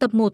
Tập 1.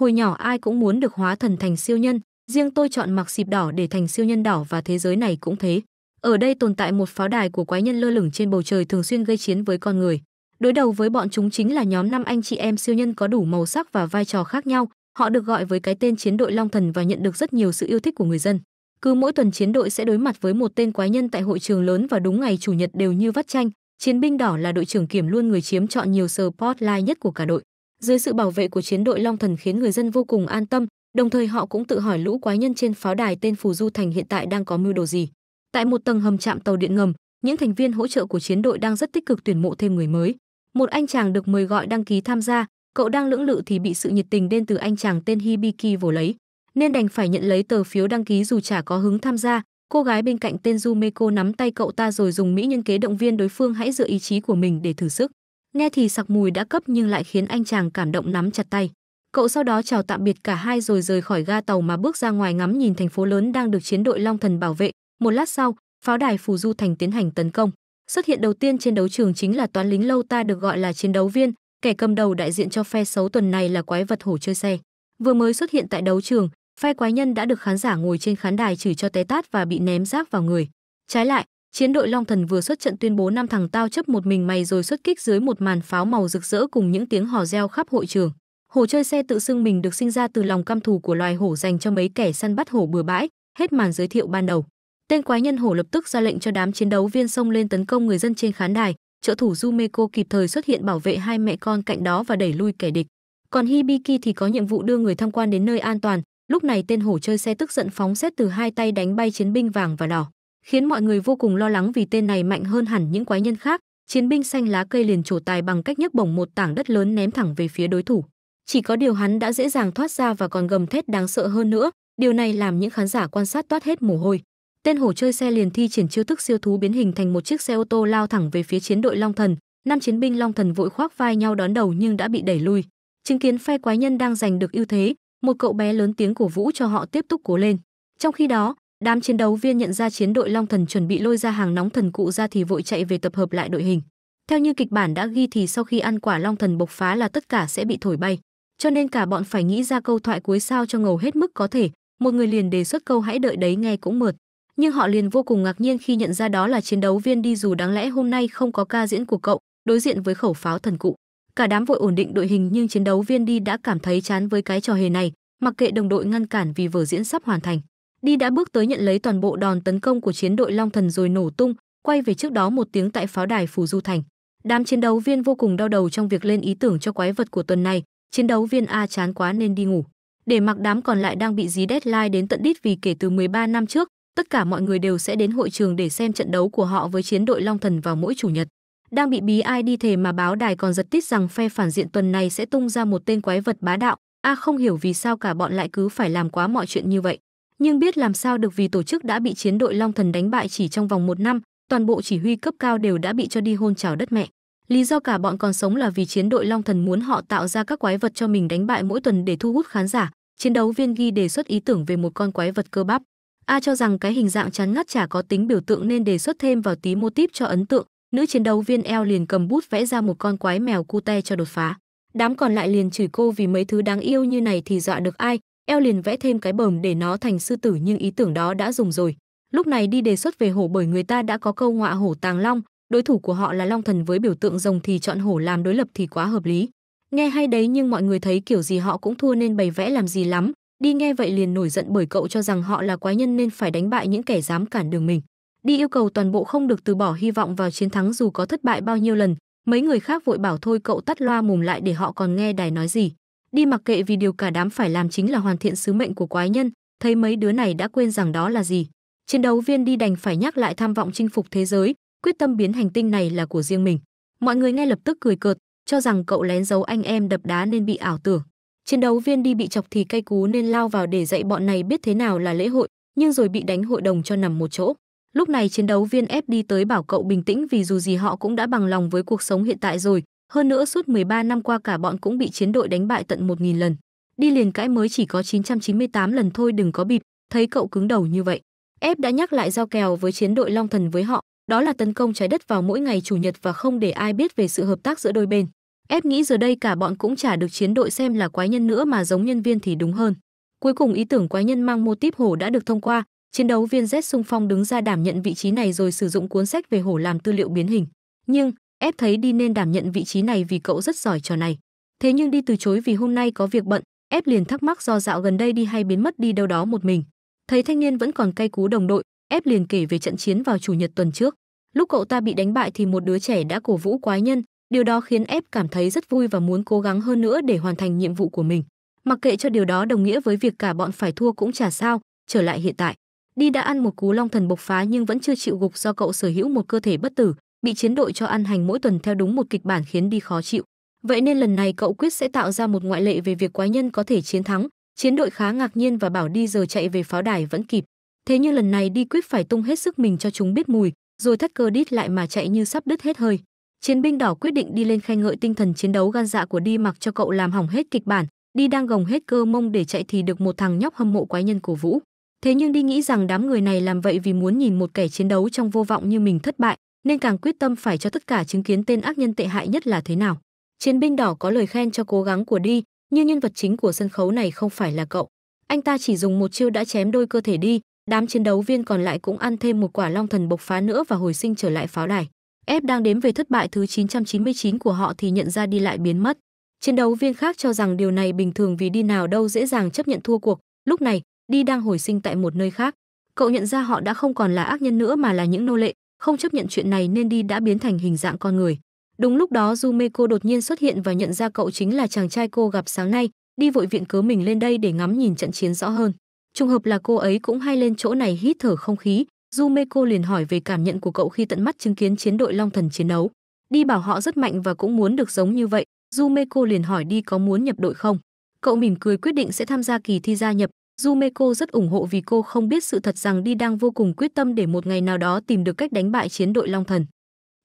Hồi nhỏ ai cũng muốn được hóa thần thành siêu nhân, riêng tôi chọn mặc xịp đỏ để thành siêu nhân đỏ và thế giới này cũng thế. Ở đây tồn tại một pháo đài của quái nhân lơ lửng trên bầu trời thường xuyên gây chiến với con người. Đối đầu với bọn chúng chính là nhóm năm anh chị em siêu nhân có đủ màu sắc và vai trò khác nhau, họ được gọi với cái tên chiến đội Long Thần và nhận được rất nhiều sự yêu thích của người dân. Cứ mỗi tuần chiến đội sẽ đối mặt với một tên quái nhân tại hội trường lớn và đúng ngày chủ nhật đều như vắt chanh, chiến binh đỏ là đội trưởng kiểm luôn người chiếm chọn nhiều support spotlight nhất của cả đội. Dưới sự bảo vệ của chiến đội Long Thần khiến người dân vô cùng an tâm, đồng thời họ cũng tự hỏi lũ quái nhân trên pháo đài tên Phù Du Thành hiện tại đang có mưu đồ gì. Tại một tầng hầm trạm tàu điện ngầm, những thành viên hỗ trợ của chiến đội đang rất tích cực tuyển mộ thêm người mới. Một anh chàng được mời gọi đăng ký tham gia, cậu đang lưỡng lự thì bị sự nhiệt tình đến từ anh chàng tên Hibiki vồ lấy, nên đành phải nhận lấy tờ phiếu đăng ký dù chả có hứng tham gia. Cô gái bên cạnh tên Jumeko nắm tay cậu ta rồi dùng mỹ nhân kế động viên đối phương hãy dựa ý chí của mình để thử sức. Nghe thì sặc mùi đã cấp nhưng lại khiến anh chàng cảm động nắm chặt tay. Cậu sau đó chào tạm biệt cả hai rồi rời khỏi ga tàu mà bước ra ngoài ngắm nhìn thành phố lớn đang được chiến đội Long Thần bảo vệ. Một lát sau, pháo đài Phù Du Thành tiến hành tấn công. Xuất hiện đầu tiên trên đấu trường chính là toán lính lâu ta được gọi là chiến đấu viên, kẻ cầm đầu đại diện cho phe xấu tuần này là quái vật hổ chơi xe. Vừa mới xuất hiện tại đấu trường, phe quái nhân đã được khán giả ngồi trên khán đài chửi cho té tát và bị ném rác vào người. Trái lại, Chiến đội Long Thần vừa xuất trận tuyên bố năm thằng tao chấp một mình mày rồi xuất kích dưới một màn pháo màu rực rỡ cùng những tiếng hò reo khắp hội trường. Hồ chơi xe tự xưng mình được sinh ra từ lòng căm thù của loài hổ dành cho mấy kẻ săn bắt hổ bừa bãi, hết màn giới thiệu ban đầu. Tên quái nhân hổ lập tức ra lệnh cho đám chiến đấu viên xông lên tấn công người dân trên khán đài, trợ thủ Jumeko kịp thời xuất hiện bảo vệ hai mẹ con cạnh đó và đẩy lui kẻ địch. Còn Hibiki thì có nhiệm vụ đưa người tham quan đến nơi an toàn, lúc này tên hổ chơi xe tức giận phóng xét từ hai tay đánh bay chiến binh vàng và đỏ khiến mọi người vô cùng lo lắng vì tên này mạnh hơn hẳn những quái nhân khác. Chiến binh xanh lá cây liền trổ tài bằng cách nhấc bổng một tảng đất lớn ném thẳng về phía đối thủ. Chỉ có điều hắn đã dễ dàng thoát ra và còn gầm thét đáng sợ hơn nữa, điều này làm những khán giả quan sát toát hết mồ hôi. Tên hổ chơi xe liền thi triển chiêu thức siêu thú biến hình thành một chiếc xe ô tô lao thẳng về phía chiến đội Long Thần, năm chiến binh Long Thần vội khoác vai nhau đón đầu nhưng đã bị đẩy lui. Chứng kiến phe quái nhân đang giành được ưu thế, một cậu bé lớn tiếng cổ vũ cho họ tiếp tục cố lên. Trong khi đó, Đám chiến đấu viên nhận ra chiến đội Long Thần chuẩn bị lôi ra hàng nóng thần cụ ra thì vội chạy về tập hợp lại đội hình. Theo như kịch bản đã ghi thì sau khi ăn quả Long Thần bộc phá là tất cả sẽ bị thổi bay, cho nên cả bọn phải nghĩ ra câu thoại cuối sao cho ngầu hết mức có thể. Một người liền đề xuất câu hãy đợi đấy nghe cũng mượt, nhưng họ liền vô cùng ngạc nhiên khi nhận ra đó là chiến đấu viên đi dù đáng lẽ hôm nay không có ca diễn của cậu, đối diện với khẩu pháo thần cụ. Cả đám vội ổn định đội hình nhưng chiến đấu viên đi đã cảm thấy chán với cái trò hề này, mặc kệ đồng đội ngăn cản vì vở diễn sắp hoàn thành Đi đã bước tới nhận lấy toàn bộ đòn tấn công của chiến đội Long Thần rồi nổ tung, quay về trước đó một tiếng tại pháo đài Phù Du Thành. Đám chiến đấu viên vô cùng đau đầu trong việc lên ý tưởng cho quái vật của tuần này, chiến đấu viên A chán quá nên đi ngủ. Để mặc đám còn lại đang bị dí deadline đến tận đít vì kể từ 13 năm trước, tất cả mọi người đều sẽ đến hội trường để xem trận đấu của họ với chiến đội Long Thần vào mỗi chủ nhật. Đang bị bí ai đi thề mà báo đài còn giật tít rằng phe phản diện tuần này sẽ tung ra một tên quái vật bá đạo. A không hiểu vì sao cả bọn lại cứ phải làm quá mọi chuyện như vậy nhưng biết làm sao được vì tổ chức đã bị chiến đội Long Thần đánh bại chỉ trong vòng một năm, toàn bộ chỉ huy cấp cao đều đã bị cho đi hôn chào đất mẹ. Lý do cả bọn còn sống là vì chiến đội Long Thần muốn họ tạo ra các quái vật cho mình đánh bại mỗi tuần để thu hút khán giả. Chiến đấu viên ghi đề xuất ý tưởng về một con quái vật cơ bắp. A cho rằng cái hình dạng chán ngắt chả có tính biểu tượng nên đề xuất thêm vào tí mô típ cho ấn tượng. Nữ chiến đấu viên eo liền cầm bút vẽ ra một con quái mèo cute cho đột phá. Đám còn lại liền chửi cô vì mấy thứ đáng yêu như này thì dọa được ai, eo liền vẽ thêm cái bờm để nó thành sư tử nhưng ý tưởng đó đã dùng rồi. Lúc này đi đề xuất về hổ bởi người ta đã có câu ngọa hổ tàng long, đối thủ của họ là long thần với biểu tượng rồng thì chọn hổ làm đối lập thì quá hợp lý. Nghe hay đấy nhưng mọi người thấy kiểu gì họ cũng thua nên bày vẽ làm gì lắm, đi nghe vậy liền nổi giận bởi cậu cho rằng họ là quái nhân nên phải đánh bại những kẻ dám cản đường mình. Đi yêu cầu toàn bộ không được từ bỏ hy vọng vào chiến thắng dù có thất bại bao nhiêu lần, mấy người khác vội bảo thôi cậu tắt loa mồm lại để họ còn nghe đài nói gì. Đi mặc kệ vì điều cả đám phải làm chính là hoàn thiện sứ mệnh của quái nhân, thấy mấy đứa này đã quên rằng đó là gì. Chiến đấu viên đi đành phải nhắc lại tham vọng chinh phục thế giới, quyết tâm biến hành tinh này là của riêng mình. Mọi người ngay lập tức cười cợt, cho rằng cậu lén giấu anh em đập đá nên bị ảo tưởng. Chiến đấu viên đi bị chọc thì cay cú nên lao vào để dạy bọn này biết thế nào là lễ hội, nhưng rồi bị đánh hội đồng cho nằm một chỗ. Lúc này chiến đấu viên ép đi tới bảo cậu bình tĩnh vì dù gì họ cũng đã bằng lòng với cuộc sống hiện tại rồi, hơn nữa suốt 13 năm qua cả bọn cũng bị chiến đội đánh bại tận 1.000 lần. Đi liền cãi mới chỉ có 998 lần thôi đừng có bịp, thấy cậu cứng đầu như vậy. Ép đã nhắc lại giao kèo với chiến đội Long Thần với họ, đó là tấn công trái đất vào mỗi ngày chủ nhật và không để ai biết về sự hợp tác giữa đôi bên. Ép nghĩ giờ đây cả bọn cũng chả được chiến đội xem là quái nhân nữa mà giống nhân viên thì đúng hơn. Cuối cùng ý tưởng quái nhân mang mô típ hổ đã được thông qua, chiến đấu viên Z xung phong đứng ra đảm nhận vị trí này rồi sử dụng cuốn sách về hổ làm tư liệu biến hình. Nhưng, Ép thấy đi nên đảm nhận vị trí này vì cậu rất giỏi trò này. Thế nhưng đi từ chối vì hôm nay có việc bận, ép liền thắc mắc do dạo gần đây đi hay biến mất đi đâu đó một mình. Thấy thanh niên vẫn còn cay cú đồng đội, ép liền kể về trận chiến vào chủ nhật tuần trước. Lúc cậu ta bị đánh bại thì một đứa trẻ đã cổ vũ quái nhân, điều đó khiến ép cảm thấy rất vui và muốn cố gắng hơn nữa để hoàn thành nhiệm vụ của mình. Mặc kệ cho điều đó đồng nghĩa với việc cả bọn phải thua cũng chả sao, trở lại hiện tại. Đi đã ăn một cú long thần bộc phá nhưng vẫn chưa chịu gục do cậu sở hữu một cơ thể bất tử, bị chiến đội cho ăn hành mỗi tuần theo đúng một kịch bản khiến đi khó chịu. Vậy nên lần này cậu quyết sẽ tạo ra một ngoại lệ về việc quái nhân có thể chiến thắng. Chiến đội khá ngạc nhiên và bảo đi giờ chạy về pháo đài vẫn kịp. Thế nhưng lần này đi quyết phải tung hết sức mình cho chúng biết mùi, rồi thắt cơ đít lại mà chạy như sắp đứt hết hơi. Chiến binh đỏ quyết định đi lên khen ngợi tinh thần chiến đấu gan dạ của đi mặc cho cậu làm hỏng hết kịch bản, đi đang gồng hết cơ mông để chạy thì được một thằng nhóc hâm mộ quái nhân cổ vũ. Thế nhưng đi nghĩ rằng đám người này làm vậy vì muốn nhìn một kẻ chiến đấu trong vô vọng như mình thất bại, nên càng quyết tâm phải cho tất cả chứng kiến tên ác nhân tệ hại nhất là thế nào. Chiến binh đỏ có lời khen cho cố gắng của đi, nhưng nhân vật chính của sân khấu này không phải là cậu. Anh ta chỉ dùng một chiêu đã chém đôi cơ thể đi, đám chiến đấu viên còn lại cũng ăn thêm một quả long thần bộc phá nữa và hồi sinh trở lại pháo đài. F đang đếm về thất bại thứ 999 của họ thì nhận ra đi lại biến mất. Chiến đấu viên khác cho rằng điều này bình thường vì đi nào đâu dễ dàng chấp nhận thua cuộc. Lúc này, đi đang hồi sinh tại một nơi khác. Cậu nhận ra họ đã không còn là ác nhân nữa mà là những nô lệ, không chấp nhận chuyện này nên đi đã biến thành hình dạng con người. Đúng lúc đó Jumeko đột nhiên xuất hiện và nhận ra cậu chính là chàng trai cô gặp sáng nay, đi vội viện cớ mình lên đây để ngắm nhìn trận chiến rõ hơn. Trùng hợp là cô ấy cũng hay lên chỗ này hít thở không khí, Jumeko liền hỏi về cảm nhận của cậu khi tận mắt chứng kiến chiến đội Long Thần chiến đấu. Đi bảo họ rất mạnh và cũng muốn được giống như vậy, Jumeko liền hỏi đi có muốn nhập đội không. Cậu mỉm cười quyết định sẽ tham gia kỳ thi gia nhập, Jumeko rất ủng hộ vì cô không biết sự thật rằng đi đang vô cùng quyết tâm để một ngày nào đó tìm được cách đánh bại chiến đội Long Thần.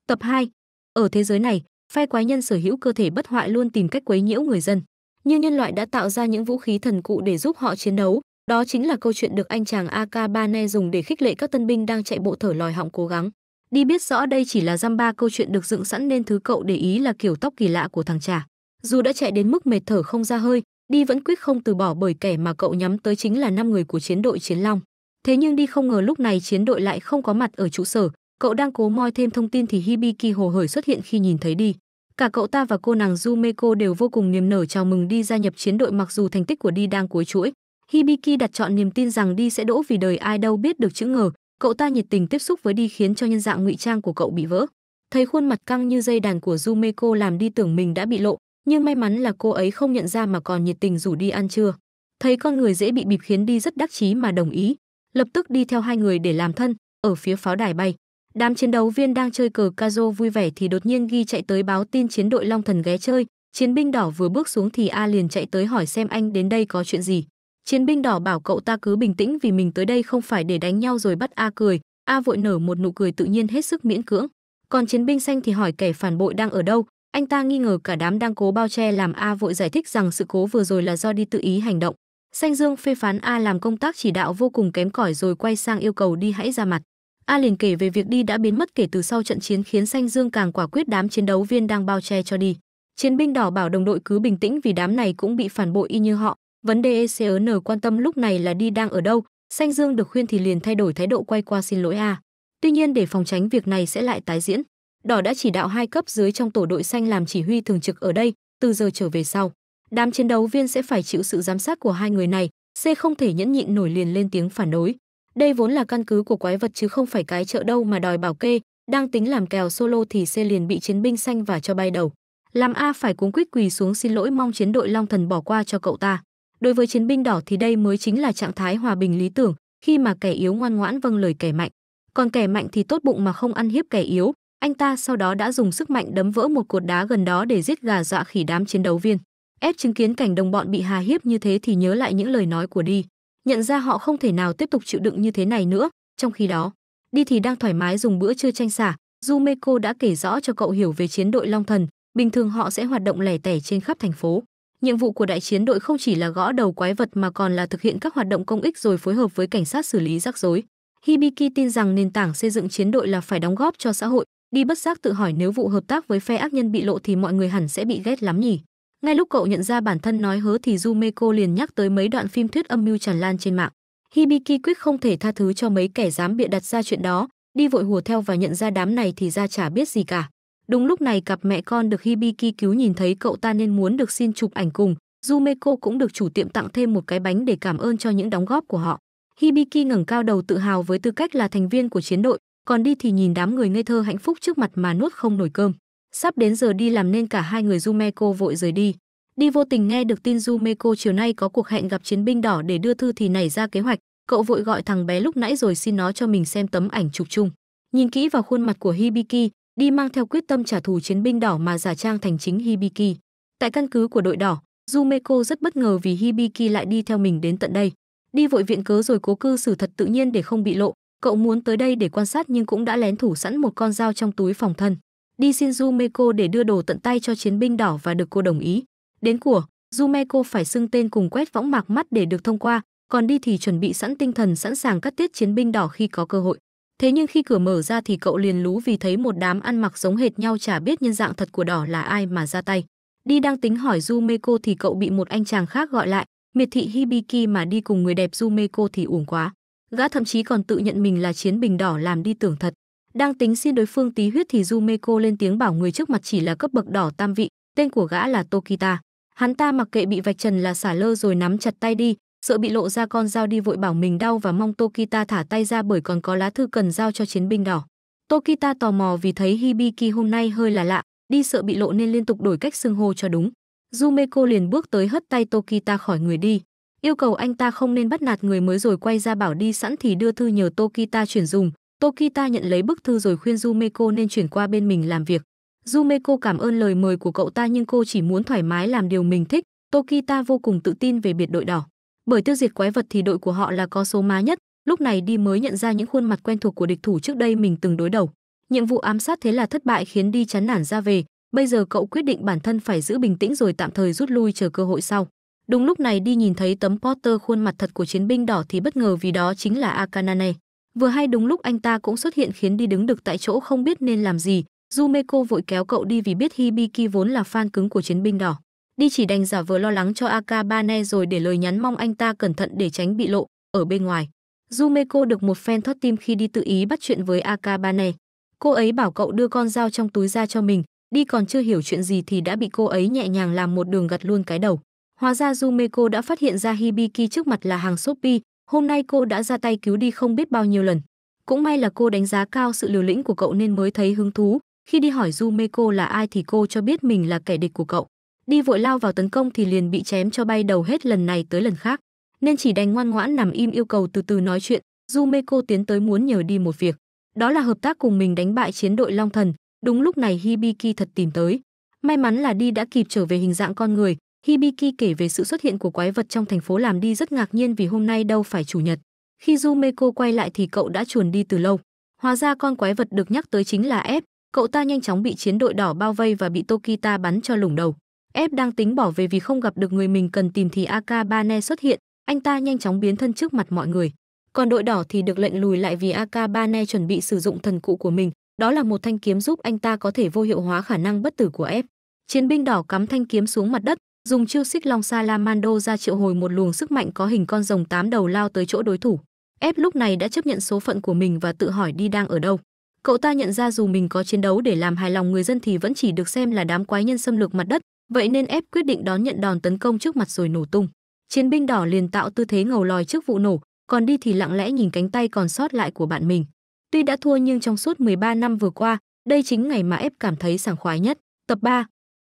Tập 2. Ở thế giới này, phe quái nhân sở hữu cơ thể bất hoại luôn tìm cách quấy nhiễu người dân. Như nhân loại đã tạo ra những vũ khí thần cụ để giúp họ chiến đấu, đó chính là câu chuyện được anh chàng Akabane dùng để khích lệ các tân binh đang chạy bộ thở lòi họng cố gắng. Đi biết rõ đây chỉ là giam ba câu chuyện được dựng sẵn nên thứ cậu để ý là kiểu tóc kỳ lạ của thằng trà. Dù đã chạy đến mức mệt thở không ra hơi, đi vẫn quyết không từ bỏ bởi kẻ mà cậu nhắm tới chính là năm người của chiến đội Chiến Long. Thế nhưng đi không ngờ lúc này chiến đội lại không có mặt ở trụ sở, cậu đang cố moi thêm thông tin thì Hibiki hồ hởi xuất hiện khi nhìn thấy đi. Cả cậu ta và cô nàng Jumeko đều vô cùng niềm nở chào mừng đi gia nhập chiến đội mặc dù thành tích của đi đang cuối chuỗi. Hibiki đặt chọn niềm tin rằng đi sẽ đỗ vì đời ai đâu biết được chữ ngờ, cậu ta nhiệt tình tiếp xúc với đi khiến cho nhân dạng ngụy trang của cậu bị vỡ. Thấy khuôn mặt căng như dây đàn của Jumeko làm đi tưởng mình đã bị lộ, nhưng may mắn là cô ấy không nhận ra mà còn nhiệt tình rủ đi ăn trưa. Thấy con người dễ bị bịp khiến đi rất đắc chí mà đồng ý, lập tức đi theo hai người để làm thân, ở phía pháo đài bay. Đám chiến đấu viên đang chơi cờ cazo vui vẻ thì đột nhiên ghi chạy tới báo tin chiến đội Long Thần ghé chơi, chiến binh đỏ vừa bước xuống thì A liền chạy tới hỏi xem anh đến đây có chuyện gì. Chiến binh đỏ bảo cậu ta cứ bình tĩnh vì mình tới đây không phải để đánh nhau rồi bắt A cười, A vội nở một nụ cười tự nhiên hết sức miễn cưỡng. Còn chiến binh xanh thì hỏi kẻ phản bội đang ở đâu, anh ta nghi ngờ cả đám đang cố bao che làm A vội giải thích rằng sự cố vừa rồi là do đi tự ý hành động. Xanh Dương phê phán A làm công tác chỉ đạo vô cùng kém cỏi rồi quay sang yêu cầu đi hãy ra mặt. A liền kể về việc đi đã biến mất kể từ sau trận chiến khiến Xanh Dương càng quả quyết đám chiến đấu viên đang bao che cho đi. Chiến binh đỏ bảo đồng đội cứ bình tĩnh vì đám này cũng bị phản bội y như họ. Vấn đề ECN quan tâm lúc này là đi đang ở đâu. Xanh Dương được khuyên thì liền thay đổi thái độ quay qua xin lỗi A. Tuy nhiên để phòng tránh việc này sẽ lại tái diễn, Đỏ đã chỉ đạo hai cấp dưới trong tổ đội xanh làm chỉ huy thường trực ở đây, từ giờ trở về sau. Đám chiến đấu viên sẽ phải chịu sự giám sát của hai người này, C không thể nhẫn nhịn nổi liền lên tiếng phản đối. Đây vốn là căn cứ của quái vật chứ không phải cái chợ đâu mà đòi bảo kê, đang tính làm kèo solo thì C liền bị chiến binh xanh và cho bay đầu. Làm A phải cuống quýt quỳ xuống xin lỗi mong chiến đội Long Thần bỏ qua cho cậu ta. Đối với chiến binh đỏ thì đây mới chính là trạng thái hòa bình lý tưởng, khi mà kẻ yếu ngoan ngoãn vâng lời kẻ mạnh. Còn kẻ mạnh thì tốt bụng mà không ăn hiếp kẻ yếu, anh ta sau đó đã dùng sức mạnh đấm vỡ một cột đá gần đó để giết gà dọa khỉ đám chiến đấu viên. Ép chứng kiến cảnh đồng bọn bị hà hiếp như thế thì nhớ lại những lời nói của đi, nhận ra họ không thể nào tiếp tục chịu đựng như thế này nữa, trong khi đó, đi thì đang thoải mái dùng bữa trưa tranh xả, Jumeko đã kể rõ cho cậu hiểu về chiến đội Long Thần, bình thường họ sẽ hoạt động lẻ tẻ trên khắp thành phố. Nhiệm vụ của đại chiến đội không chỉ là gõ đầu quái vật mà còn là thực hiện các hoạt động công ích rồi phối hợp với cảnh sát xử lý rắc rối. Hibiki tin rằng nền tảng xây dựng chiến đội là phải đóng góp cho xã hội, Đi bất giác tự hỏi nếu vụ hợp tác với phe ác nhân bị lộ thì mọi người hẳn sẽ bị ghét lắm nhỉ. Ngay lúc cậu nhận ra bản thân nói hớ thì Yumeko liền nhắc tới mấy đoạn phim thuyết âm mưu tràn lan trên mạng. Hibiki quyết không thể tha thứ cho mấy kẻ dám bịa đặt ra chuyện đó, đi vội hùa theo và nhận ra đám này thì ra chả biết gì cả. Đúng lúc này cặp mẹ con được Hibiki cứu nhìn thấy cậu ta nên muốn được xin chụp ảnh cùng, Yumeko cũng được chủ tiệm tặng thêm một cái bánh để cảm ơn cho những đóng góp của họ. Hibiki ngẩng cao đầu tự hào với tư cách là thành viên của chiến đội, còn đi thì nhìn đám người ngây thơ hạnh phúc trước mặt mà nuốt không nổi cơm. Sắp đến giờ đi làm nên cả hai người Jumeko vội rời đi. Đi vô tình nghe được tin Jumeko chiều nay có cuộc hẹn gặp chiến binh đỏ để đưa thư thì nảy ra kế hoạch, cậu vội gọi thằng bé lúc nãy rồi xin nó cho mình xem tấm ảnh chụp chung. Nhìn kỹ vào khuôn mặt của Hibiki, đi mang theo quyết tâm trả thù chiến binh đỏ mà giả trang thành chính Hibiki. Tại căn cứ của đội đỏ, Jumeko rất bất ngờ vì Hibiki lại đi theo mình đến tận đây. Đi vội viện cớ rồi cố cư xử thật tự nhiên để không bị lộ, Cậu muốn tới đây để quan sát nhưng cũng đã lén thủ sẵn một con dao trong túi phòng thân. Đi xin Jumeko để đưa đồ tận tay cho chiến binh đỏ và được cô đồng ý. Đến của, Jumeko phải xưng tên cùng quét võng mạc mắt để được thông qua, còn đi thì chuẩn bị sẵn tinh thần sẵn sàng cắt tiết chiến binh đỏ khi có cơ hội. Thế nhưng khi cửa mở ra thì cậu liền lú vì thấy một đám ăn mặc giống hệt nhau chả biết nhân dạng thật của đỏ là ai mà ra tay. Đi đang tính hỏi Jumeko thì cậu bị một anh chàng khác gọi lại, miệt thị Hibiki mà đi cùng người đẹp Jumeko thì uổng quá. Gã thậm chí còn tự nhận mình là chiến bình đỏ làm đi tưởng thật. Đang tính xin đối phương tí huyết thì Jumeko lên tiếng bảo người trước mặt chỉ là cấp bậc đỏ tam vị, tên của gã là Tokita. Hắn ta mặc kệ bị vạch trần là xả lơ rồi nắm chặt tay đi, sợ bị lộ ra con dao đi vội bảo mình đau và mong Tokita thả tay ra bởi còn có lá thư cần giao cho chiến binh đỏ. Tokita tò mò vì thấy Hibiki hôm nay hơi là lạ, đi sợ bị lộ nên liên tục đổi cách xưng hô cho đúng. Jumeko liền bước tới hất tay Tokita khỏi người đi yêu cầu anh ta không nên bắt nạt người mới rồi quay ra bảo đi sẵn thì đưa thư nhờ Tokita chuyển dùng. Tokita nhận lấy bức thư rồi khuyên Jumeko nên chuyển qua bên mình làm việc. Jumeko cảm ơn lời mời của cậu ta nhưng cô chỉ muốn thoải mái làm điều mình thích. Tokita vô cùng tự tin về biệt đội đỏ. Bởi tiêu diệt quái vật thì đội của họ là có số má nhất, lúc này đi mới nhận ra những khuôn mặt quen thuộc của địch thủ trước đây mình từng đối đầu. Nhiệm vụ ám sát thế là thất bại khiến đi chán nản ra về, bây giờ cậu quyết định bản thân phải giữ bình tĩnh rồi tạm thời rút lui chờ cơ hội sau. Đúng lúc này đi nhìn thấy tấm poster khuôn mặt thật của chiến binh đỏ thì bất ngờ vì đó chính là Akanane. Vừa hay đúng lúc anh ta cũng xuất hiện khiến đi đứng được tại chỗ không biết nên làm gì, Jumeko vội kéo cậu đi vì biết Hibiki vốn là fan cứng của chiến binh đỏ. Đi chỉ đành giả vờ lo lắng cho Akabane rồi để lời nhắn mong anh ta cẩn thận để tránh bị lộ ở bên ngoài. Jumeko được một fan thoát tim khi đi tự ý bắt chuyện với Akabane. Cô ấy bảo cậu đưa con dao trong túi ra cho mình, đi còn chưa hiểu chuyện gì thì đã bị cô ấy nhẹ nhàng làm một đường gật luôn cái đầu. Hóa ra Jumeko đã phát hiện ra Hibiki trước mặt là hàng Shopee, hôm nay cô đã ra tay cứu đi không biết bao nhiêu lần. Cũng may là cô đánh giá cao sự liều lĩnh của cậu nên mới thấy hứng thú. Khi đi hỏi Jumeko là ai thì cô cho biết mình là kẻ địch của cậu. Đi vội lao vào tấn công thì liền bị chém cho bay đầu hết lần này tới lần khác. Nên chỉ đành ngoan ngoãn nằm im yêu cầu từ từ nói chuyện. Jumeko tiến tới muốn nhờ đi một việc. Đó là hợp tác cùng mình đánh bại chiến đội Long Thần. Đúng lúc này Hibiki thật tìm tới. May mắn là đi đã kịp trở về hình dạng con người, Hibiki kể về sự xuất hiện của quái vật trong thành phố làm đi rất ngạc nhiên vì hôm nay đâu phải chủ nhật. Khi Jumeko quay lại thì cậu đã chuồn đi từ lâu. Hóa ra con quái vật được nhắc tới chính là F. Cậu ta nhanh chóng bị chiến đội đỏ bao vây và bị Tokita bắn cho lủng đầu. F đang tính bỏ về vì không gặp được người mình cần tìm thì Akabane xuất hiện. Anh ta nhanh chóng biến thân trước mặt mọi người. Còn đội đỏ thì được lệnh lùi lại vì Akabane chuẩn bị sử dụng thần cụ của mình. Đó là một thanh kiếm giúp anh ta có thể vô hiệu hóa khả năng bất tử của F. Chiến binh đỏ cắm thanh kiếm xuống mặt đất, dùng chiêu xích long salamando ra triệu hồi một luồng sức mạnh có hình con rồng tám đầu lao tới chỗ đối thủ ép lúc này đã chấp nhận số phận của mình và tự hỏi đi đang ở đâu cậu ta nhận ra dù mình có chiến đấu để làm hài lòng người dân thì vẫn chỉ được xem là đám quái nhân xâm lược mặt đất vậy nên ép quyết định đón nhận đòn tấn công trước mặt rồi nổ tung chiến binh đỏ liền tạo tư thế ngầu lòi trước vụ nổ còn đi thì lặng lẽ nhìn cánh tay còn sót lại của bạn mình tuy đã thua nhưng trong suốt 13 năm vừa qua đây chính ngày mà ép cảm thấy sảng khoái nhất tập 3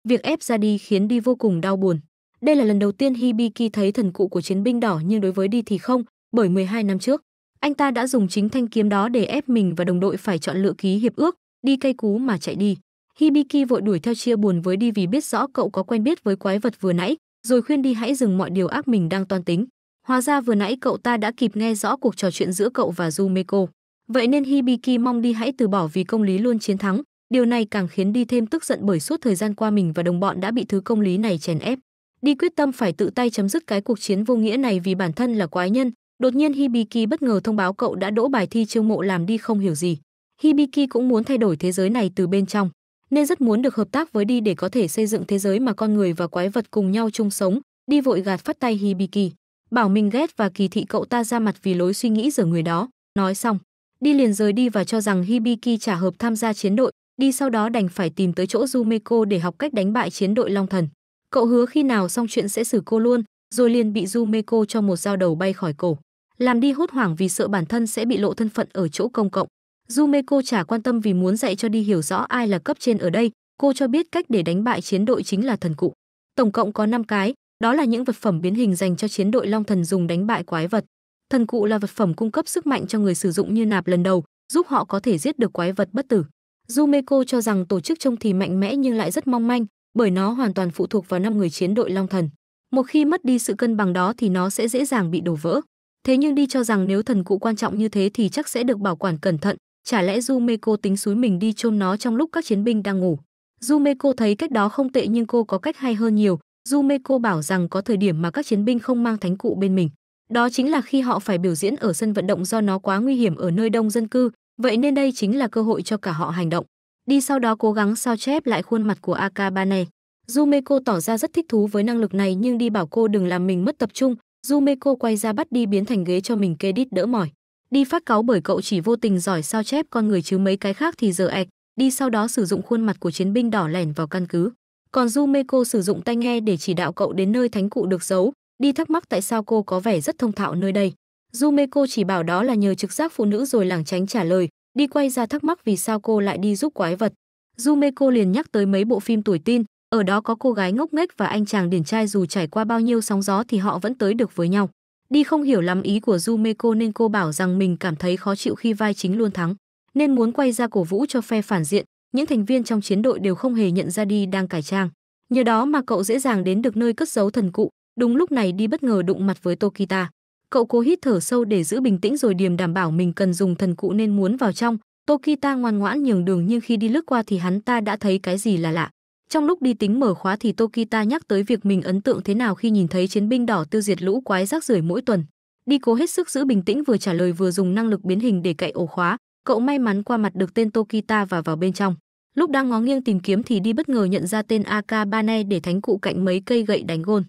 Việc ép ra đi khiến đi vô cùng đau buồn. Đây là lần đầu tiên Hibiki thấy thần cụ của chiến binh đỏ nhưng đối với đi thì không, bởi 12 năm trước, anh ta đã dùng chính thanh kiếm đó để ép mình và đồng đội phải chọn lựa ký hiệp ước, đi cây cú mà chạy đi. Hibiki vội đuổi theo chia buồn với đi vì biết rõ cậu có quen biết với quái vật vừa nãy, rồi khuyên đi hãy dừng mọi điều ác mình đang toan tính. Hóa ra vừa nãy cậu ta đã kịp nghe rõ cuộc trò chuyện giữa cậu và Jumeko. Vậy nên Hibiki mong đi hãy từ bỏ vì công lý luôn chiến thắng, Điều này càng khiến đi thêm tức giận bởi suốt thời gian qua mình và đồng bọn đã bị thứ công lý này chèn ép. Đi quyết tâm phải tự tay chấm dứt cái cuộc chiến vô nghĩa này vì bản thân là quái nhân. Đột nhiên Hibiki bất ngờ thông báo cậu đã đỗ bài thi chiêu mộ làm đi không hiểu gì. Hibiki cũng muốn thay đổi thế giới này từ bên trong, nên rất muốn được hợp tác với đi để có thể xây dựng thế giới mà con người và quái vật cùng nhau chung sống. Đi vội gạt phát tay Hibiki, bảo mình ghét và kỳ thị cậu ta ra mặt vì lối suy nghĩ giở người đó. Nói xong, đi liền rời đi và cho rằng Hibiki trả hợp tham gia chiến đội, đi sau đó đành phải tìm tới chỗ Jumeko để học cách đánh bại chiến đội Long Thần. Cậu hứa khi nào xong chuyện sẽ xử cô luôn, rồi liền bị Jumeko cho một dao đầu bay khỏi cổ. Làm đi hốt hoảng vì sợ bản thân sẽ bị lộ thân phận ở chỗ công cộng. Jumeko chả quan tâm vì muốn dạy cho đi hiểu rõ ai là cấp trên ở đây, cô cho biết cách để đánh bại chiến đội chính là thần cụ. Tổng cộng có 5 cái, đó là những vật phẩm biến hình dành cho chiến đội Long Thần dùng đánh bại quái vật. Thần cụ là vật phẩm cung cấp sức mạnh cho người sử dụng như nạp lần đầu, giúp họ có thể giết được quái vật bất tử. Jumeco cho rằng tổ chức trông thì mạnh mẽ nhưng lại rất mong manh, bởi nó hoàn toàn phụ thuộc vào năm người chiến đội Long Thần. Một khi mất đi sự cân bằng đó thì nó sẽ dễ dàng bị đổ vỡ. Thế nhưng đi cho rằng nếu thần cụ quan trọng như thế thì chắc sẽ được bảo quản cẩn thận, chả lẽ Jumeco tính suối mình đi chôn nó trong lúc các chiến binh đang ngủ. Jumeco thấy cách đó không tệ nhưng cô có cách hay hơn nhiều. Jumeco bảo rằng có thời điểm mà các chiến binh không mang thánh cụ bên mình. Đó chính là khi họ phải biểu diễn ở sân vận động do nó quá nguy hiểm ở nơi đông dân cư, Vậy nên đây chính là cơ hội cho cả họ hành động. Đi sau đó cố gắng sao chép lại khuôn mặt của Akabane. Jumeko tỏ ra rất thích thú với năng lực này nhưng đi bảo cô đừng làm mình mất tập trung. Jumeko quay ra bắt đi biến thành ghế cho mình kê đít đỡ mỏi. Đi phát cáo bởi cậu chỉ vô tình giỏi sao chép con người chứ mấy cái khác thì giờ ạch. Đi sau đó sử dụng khuôn mặt của chiến binh đỏ lẻn vào căn cứ. Còn Jumeko sử dụng tai nghe để chỉ đạo cậu đến nơi thánh cụ được giấu. Đi thắc mắc tại sao cô có vẻ rất thông thạo nơi đây. Jumeko chỉ bảo đó là nhờ trực giác phụ nữ rồi lảng tránh trả lời, đi quay ra thắc mắc vì sao cô lại đi giúp quái vật. Jumeko liền nhắc tới mấy bộ phim tuổi tin, ở đó có cô gái ngốc nghếch và anh chàng điển trai dù trải qua bao nhiêu sóng gió thì họ vẫn tới được với nhau. Đi không hiểu lắm ý của Jumeko nên cô bảo rằng mình cảm thấy khó chịu khi vai chính luôn thắng, nên muốn quay ra cổ vũ cho phe phản diện. Những thành viên trong chiến đội đều không hề nhận ra đi đang cải trang. Nhờ đó mà cậu dễ dàng đến được nơi cất giấu thần cụ, đúng lúc này đi bất ngờ đụng mặt với Tokita. Cậu cố hít thở sâu để giữ bình tĩnh rồi điềm đảm bảo mình cần dùng thần cụ nên muốn vào trong. Tokita ngoan ngoãn nhường đường nhưng khi đi lướt qua thì hắn ta đã thấy cái gì là lạ. Trong lúc đi tính mở khóa thì Tokita nhắc tới việc mình ấn tượng thế nào khi nhìn thấy chiến binh đỏ tiêu diệt lũ quái rác rưởi mỗi tuần. Đi cố hết sức giữ bình tĩnh vừa trả lời vừa dùng năng lực biến hình để cậy ổ khóa, cậu may mắn qua mặt được tên Tokita và vào bên trong. Lúc đang ngó nghiêng tìm kiếm thì đi bất ngờ nhận ra tên Akabane để thánh cụ cạnh mấy cây gậy đánh gôn.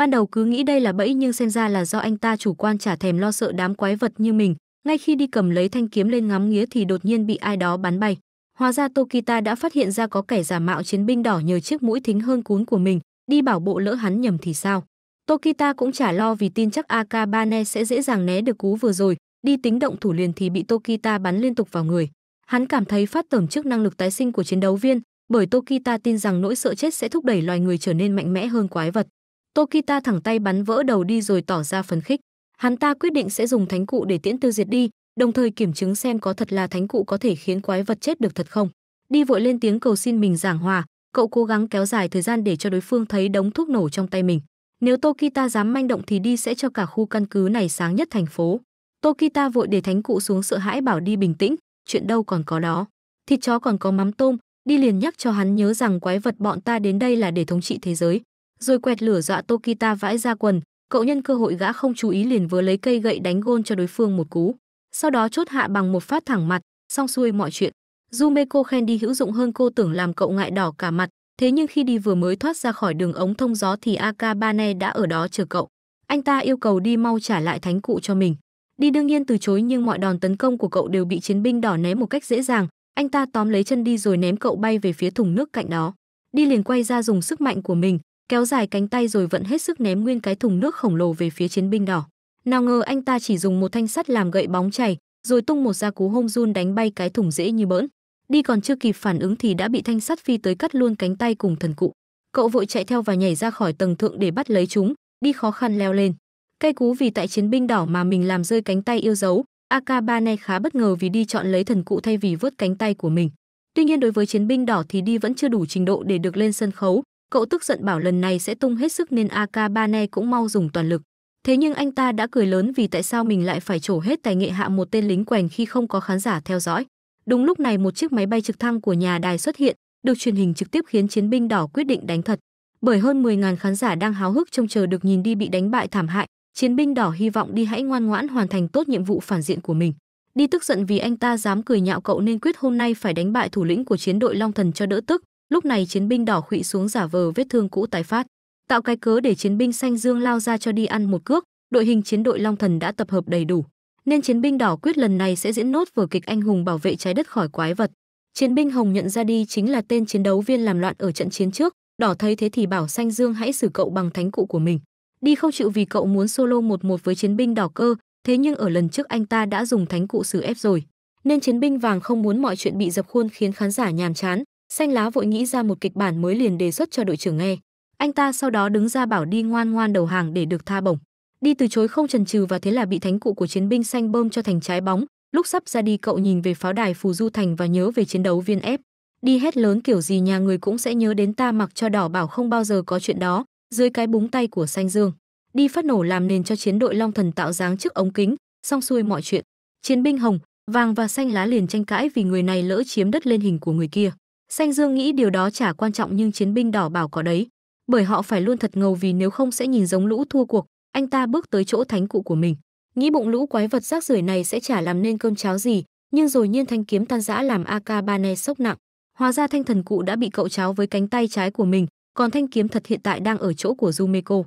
Ban đầu cứ nghĩ đây là bẫy nhưng xem ra là do anh ta chủ quan trả thèm lo sợ đám quái vật như mình. Ngay khi đi cầm lấy thanh kiếm lên ngắm nghía thì đột nhiên bị ai đó bắn bay. Hóa ra Tokita đã phát hiện ra có kẻ giả mạo chiến binh đỏ nhờ chiếc mũi thính hơn cún của mình, đi bảo bộ lỡ hắn nhầm thì sao. Tokita cũng chả lo vì tin chắc Akabane sẽ dễ dàng né được cú vừa rồi, đi tính động thủ liền thì bị Tokita bắn liên tục vào người. Hắn cảm thấy phát tẩm trước năng lực tái sinh của chiến đấu viên, bởi Tokita tin rằng nỗi sợ chết sẽ thúc đẩy loài người trở nên mạnh mẽ hơn quái vật. Tokita thẳng tay bắn vỡ đầu đi rồi tỏ ra phấn khích. Hắn ta quyết định sẽ dùng thánh cụ để tiễn tiêu diệt đi, đồng thời kiểm chứng xem có thật là thánh cụ có thể khiến quái vật chết được thật không. Đi vội lên tiếng cầu xin mình giảng hòa, cậu cố gắng kéo dài thời gian để cho đối phương thấy đống thuốc nổ trong tay mình. Nếu Tokita dám manh động thì đi sẽ cho cả khu căn cứ này sáng nhất thành phố. Tokita vội để thánh cụ xuống sợ hãi bảo đi bình tĩnh, chuyện đâu còn có đó. Thịt chó còn có mắm tôm, đi liền nhắc cho hắn nhớ rằng quái vật bọn ta đến đây là để thống trị thế giới, rồi quẹt lửa dọa Tokita vãi ra quần, cậu nhân cơ hội gã không chú ý liền vừa lấy cây gậy đánh gôn cho đối phương một cú. Sau đó chốt hạ bằng một phát thẳng mặt, xong xuôi mọi chuyện. Jumeko khen đi hữu dụng hơn cô tưởng làm cậu ngại đỏ cả mặt, thế nhưng khi đi vừa mới thoát ra khỏi đường ống thông gió thì Akabane đã ở đó chờ cậu. Anh ta yêu cầu đi mau trả lại thánh cụ cho mình. Đi đương nhiên từ chối nhưng mọi đòn tấn công của cậu đều bị chiến binh đỏ né một cách dễ dàng. Anh ta tóm lấy chân đi rồi ném cậu bay về phía thùng nước cạnh đó. Đi liền quay ra dùng sức mạnh của mình, kéo dài cánh tay rồi vận hết sức ném nguyên cái thùng nước khổng lồ về phía chiến binh đỏ. Nào ngờ anh ta chỉ dùng một thanh sắt làm gậy bóng chảy, rồi tung một gia cú hông run đánh bay cái thùng dễ như bỡn. Đi còn chưa kịp phản ứng thì đã bị thanh sắt phi tới cắt luôn cánh tay cùng thần cụ. Cậu vội chạy theo và nhảy ra khỏi tầng thượng để bắt lấy chúng, đi khó khăn leo lên. Cây cú vì tại chiến binh đỏ mà mình làm rơi cánh tay yêu dấu, Akaba này e khá bất ngờ vì đi chọn lấy thần cụ thay vì vớt cánh tay của mình. Tuy nhiên đối với chiến binh đỏ thì đi vẫn chưa đủ trình độ để được lên sân khấu, Cậu tức giận bảo lần này sẽ tung hết sức nên Akabane cũng mau dùng toàn lực. Thế nhưng anh ta đã cười lớn vì tại sao mình lại phải trổ hết tài nghệ hạ một tên lính quèn khi không có khán giả theo dõi. Đúng lúc này một chiếc máy bay trực thăng của nhà đài xuất hiện, được truyền hình trực tiếp khiến chiến binh đỏ quyết định đánh thật. Bởi hơn 10.000 khán giả đang háo hức trông chờ được nhìn đi bị đánh bại thảm hại, chiến binh đỏ hy vọng đi hãy ngoan ngoãn hoàn thành tốt nhiệm vụ phản diện của mình. Đi tức giận vì anh ta dám cười nhạo cậu nên quyết hôm nay phải đánh bại thủ lĩnh của chiến đội Long Thần cho đỡ tức lúc này chiến binh đỏ khụy xuống giả vờ vết thương cũ tái phát tạo cái cớ để chiến binh xanh dương lao ra cho đi ăn một cước đội hình chiến đội long thần đã tập hợp đầy đủ nên chiến binh đỏ quyết lần này sẽ diễn nốt vở kịch anh hùng bảo vệ trái đất khỏi quái vật chiến binh hồng nhận ra đi chính là tên chiến đấu viên làm loạn ở trận chiến trước đỏ thấy thế thì bảo xanh dương hãy xử cậu bằng thánh cụ của mình đi không chịu vì cậu muốn solo một một với chiến binh đỏ cơ thế nhưng ở lần trước anh ta đã dùng thánh cụ xử ép rồi nên chiến binh vàng không muốn mọi chuyện bị dập khuôn khiến khán giả nhàm chán Xanh lá vội nghĩ ra một kịch bản mới liền đề xuất cho đội trưởng nghe. Anh ta sau đó đứng ra bảo đi ngoan ngoan đầu hàng để được tha bổng. Đi từ chối không chần chừ và thế là bị thánh cụ của chiến binh xanh bơm cho thành trái bóng. Lúc sắp ra đi cậu nhìn về pháo đài Phù Du Thành và nhớ về chiến đấu viên ép. Đi hết lớn kiểu gì nhà người cũng sẽ nhớ đến ta mặc cho đỏ bảo không bao giờ có chuyện đó, dưới cái búng tay của xanh dương. Đi phát nổ làm nền cho chiến đội Long Thần tạo dáng trước ống kính, xong xuôi mọi chuyện. Chiến binh hồng, vàng và xanh lá liền tranh cãi vì người này lỡ chiếm đất lên hình của người kia. Xanh Dương nghĩ điều đó chả quan trọng nhưng chiến binh đỏ bảo có đấy, bởi họ phải luôn thật ngầu vì nếu không sẽ nhìn giống lũ thua cuộc. Anh ta bước tới chỗ thánh cụ của mình, nghĩ bụng lũ quái vật rác rưởi này sẽ chả làm nên cơm cháo gì, nhưng rồi nhiên thanh kiếm tan rã làm Akabane sốc nặng. Hóa ra thanh thần cụ đã bị cậu cháo với cánh tay trái của mình, còn thanh kiếm thật hiện tại đang ở chỗ của Jumeko.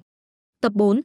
Tập 4.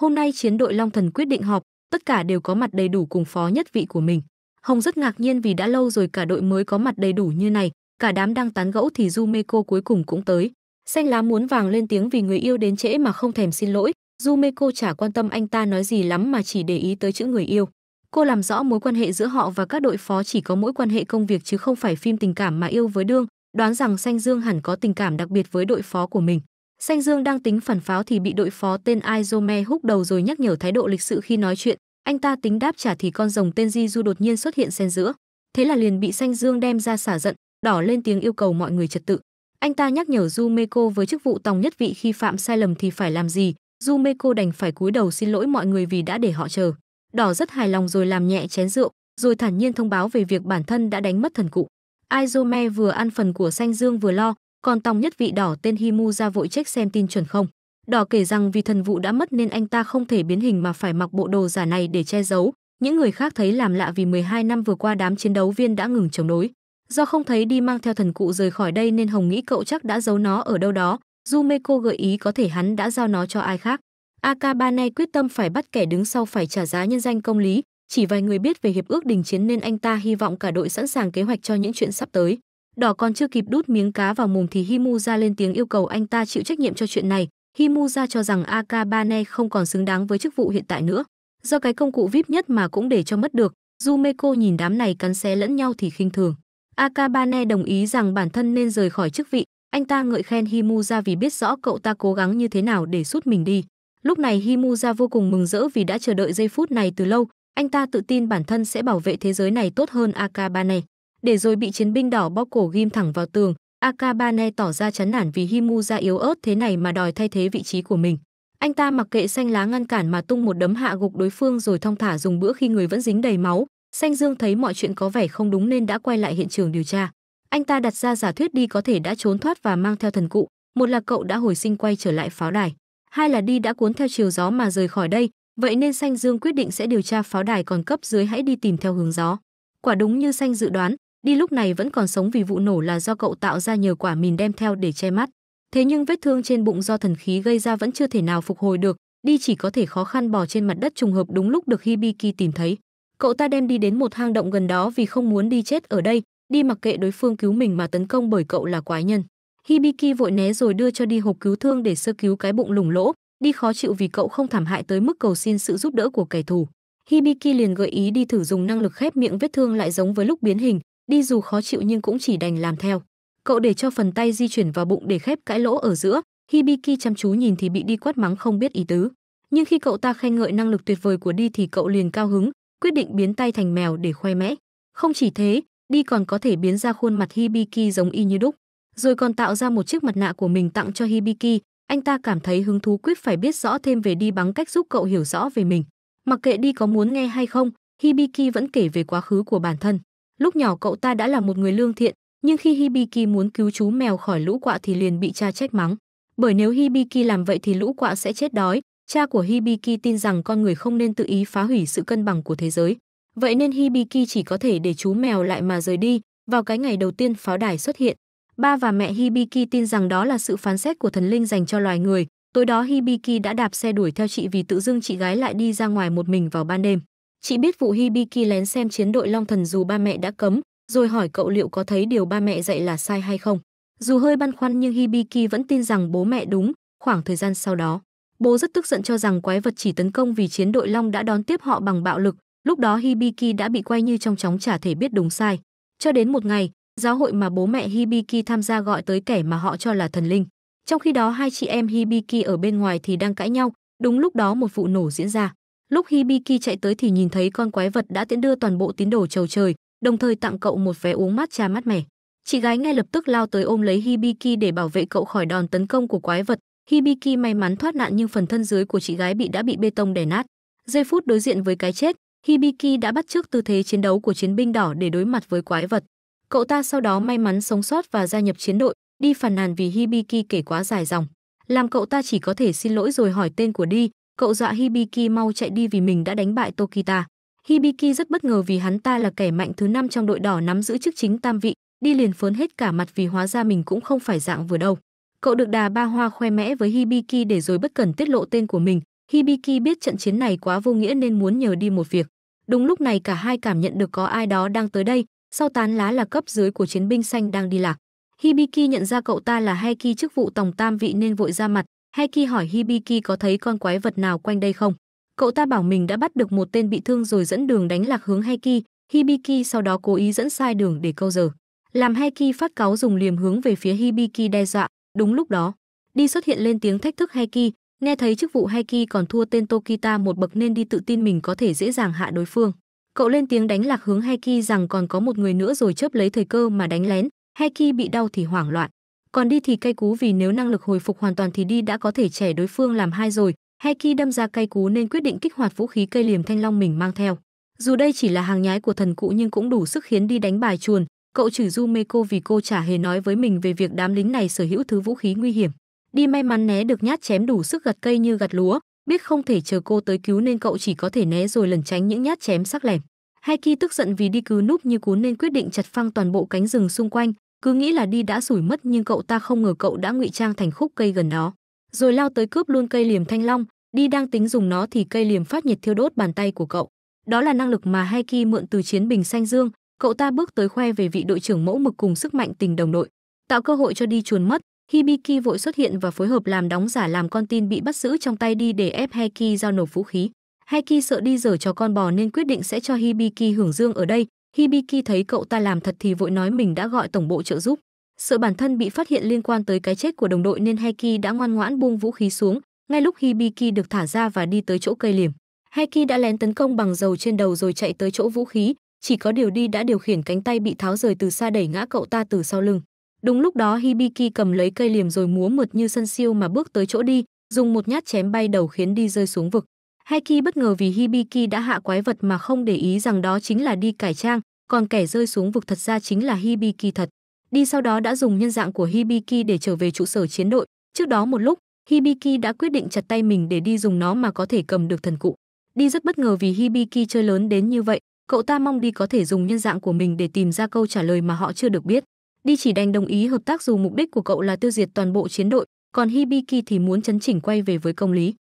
Hôm nay chiến đội Long Thần quyết định họp, tất cả đều có mặt đầy đủ cùng phó nhất vị của mình. Hồng rất ngạc nhiên vì đã lâu rồi cả đội mới có mặt đầy đủ như này, cả đám đang tán gẫu thì Jumeko cuối cùng cũng tới xanh lá muốn vàng lên tiếng vì người yêu đến trễ mà không thèm xin lỗi Jumeko chả quan tâm anh ta nói gì lắm mà chỉ để ý tới chữ người yêu cô làm rõ mối quan hệ giữa họ và các đội phó chỉ có mỗi quan hệ công việc chứ không phải phim tình cảm mà yêu với đương đoán rằng xanh dương hẳn có tình cảm đặc biệt với đội phó của mình xanh dương đang tính phản pháo thì bị đội phó tên aizome húc đầu rồi nhắc nhở thái độ lịch sự khi nói chuyện anh ta tính đáp trả thì con rồng tên Jiju đột nhiên xuất hiện xen giữa thế là liền bị xanh dương đem ra xả giận đỏ lên tiếng yêu cầu mọi người trật tự. Anh ta nhắc nhở Jumeko với chức vụ tòng nhất vị khi phạm sai lầm thì phải làm gì, Jumeko đành phải cúi đầu xin lỗi mọi người vì đã để họ chờ. Đỏ rất hài lòng rồi làm nhẹ chén rượu, rồi thản nhiên thông báo về việc bản thân đã đánh mất thần cụ. Aizome vừa ăn phần của xanh dương vừa lo, còn tòng nhất vị đỏ tên Himu ra vội check xem tin chuẩn không. Đỏ kể rằng vì thần vụ đã mất nên anh ta không thể biến hình mà phải mặc bộ đồ giả này để che giấu. Những người khác thấy làm lạ vì 12 năm vừa qua đám chiến đấu viên đã ngừng chống đối. Do không thấy đi mang theo thần cụ rời khỏi đây nên Hồng nghĩ cậu chắc đã giấu nó ở đâu đó. Jumeko gợi ý có thể hắn đã giao nó cho ai khác. Akabane quyết tâm phải bắt kẻ đứng sau phải trả giá nhân danh công lý. Chỉ vài người biết về hiệp ước đình chiến nên anh ta hy vọng cả đội sẵn sàng kế hoạch cho những chuyện sắp tới. Đỏ còn chưa kịp đút miếng cá vào mồm thì Himu ra lên tiếng yêu cầu anh ta chịu trách nhiệm cho chuyện này. Himu ra cho rằng Akabane không còn xứng đáng với chức vụ hiện tại nữa. Do cái công cụ VIP nhất mà cũng để cho mất được, Jumeko nhìn đám này cắn xé lẫn nhau thì khinh thường. Akabane đồng ý rằng bản thân nên rời khỏi chức vị. Anh ta ngợi khen Himuza vì biết rõ cậu ta cố gắng như thế nào để rút mình đi. Lúc này Himuza vô cùng mừng rỡ vì đã chờ đợi giây phút này từ lâu. Anh ta tự tin bản thân sẽ bảo vệ thế giới này tốt hơn Akabane. Để rồi bị chiến binh đỏ bóc cổ ghim thẳng vào tường, Akabane tỏ ra chán nản vì Himuza yếu ớt thế này mà đòi thay thế vị trí của mình. Anh ta mặc kệ xanh lá ngăn cản mà tung một đấm hạ gục đối phương rồi thong thả dùng bữa khi người vẫn dính đầy máu, Xanh Dương thấy mọi chuyện có vẻ không đúng nên đã quay lại hiện trường điều tra. Anh ta đặt ra giả thuyết đi có thể đã trốn thoát và mang theo thần cụ, một là cậu đã hồi sinh quay trở lại pháo đài, hai là đi đã cuốn theo chiều gió mà rời khỏi đây, vậy nên Xanh Dương quyết định sẽ điều tra pháo đài còn cấp dưới hãy đi tìm theo hướng gió. Quả đúng như Xanh dự đoán, đi lúc này vẫn còn sống vì vụ nổ là do cậu tạo ra nhờ quả mìn đem theo để che mắt. Thế nhưng vết thương trên bụng do thần khí gây ra vẫn chưa thể nào phục hồi được, đi chỉ có thể khó khăn bò trên mặt đất trùng hợp đúng lúc được Hibiki tìm thấy. Cậu ta đem đi đến một hang động gần đó vì không muốn đi chết ở đây, đi mặc kệ đối phương cứu mình mà tấn công bởi cậu là quái nhân. Hibiki vội né rồi đưa cho đi hộp cứu thương để sơ cứu cái bụng lủng lỗ, đi khó chịu vì cậu không thảm hại tới mức cầu xin sự giúp đỡ của kẻ thù. Hibiki liền gợi ý đi thử dùng năng lực khép miệng vết thương lại giống với lúc biến hình, đi dù khó chịu nhưng cũng chỉ đành làm theo. Cậu để cho phần tay di chuyển vào bụng để khép cái lỗ ở giữa, Hibiki chăm chú nhìn thì bị đi quát mắng không biết ý tứ. Nhưng khi cậu ta khen ngợi năng lực tuyệt vời của đi thì cậu liền cao hứng, quyết định biến tay thành mèo để khoe mẽ. Không chỉ thế, đi còn có thể biến ra khuôn mặt Hibiki giống y như đúc, rồi còn tạo ra một chiếc mặt nạ của mình tặng cho Hibiki. Anh ta cảm thấy hứng thú quyết phải biết rõ thêm về đi bằng cách giúp cậu hiểu rõ về mình. Mặc kệ đi có muốn nghe hay không, Hibiki vẫn kể về quá khứ của bản thân. Lúc nhỏ cậu ta đã là một người lương thiện, nhưng khi Hibiki muốn cứu chú mèo khỏi lũ quạ thì liền bị cha trách mắng. Bởi nếu Hibiki làm vậy thì lũ quạ sẽ chết đói, Cha của Hibiki tin rằng con người không nên tự ý phá hủy sự cân bằng của thế giới. Vậy nên Hibiki chỉ có thể để chú mèo lại mà rời đi, vào cái ngày đầu tiên pháo đài xuất hiện. Ba và mẹ Hibiki tin rằng đó là sự phán xét của thần linh dành cho loài người. Tối đó Hibiki đã đạp xe đuổi theo chị vì tự dưng chị gái lại đi ra ngoài một mình vào ban đêm. Chị biết vụ Hibiki lén xem chiến đội Long Thần dù ba mẹ đã cấm, rồi hỏi cậu liệu có thấy điều ba mẹ dạy là sai hay không. Dù hơi băn khoăn nhưng Hibiki vẫn tin rằng bố mẹ đúng, khoảng thời gian sau đó. Bố rất tức giận cho rằng quái vật chỉ tấn công vì chiến đội Long đã đón tiếp họ bằng bạo lực, lúc đó Hibiki đã bị quay như trong chóng chả thể biết đúng sai. Cho đến một ngày, giáo hội mà bố mẹ Hibiki tham gia gọi tới kẻ mà họ cho là thần linh. Trong khi đó hai chị em Hibiki ở bên ngoài thì đang cãi nhau, đúng lúc đó một vụ nổ diễn ra. Lúc Hibiki chạy tới thì nhìn thấy con quái vật đã tiễn đưa toàn bộ tín đồ trầu trời, đồng thời tặng cậu một vé uống mát trà mát mẻ. Chị gái ngay lập tức lao tới ôm lấy Hibiki để bảo vệ cậu khỏi đòn tấn công của quái vật, Hibiki may mắn thoát nạn nhưng phần thân dưới của chị gái bị đã bị bê tông đè nát. Giây phút đối diện với cái chết, Hibiki đã bắt chước tư thế chiến đấu của chiến binh đỏ để đối mặt với quái vật. Cậu ta sau đó may mắn sống sót và gia nhập chiến đội, đi phàn nàn vì Hibiki kể quá dài dòng. Làm cậu ta chỉ có thể xin lỗi rồi hỏi tên của đi, cậu dọa Hibiki mau chạy đi vì mình đã đánh bại Tokita. Hibiki rất bất ngờ vì hắn ta là kẻ mạnh thứ năm trong đội đỏ nắm giữ chức chính tam vị, đi liền phớn hết cả mặt vì hóa ra mình cũng không phải dạng vừa đâu. Cậu được đà ba hoa khoe mẽ với Hibiki để rồi bất cần tiết lộ tên của mình. Hibiki biết trận chiến này quá vô nghĩa nên muốn nhờ đi một việc. Đúng lúc này cả hai cảm nhận được có ai đó đang tới đây, sau tán lá là cấp dưới của chiến binh xanh đang đi lạc. Hibiki nhận ra cậu ta là Heki chức vụ tổng tam vị nên vội ra mặt. Heki hỏi Hibiki có thấy con quái vật nào quanh đây không. Cậu ta bảo mình đã bắt được một tên bị thương rồi dẫn đường đánh lạc hướng Heki. Hibiki sau đó cố ý dẫn sai đường để câu giờ. Làm Heki phát cáo dùng liềm hướng về phía Hibiki đe dọa. Đúng lúc đó, đi xuất hiện lên tiếng thách thức Heki, nghe thấy chức vụ Heki còn thua tên Tokita một bậc nên đi tự tin mình có thể dễ dàng hạ đối phương. Cậu lên tiếng đánh lạc hướng Heki rằng còn có một người nữa rồi chớp lấy thời cơ mà đánh lén, Heki bị đau thì hoảng loạn. Còn đi thì cay cú vì nếu năng lực hồi phục hoàn toàn thì đi đã có thể trẻ đối phương làm hai rồi, Heki đâm ra cay cú nên quyết định kích hoạt vũ khí cây liềm thanh long mình mang theo. Dù đây chỉ là hàng nhái của thần cụ nhưng cũng đủ sức khiến đi đánh bài chuồn, Cậu chửi du mê cô vì cô chả hề nói với mình về việc đám lính này sở hữu thứ vũ khí nguy hiểm. Đi may mắn né được nhát chém đủ sức gặt cây như gặt lúa, biết không thể chờ cô tới cứu nên cậu chỉ có thể né rồi lẩn tránh những nhát chém sắc lẻm. Haiki tức giận vì đi cứ núp như cún nên quyết định chặt phăng toàn bộ cánh rừng xung quanh, cứ nghĩ là đi đã sủi mất nhưng cậu ta không ngờ cậu đã ngụy trang thành khúc cây gần đó, rồi lao tới cướp luôn cây liềm thanh long, đi đang tính dùng nó thì cây liềm phát nhiệt thiêu đốt bàn tay của cậu. Đó là năng lực mà Haiki mượn từ chiến bình xanh dương, cậu ta bước tới khoe về vị đội trưởng mẫu mực cùng sức mạnh tình đồng đội tạo cơ hội cho đi chuồn mất hibiki vội xuất hiện và phối hợp làm đóng giả làm con tin bị bắt giữ trong tay đi để ép heki giao nộp vũ khí heki sợ đi dở cho con bò nên quyết định sẽ cho hibiki hưởng dương ở đây hibiki thấy cậu ta làm thật thì vội nói mình đã gọi tổng bộ trợ giúp sợ bản thân bị phát hiện liên quan tới cái chết của đồng đội nên heki đã ngoan ngoãn buông vũ khí xuống ngay lúc hibiki được thả ra và đi tới chỗ cây liềm heki đã lén tấn công bằng dầu trên đầu rồi chạy tới chỗ vũ khí chỉ có điều đi đã điều khiển cánh tay bị tháo rời từ xa đẩy ngã cậu ta từ sau lưng. Đúng lúc đó Hibiki cầm lấy cây liềm rồi múa mượt như sân siêu mà bước tới chỗ đi, dùng một nhát chém bay đầu khiến đi rơi xuống vực. Heki bất ngờ vì Hibiki đã hạ quái vật mà không để ý rằng đó chính là đi cải trang, còn kẻ rơi xuống vực thật ra chính là Hibiki thật. Đi sau đó đã dùng nhân dạng của Hibiki để trở về trụ sở chiến đội. Trước đó một lúc, Hibiki đã quyết định chặt tay mình để đi dùng nó mà có thể cầm được thần cụ. Đi rất bất ngờ vì Hibiki chơi lớn đến như vậy, Cậu ta mong đi có thể dùng nhân dạng của mình để tìm ra câu trả lời mà họ chưa được biết. Đi chỉ đành đồng ý hợp tác dù mục đích của cậu là tiêu diệt toàn bộ chiến đội, còn Hibiki thì muốn chấn chỉnh quay về với công lý.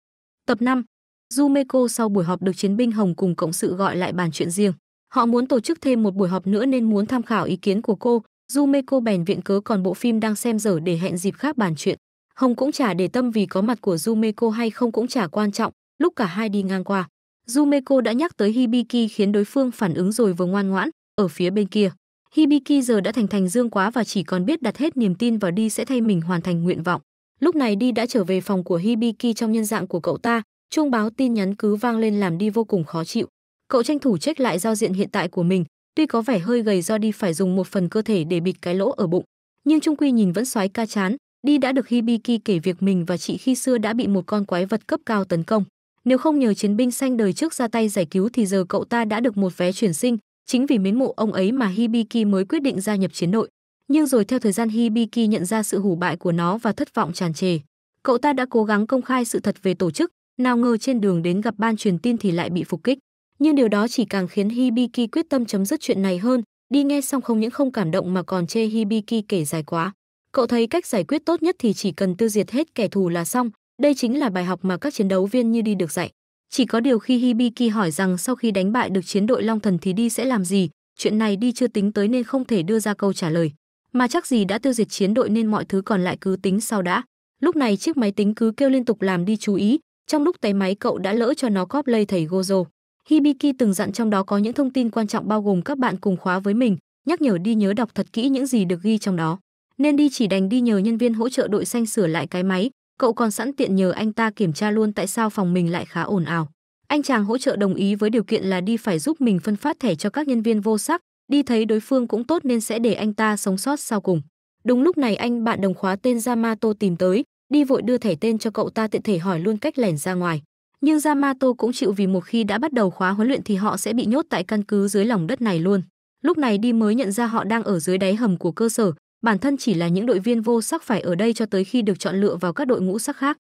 Tập 5. Jumeko sau buổi họp được chiến binh Hồng cùng cộng sự gọi lại bàn chuyện riêng. Họ muốn tổ chức thêm một buổi họp nữa nên muốn tham khảo ý kiến của cô. Jumeko bèn viện cớ còn bộ phim đang xem dở để hẹn dịp khác bàn chuyện. Hồng cũng chả để tâm vì có mặt của Jumeko hay không cũng chả quan trọng, lúc cả hai đi ngang qua. Jumeko đã nhắc tới Hibiki khiến đối phương phản ứng rồi vừa ngoan ngoãn, ở phía bên kia. Hibiki giờ đã thành thành dương quá và chỉ còn biết đặt hết niềm tin vào đi sẽ thay mình hoàn thành nguyện vọng. Lúc này đi đã trở về phòng của Hibiki trong nhân dạng của cậu ta, chuông báo tin nhắn cứ vang lên làm đi vô cùng khó chịu. Cậu tranh thủ check lại giao diện hiện tại của mình, tuy có vẻ hơi gầy do đi phải dùng một phần cơ thể để bịt cái lỗ ở bụng, nhưng trung quy nhìn vẫn xoái ca chán, đi đã được Hibiki kể việc mình và chị khi xưa đã bị một con quái vật cấp cao tấn công. Nếu không nhờ chiến binh xanh đời trước ra tay giải cứu thì giờ cậu ta đã được một vé chuyển sinh, chính vì mến mộ ông ấy mà Hibiki mới quyết định gia nhập chiến đội. Nhưng rồi theo thời gian Hibiki nhận ra sự hủ bại của nó và thất vọng tràn trề. Cậu ta đã cố gắng công khai sự thật về tổ chức, nào ngờ trên đường đến gặp ban truyền tin thì lại bị phục kích. Nhưng điều đó chỉ càng khiến Hibiki quyết tâm chấm dứt chuyện này hơn, đi nghe xong không những không cảm động mà còn chê Hibiki kể dài quá. Cậu thấy cách giải quyết tốt nhất thì chỉ cần tiêu diệt hết kẻ thù là xong, đây chính là bài học mà các chiến đấu viên như đi được dạy. Chỉ có điều khi Hibiki hỏi rằng sau khi đánh bại được chiến đội Long Thần thì đi sẽ làm gì, chuyện này đi chưa tính tới nên không thể đưa ra câu trả lời. Mà chắc gì đã tiêu diệt chiến đội nên mọi thứ còn lại cứ tính sau đã. Lúc này chiếc máy tính cứ kêu liên tục làm đi chú ý, trong lúc tay máy cậu đã lỡ cho nó cóp lây thầy Gozo. Hibiki từng dặn trong đó có những thông tin quan trọng bao gồm các bạn cùng khóa với mình, nhắc nhở đi nhớ đọc thật kỹ những gì được ghi trong đó. Nên đi chỉ đành đi nhờ nhân viên hỗ trợ đội xanh sửa lại cái máy, cậu còn sẵn tiện nhờ anh ta kiểm tra luôn tại sao phòng mình lại khá ồn ào. Anh chàng hỗ trợ đồng ý với điều kiện là đi phải giúp mình phân phát thẻ cho các nhân viên vô sắc, đi thấy đối phương cũng tốt nên sẽ để anh ta sống sót sau cùng. Đúng lúc này anh bạn đồng khóa tên Yamato tìm tới, đi vội đưa thẻ tên cho cậu ta tiện thể hỏi luôn cách lẻn ra ngoài. Nhưng Yamato cũng chịu vì một khi đã bắt đầu khóa huấn luyện thì họ sẽ bị nhốt tại căn cứ dưới lòng đất này luôn. Lúc này đi mới nhận ra họ đang ở dưới đáy hầm của cơ sở, bản thân chỉ là những đội viên vô sắc phải ở đây cho tới khi được chọn lựa vào các đội ngũ sắc khác.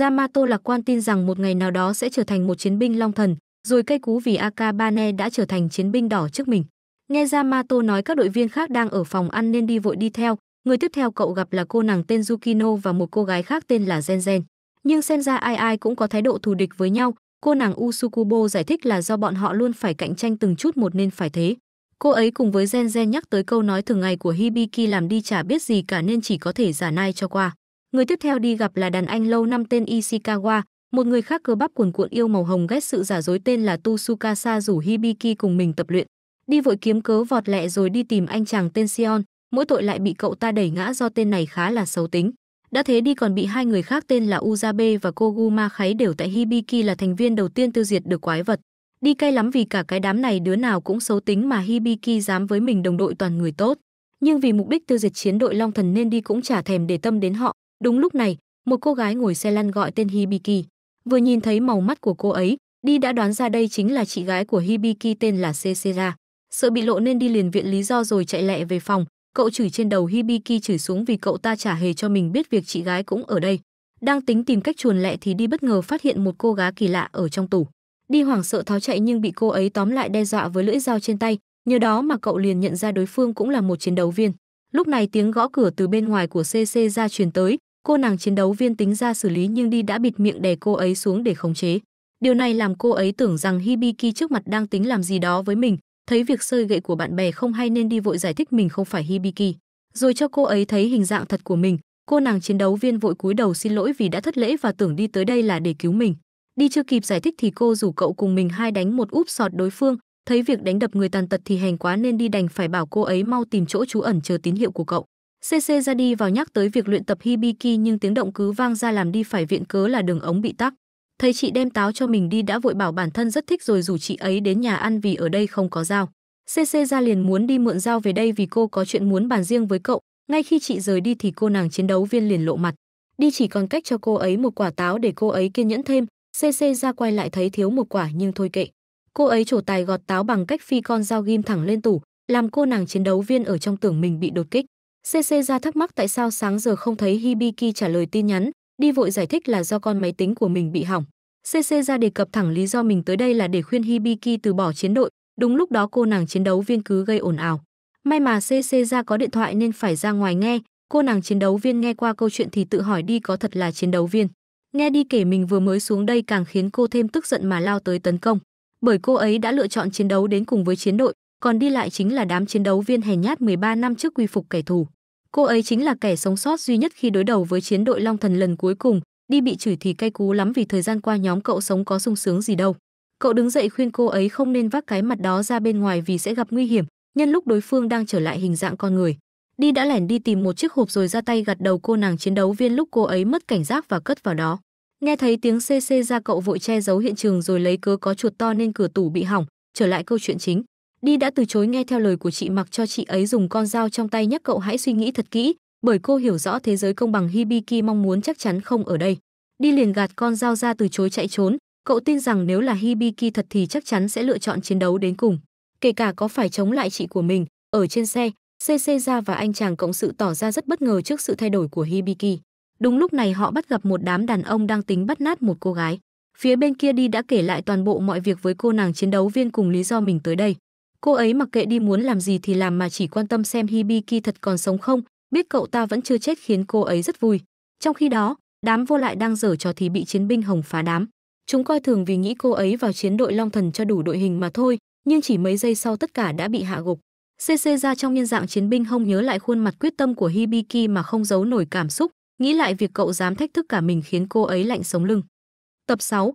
Yamato lạc quan tin rằng một ngày nào đó sẽ trở thành một chiến binh long thần, rồi cây cú vì Akabane đã trở thành chiến binh đỏ trước mình. Nghe Yamato nói các đội viên khác đang ở phòng ăn nên đi vội đi theo, người tiếp theo cậu gặp là cô nàng tên Yukino và một cô gái khác tên là Zenzen. Nhưng xem ra ai ai cũng có thái độ thù địch với nhau, cô nàng Usukubo giải thích là do bọn họ luôn phải cạnh tranh từng chút một nên phải thế. Cô ấy cùng với Gen Gen nhắc tới câu nói thường ngày của Hibiki làm đi chả biết gì cả nên chỉ có thể giả nai cho qua. Người tiếp theo đi gặp là đàn anh lâu năm tên Ishikawa, một người khác cơ bắp cuồn cuộn yêu màu hồng ghét sự giả dối tên là Tsukasa rủ Hibiki cùng mình tập luyện. Đi vội kiếm cớ vọt lẹ rồi đi tìm anh chàng tên Sion, mỗi tội lại bị cậu ta đẩy ngã do tên này khá là xấu tính. Đã thế đi còn bị hai người khác tên là Uzabe và Koguma kháy đều tại Hibiki là thành viên đầu tiên tiêu diệt được quái vật. Đi cay lắm vì cả cái đám này đứa nào cũng xấu tính mà Hibiki dám với mình đồng đội toàn người tốt. Nhưng vì mục đích tiêu diệt chiến đội Long Thần nên đi cũng chả thèm để tâm đến họ. Đúng lúc này, một cô gái ngồi xe lăn gọi tên Hibiki. Vừa nhìn thấy màu mắt của cô ấy, đi đã đoán ra đây chính là chị gái của Hibiki tên là Cesera. Sợ bị lộ nên đi liền viện lý do rồi chạy lẹ về phòng. Cậu chửi trên đầu Hibiki chửi xuống vì cậu ta chả hề cho mình biết việc chị gái cũng ở đây. Đang tính tìm cách chuồn lẹ thì đi bất ngờ phát hiện một cô gái kỳ lạ ở trong tủ. Đi hoảng sợ tháo chạy nhưng bị cô ấy tóm lại đe dọa với lưỡi dao trên tay, nhờ đó mà cậu liền nhận ra đối phương cũng là một chiến đấu viên. Lúc này tiếng gõ cửa từ bên ngoài của CC ra truyền tới, cô nàng chiến đấu viên tính ra xử lý nhưng đi đã bịt miệng đè cô ấy xuống để khống chế. Điều này làm cô ấy tưởng rằng Hibiki trước mặt đang tính làm gì đó với mình, thấy việc sơi gậy của bạn bè không hay nên đi vội giải thích mình không phải Hibiki. Rồi cho cô ấy thấy hình dạng thật của mình, cô nàng chiến đấu viên vội cúi đầu xin lỗi vì đã thất lễ và tưởng đi tới đây là để cứu mình. Đi chưa kịp giải thích thì cô rủ cậu cùng mình hai đánh một úp sọt đối phương, thấy việc đánh đập người tàn tật thì hèn quá nên đi đành phải bảo cô ấy mau tìm chỗ trú ẩn chờ tín hiệu của cậu. CC ra đi vào nhắc tới việc luyện tập Hibiki nhưng tiếng động cứ vang ra làm đi phải viện cớ là đường ống bị tắc. Thấy chị đem táo cho mình đi đã vội bảo bản thân rất thích rồi rủ chị ấy đến nhà ăn vì ở đây không có dao. CC ra liền muốn đi mượn dao về đây vì cô có chuyện muốn bàn riêng với cậu. Ngay khi chị rời đi thì cô nàng chiến đấu viên liền lộ mặt. Đi chỉ còn cách cho cô ấy một quả táo để cô ấy kiên nhẫn thêm, CC ra quay lại thấy thiếu một quả nhưng thôi kệ. Cô ấy trổ tài gọt táo bằng cách phi con dao ghim thẳng lên tủ, làm cô nàng chiến đấu viên ở trong tưởng mình bị đột kích. CC ra thắc mắc tại sao sáng giờ không thấy Hibiki trả lời tin nhắn, đi vội giải thích là do con máy tính của mình bị hỏng. CC ra đề cập thẳng lý do mình tới đây là để khuyên Hibiki từ bỏ chiến đội, đúng lúc đó cô nàng chiến đấu viên cứ gây ồn ào. May mà CC ra có điện thoại nên phải ra ngoài nghe, cô nàng chiến đấu viên nghe qua câu chuyện thì tự hỏi đi có thật là chiến đấu viên. Nghe đi kể mình vừa mới xuống đây càng khiến cô thêm tức giận mà lao tới tấn công, bởi cô ấy đã lựa chọn chiến đấu đến cùng với chiến đội, còn đi lại chính là đám chiến đấu viên hèn nhát 13 năm trước quy phục kẻ thù. Cô ấy chính là kẻ sống sót duy nhất khi đối đầu với chiến đội Long Thần lần cuối cùng, đi bị chửi thì cay cú lắm vì thời gian qua nhóm cậu sống có sung sướng gì đâu. Cậu đứng dậy khuyên cô ấy không nên vác cái mặt đó ra bên ngoài vì sẽ gặp nguy hiểm, nhân lúc đối phương đang trở lại hình dạng con người đi đã lẻn đi tìm một chiếc hộp rồi ra tay gặt đầu cô nàng chiến đấu viên lúc cô ấy mất cảnh giác và cất vào đó nghe thấy tiếng cc ra cậu vội che giấu hiện trường rồi lấy cớ có chuột to nên cửa tủ bị hỏng trở lại câu chuyện chính đi đã từ chối nghe theo lời của chị mặc cho chị ấy dùng con dao trong tay nhắc cậu hãy suy nghĩ thật kỹ bởi cô hiểu rõ thế giới công bằng hibiki mong muốn chắc chắn không ở đây đi liền gạt con dao ra từ chối chạy trốn cậu tin rằng nếu là hibiki thật thì chắc chắn sẽ lựa chọn chiến đấu đến cùng kể cả có phải chống lại chị của mình ở trên xe ra và anh chàng cộng sự tỏ ra rất bất ngờ trước sự thay đổi của Hibiki. Đúng lúc này họ bắt gặp một đám đàn ông đang tính bắt nát một cô gái. Phía bên kia đi đã kể lại toàn bộ mọi việc với cô nàng chiến đấu viên cùng lý do mình tới đây. Cô ấy mặc kệ đi muốn làm gì thì làm mà chỉ quan tâm xem Hibiki thật còn sống không, biết cậu ta vẫn chưa chết khiến cô ấy rất vui. Trong khi đó, đám vô lại đang dở trò thì bị chiến binh hồng phá đám. Chúng coi thường vì nghĩ cô ấy vào chiến đội Long Thần cho đủ đội hình mà thôi, nhưng chỉ mấy giây sau tất cả đã bị hạ gục. CC ra trong nhân dạng chiến binh không nhớ lại khuôn mặt quyết tâm của Hibiki mà không giấu nổi cảm xúc, nghĩ lại việc cậu dám thách thức cả mình khiến cô ấy lạnh sống lưng. Tập 6.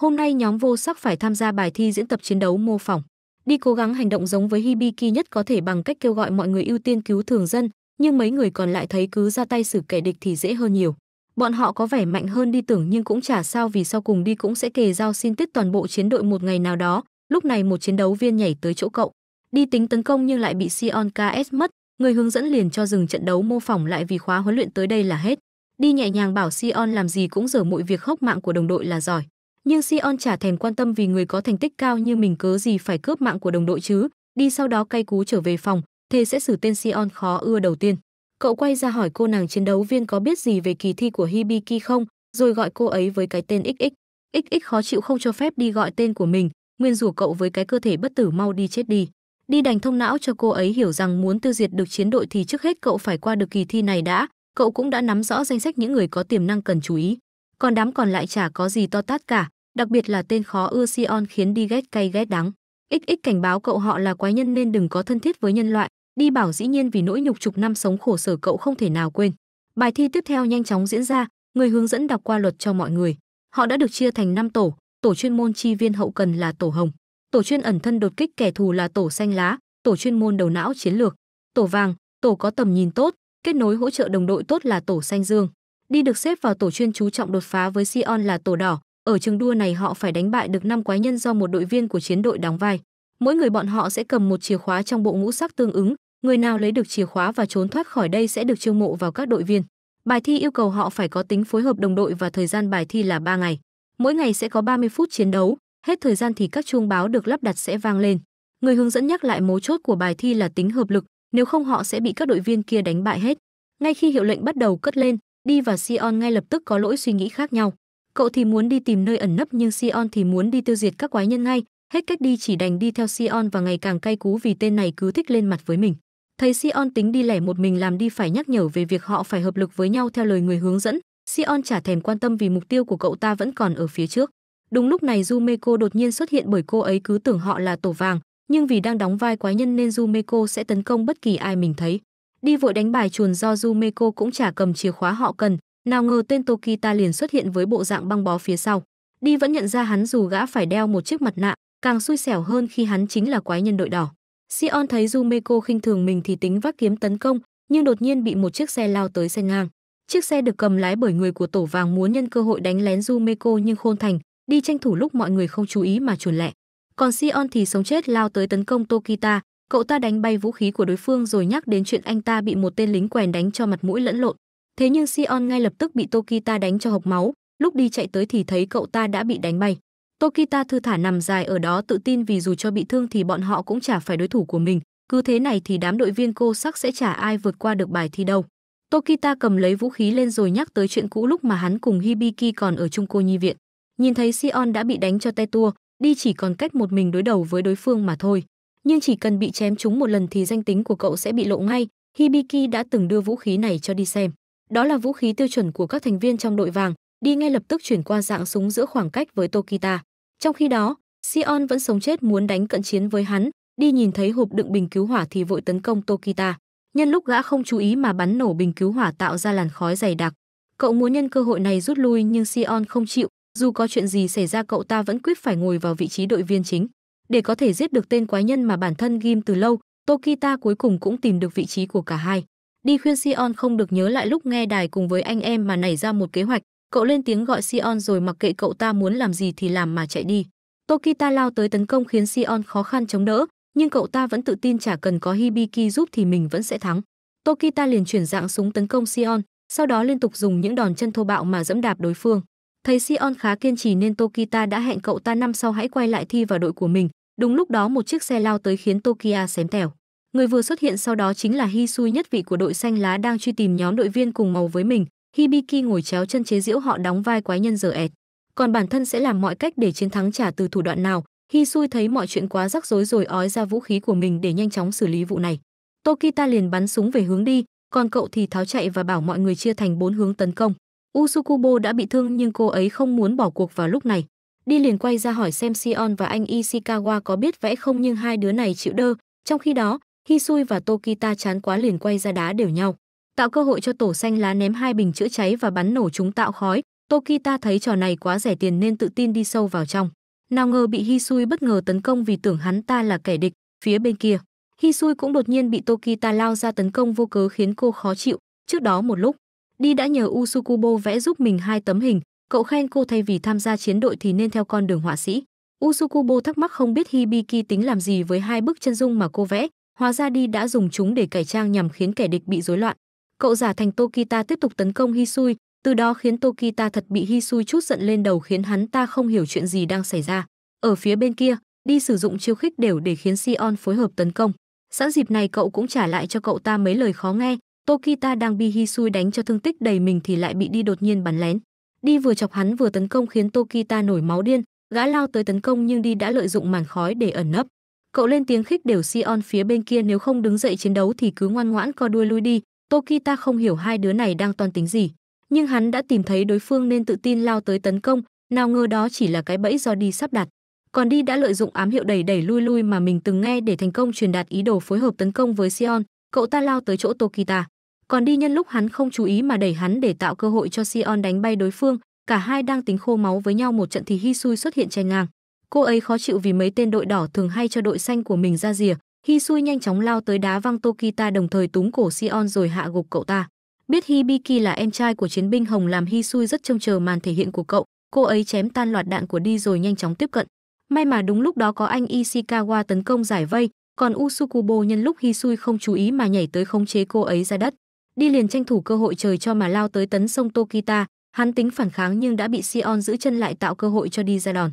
Hôm nay nhóm vô sắc phải tham gia bài thi diễn tập chiến đấu mô phỏng. Đi cố gắng hành động giống với Hibiki nhất có thể bằng cách kêu gọi mọi người ưu tiên cứu thường dân, nhưng mấy người còn lại thấy cứ ra tay xử kẻ địch thì dễ hơn nhiều. Bọn họ có vẻ mạnh hơn đi tưởng nhưng cũng chả sao vì sau cùng đi cũng sẽ kề dao xin tiết toàn bộ chiến đội một ngày nào đó, lúc này một chiến đấu viên nhảy tới chỗ cậu đi tính tấn công nhưng lại bị Sion KS mất, người hướng dẫn liền cho dừng trận đấu mô phỏng lại vì khóa huấn luyện tới đây là hết. Đi nhẹ nhàng bảo Sion làm gì cũng dở mọi việc hốc mạng của đồng đội là giỏi. Nhưng Sion chả thèm quan tâm vì người có thành tích cao như mình cớ gì phải cướp mạng của đồng đội chứ, đi sau đó cay cú trở về phòng, thề sẽ xử tên Sion khó ưa đầu tiên. Cậu quay ra hỏi cô nàng chiến đấu viên có biết gì về kỳ thi của Hibiki không, rồi gọi cô ấy với cái tên XX. XX khó chịu không cho phép đi gọi tên của mình, nguyên rủa cậu với cái cơ thể bất tử mau đi chết đi. Đi đành thông não cho cô ấy hiểu rằng muốn tiêu diệt được chiến đội thì trước hết cậu phải qua được kỳ thi này đã, cậu cũng đã nắm rõ danh sách những người có tiềm năng cần chú ý. Còn đám còn lại chả có gì to tát cả, đặc biệt là tên khó ưa Sion khiến đi ghét cay ghét đắng. XX cảnh báo cậu họ là quái nhân nên đừng có thân thiết với nhân loại, đi bảo dĩ nhiên vì nỗi nhục chục năm sống khổ sở cậu không thể nào quên. Bài thi tiếp theo nhanh chóng diễn ra, người hướng dẫn đọc qua luật cho mọi người. Họ đã được chia thành 5 tổ, tổ chuyên môn chi viên hậu cần là tổ hồng, tổ chuyên ẩn thân đột kích kẻ thù là tổ xanh lá, tổ chuyên môn đầu não chiến lược, tổ vàng, tổ có tầm nhìn tốt, kết nối hỗ trợ đồng đội tốt là tổ xanh dương. Đi được xếp vào tổ chuyên chú trọng đột phá với Sion là tổ đỏ, ở trường đua này họ phải đánh bại được năm quái nhân do một đội viên của chiến đội đóng vai. Mỗi người bọn họ sẽ cầm một chìa khóa trong bộ ngũ sắc tương ứng, người nào lấy được chìa khóa và trốn thoát khỏi đây sẽ được chiêu mộ vào các đội viên. Bài thi yêu cầu họ phải có tính phối hợp đồng đội và thời gian bài thi là 3 ngày. Mỗi ngày sẽ có 30 phút chiến đấu, Hết thời gian thì các chuông báo được lắp đặt sẽ vang lên. Người hướng dẫn nhắc lại mấu chốt của bài thi là tính hợp lực, nếu không họ sẽ bị các đội viên kia đánh bại hết. Ngay khi hiệu lệnh bắt đầu cất lên, Đi và Sion ngay lập tức có lỗi suy nghĩ khác nhau. Cậu thì muốn đi tìm nơi ẩn nấp nhưng Sion thì muốn đi tiêu diệt các quái nhân ngay, hết cách đi chỉ đành đi theo Sion và ngày càng cay cú vì tên này cứ thích lên mặt với mình. Thấy Sion tính đi lẻ một mình làm đi phải nhắc nhở về việc họ phải hợp lực với nhau theo lời người hướng dẫn, Sion chả thèm quan tâm vì mục tiêu của cậu ta vẫn còn ở phía trước. Đúng lúc này Jumeko đột nhiên xuất hiện bởi cô ấy cứ tưởng họ là tổ vàng, nhưng vì đang đóng vai quái nhân nên Jumeko sẽ tấn công bất kỳ ai mình thấy. Đi vội đánh bài chuồn do Jumeko cũng chả cầm chìa khóa họ cần, nào ngờ tên Tokita liền xuất hiện với bộ dạng băng bó phía sau. Đi vẫn nhận ra hắn dù gã phải đeo một chiếc mặt nạ, càng xui xẻo hơn khi hắn chính là quái nhân đội đỏ. Sion thấy Jumeko khinh thường mình thì tính vác kiếm tấn công, nhưng đột nhiên bị một chiếc xe lao tới xe ngang. Chiếc xe được cầm lái bởi người của tổ vàng muốn nhân cơ hội đánh lén Jumeko nhưng khôn thành, đi tranh thủ lúc mọi người không chú ý mà chuồn lẹ. Còn Sion thì sống chết lao tới tấn công Tokita, cậu ta đánh bay vũ khí của đối phương rồi nhắc đến chuyện anh ta bị một tên lính quèn đánh cho mặt mũi lẫn lộn. Thế nhưng Sion ngay lập tức bị Tokita đánh cho hộc máu, lúc đi chạy tới thì thấy cậu ta đã bị đánh bay. Tokita thư thả nằm dài ở đó tự tin vì dù cho bị thương thì bọn họ cũng chả phải đối thủ của mình, cứ thế này thì đám đội viên cô sắc sẽ chả ai vượt qua được bài thi đâu. Tokita cầm lấy vũ khí lên rồi nhắc tới chuyện cũ lúc mà hắn cùng Hibiki còn ở chung cô nhi viện. Nhìn thấy Sion đã bị đánh cho te tua, đi chỉ còn cách một mình đối đầu với đối phương mà thôi. Nhưng chỉ cần bị chém trúng một lần thì danh tính của cậu sẽ bị lộ ngay. Hibiki đã từng đưa vũ khí này cho đi xem. Đó là vũ khí tiêu chuẩn của các thành viên trong đội vàng, đi ngay lập tức chuyển qua dạng súng giữa khoảng cách với Tokita. Trong khi đó, Sion vẫn sống chết muốn đánh cận chiến với hắn, đi nhìn thấy hộp đựng bình cứu hỏa thì vội tấn công Tokita. Nhân lúc gã không chú ý mà bắn nổ bình cứu hỏa tạo ra làn khói dày đặc. Cậu muốn nhân cơ hội này rút lui nhưng Sion không chịu, dù có chuyện gì xảy ra cậu ta vẫn quyết phải ngồi vào vị trí đội viên chính. Để có thể giết được tên quái nhân mà bản thân ghim từ lâu, Tokita cuối cùng cũng tìm được vị trí của cả hai. Đi khuyên Sion không được nhớ lại lúc nghe đài cùng với anh em mà nảy ra một kế hoạch. Cậu lên tiếng gọi Sion rồi mặc kệ cậu ta muốn làm gì thì làm mà chạy đi. Tokita lao tới tấn công khiến Sion khó khăn chống đỡ, nhưng cậu ta vẫn tự tin chả cần có Hibiki giúp thì mình vẫn sẽ thắng. Tokita liền chuyển dạng súng tấn công Sion, sau đó liên tục dùng những đòn chân thô bạo mà dẫm đạp đối phương. Thấy Sion khá kiên trì nên Tokita đã hẹn cậu ta năm sau hãy quay lại thi vào đội của mình. Đúng lúc đó một chiếc xe lao tới khiến Tokia xém tèo. Người vừa xuất hiện sau đó chính là Hisui nhất vị của đội xanh lá đang truy tìm nhóm đội viên cùng màu với mình. Hibiki ngồi chéo chân chế giễu họ đóng vai quái nhân giờ ẹt. Còn bản thân sẽ làm mọi cách để chiến thắng trả từ thủ đoạn nào. Hisui thấy mọi chuyện quá rắc rối rồi ói ra vũ khí của mình để nhanh chóng xử lý vụ này. Tokita liền bắn súng về hướng đi, còn cậu thì tháo chạy và bảo mọi người chia thành bốn hướng tấn công. Usukubo đã bị thương nhưng cô ấy không muốn bỏ cuộc vào lúc này. Đi liền quay ra hỏi xem Sion và anh Ishikawa có biết vẽ không nhưng hai đứa này chịu đơ. Trong khi đó, Hisui và Tokita chán quá liền quay ra đá đều nhau. Tạo cơ hội cho tổ xanh lá ném hai bình chữa cháy và bắn nổ chúng tạo khói. Tokita thấy trò này quá rẻ tiền nên tự tin đi sâu vào trong. Nào ngờ bị Hisui bất ngờ tấn công vì tưởng hắn ta là kẻ địch, phía bên kia. Hisui cũng đột nhiên bị Tokita lao ra tấn công vô cớ khiến cô khó chịu. Trước đó một lúc, Đi đã nhờ Usukubo vẽ giúp mình hai tấm hình, cậu khen cô thay vì tham gia chiến đội thì nên theo con đường họa sĩ. Usukubo thắc mắc không biết Hibiki tính làm gì với hai bức chân dung mà cô vẽ, hóa ra đi đã dùng chúng để cải trang nhằm khiến kẻ địch bị rối loạn. Cậu giả thành Tokita tiếp tục tấn công Hisui, từ đó khiến Tokita thật bị Hisui chút giận lên đầu khiến hắn ta không hiểu chuyện gì đang xảy ra. Ở phía bên kia, đi sử dụng chiêu khích đều để khiến Sion phối hợp tấn công. Sẵn dịp này cậu cũng trả lại cho cậu ta mấy lời khó nghe, Tokita đang bị Hisui đánh cho thương tích đầy mình thì lại bị đi đột nhiên bắn lén. Đi vừa chọc hắn vừa tấn công khiến Tokita nổi máu điên, gã lao tới tấn công nhưng đi đã lợi dụng màn khói để ẩn nấp. Cậu lên tiếng khích đều Sion phía bên kia nếu không đứng dậy chiến đấu thì cứ ngoan ngoãn co đuôi lui đi. Tokita không hiểu hai đứa này đang toan tính gì, nhưng hắn đã tìm thấy đối phương nên tự tin lao tới tấn công, nào ngờ đó chỉ là cái bẫy do đi sắp đặt. Còn đi đã lợi dụng ám hiệu đẩy đẩy lui lui mà mình từng nghe để thành công truyền đạt ý đồ phối hợp tấn công với Sion, cậu ta lao tới chỗ Tokita còn đi nhân lúc hắn không chú ý mà đẩy hắn để tạo cơ hội cho Sion đánh bay đối phương, cả hai đang tính khô máu với nhau một trận thì Hisui xuất hiện chen ngang. Cô ấy khó chịu vì mấy tên đội đỏ thường hay cho đội xanh của mình ra rìa, Hisui nhanh chóng lao tới đá văng Tokita đồng thời túng cổ Sion rồi hạ gục cậu ta. Biết Hibiki là em trai của chiến binh Hồng làm Hisui rất trông chờ màn thể hiện của cậu, cô ấy chém tan loạt đạn của đi rồi nhanh chóng tiếp cận. May mà đúng lúc đó có anh Ishikawa tấn công giải vây, còn Usukubo nhân lúc Hisui không chú ý mà nhảy tới khống chế cô ấy ra đất đi liền tranh thủ cơ hội trời cho mà lao tới tấn sông Tokita, hắn tính phản kháng nhưng đã bị Sion giữ chân lại tạo cơ hội cho đi ra đòn.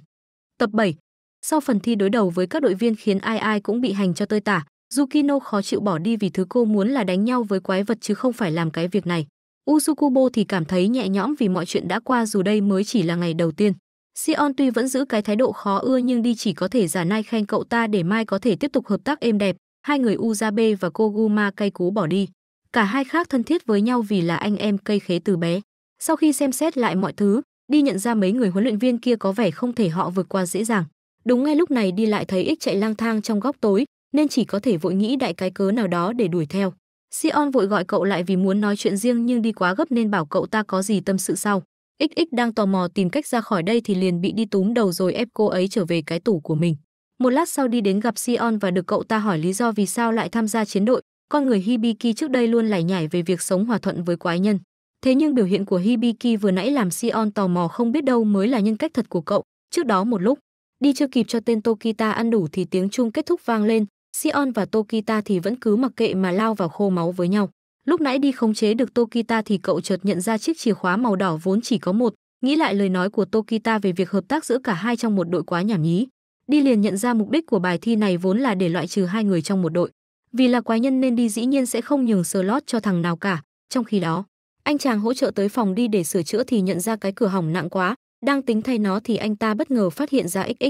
Tập 7 Sau phần thi đối đầu với các đội viên khiến ai ai cũng bị hành cho tơi tả, Yukino khó chịu bỏ đi vì thứ cô muốn là đánh nhau với quái vật chứ không phải làm cái việc này. Usukubo thì cảm thấy nhẹ nhõm vì mọi chuyện đã qua dù đây mới chỉ là ngày đầu tiên. Sion tuy vẫn giữ cái thái độ khó ưa nhưng đi chỉ có thể giả nai khen cậu ta để mai có thể tiếp tục hợp tác êm đẹp. Hai người Uzabe và Koguma cay cú bỏ đi. Cả hai khác thân thiết với nhau vì là anh em cây khế từ bé. Sau khi xem xét lại mọi thứ, đi nhận ra mấy người huấn luyện viên kia có vẻ không thể họ vượt qua dễ dàng. Đúng ngay lúc này đi lại thấy ích chạy lang thang trong góc tối, nên chỉ có thể vội nghĩ đại cái cớ nào đó để đuổi theo. Sion vội gọi cậu lại vì muốn nói chuyện riêng nhưng đi quá gấp nên bảo cậu ta có gì tâm sự sau. XX đang tò mò tìm cách ra khỏi đây thì liền bị đi túm đầu rồi ép cô ấy trở về cái tủ của mình. Một lát sau đi đến gặp Sion và được cậu ta hỏi lý do vì sao lại tham gia chiến đội, con người Hibiki trước đây luôn lải nhải về việc sống hòa thuận với quái nhân. Thế nhưng biểu hiện của Hibiki vừa nãy làm Sion tò mò không biết đâu mới là nhân cách thật của cậu. Trước đó một lúc, đi chưa kịp cho tên Tokita ăn đủ thì tiếng chuông kết thúc vang lên, Sion và Tokita thì vẫn cứ mặc kệ mà lao vào khô máu với nhau. Lúc nãy đi khống chế được Tokita thì cậu chợt nhận ra chiếc chìa khóa màu đỏ vốn chỉ có một, nghĩ lại lời nói của Tokita về việc hợp tác giữa cả hai trong một đội quá nhảm nhí. Đi liền nhận ra mục đích của bài thi này vốn là để loại trừ hai người trong một đội. Vì là quái nhân nên đi dĩ nhiên sẽ không nhường sờ lót cho thằng nào cả. Trong khi đó, anh chàng hỗ trợ tới phòng đi để sửa chữa thì nhận ra cái cửa hỏng nặng quá, đang tính thay nó thì anh ta bất ngờ phát hiện ra XX.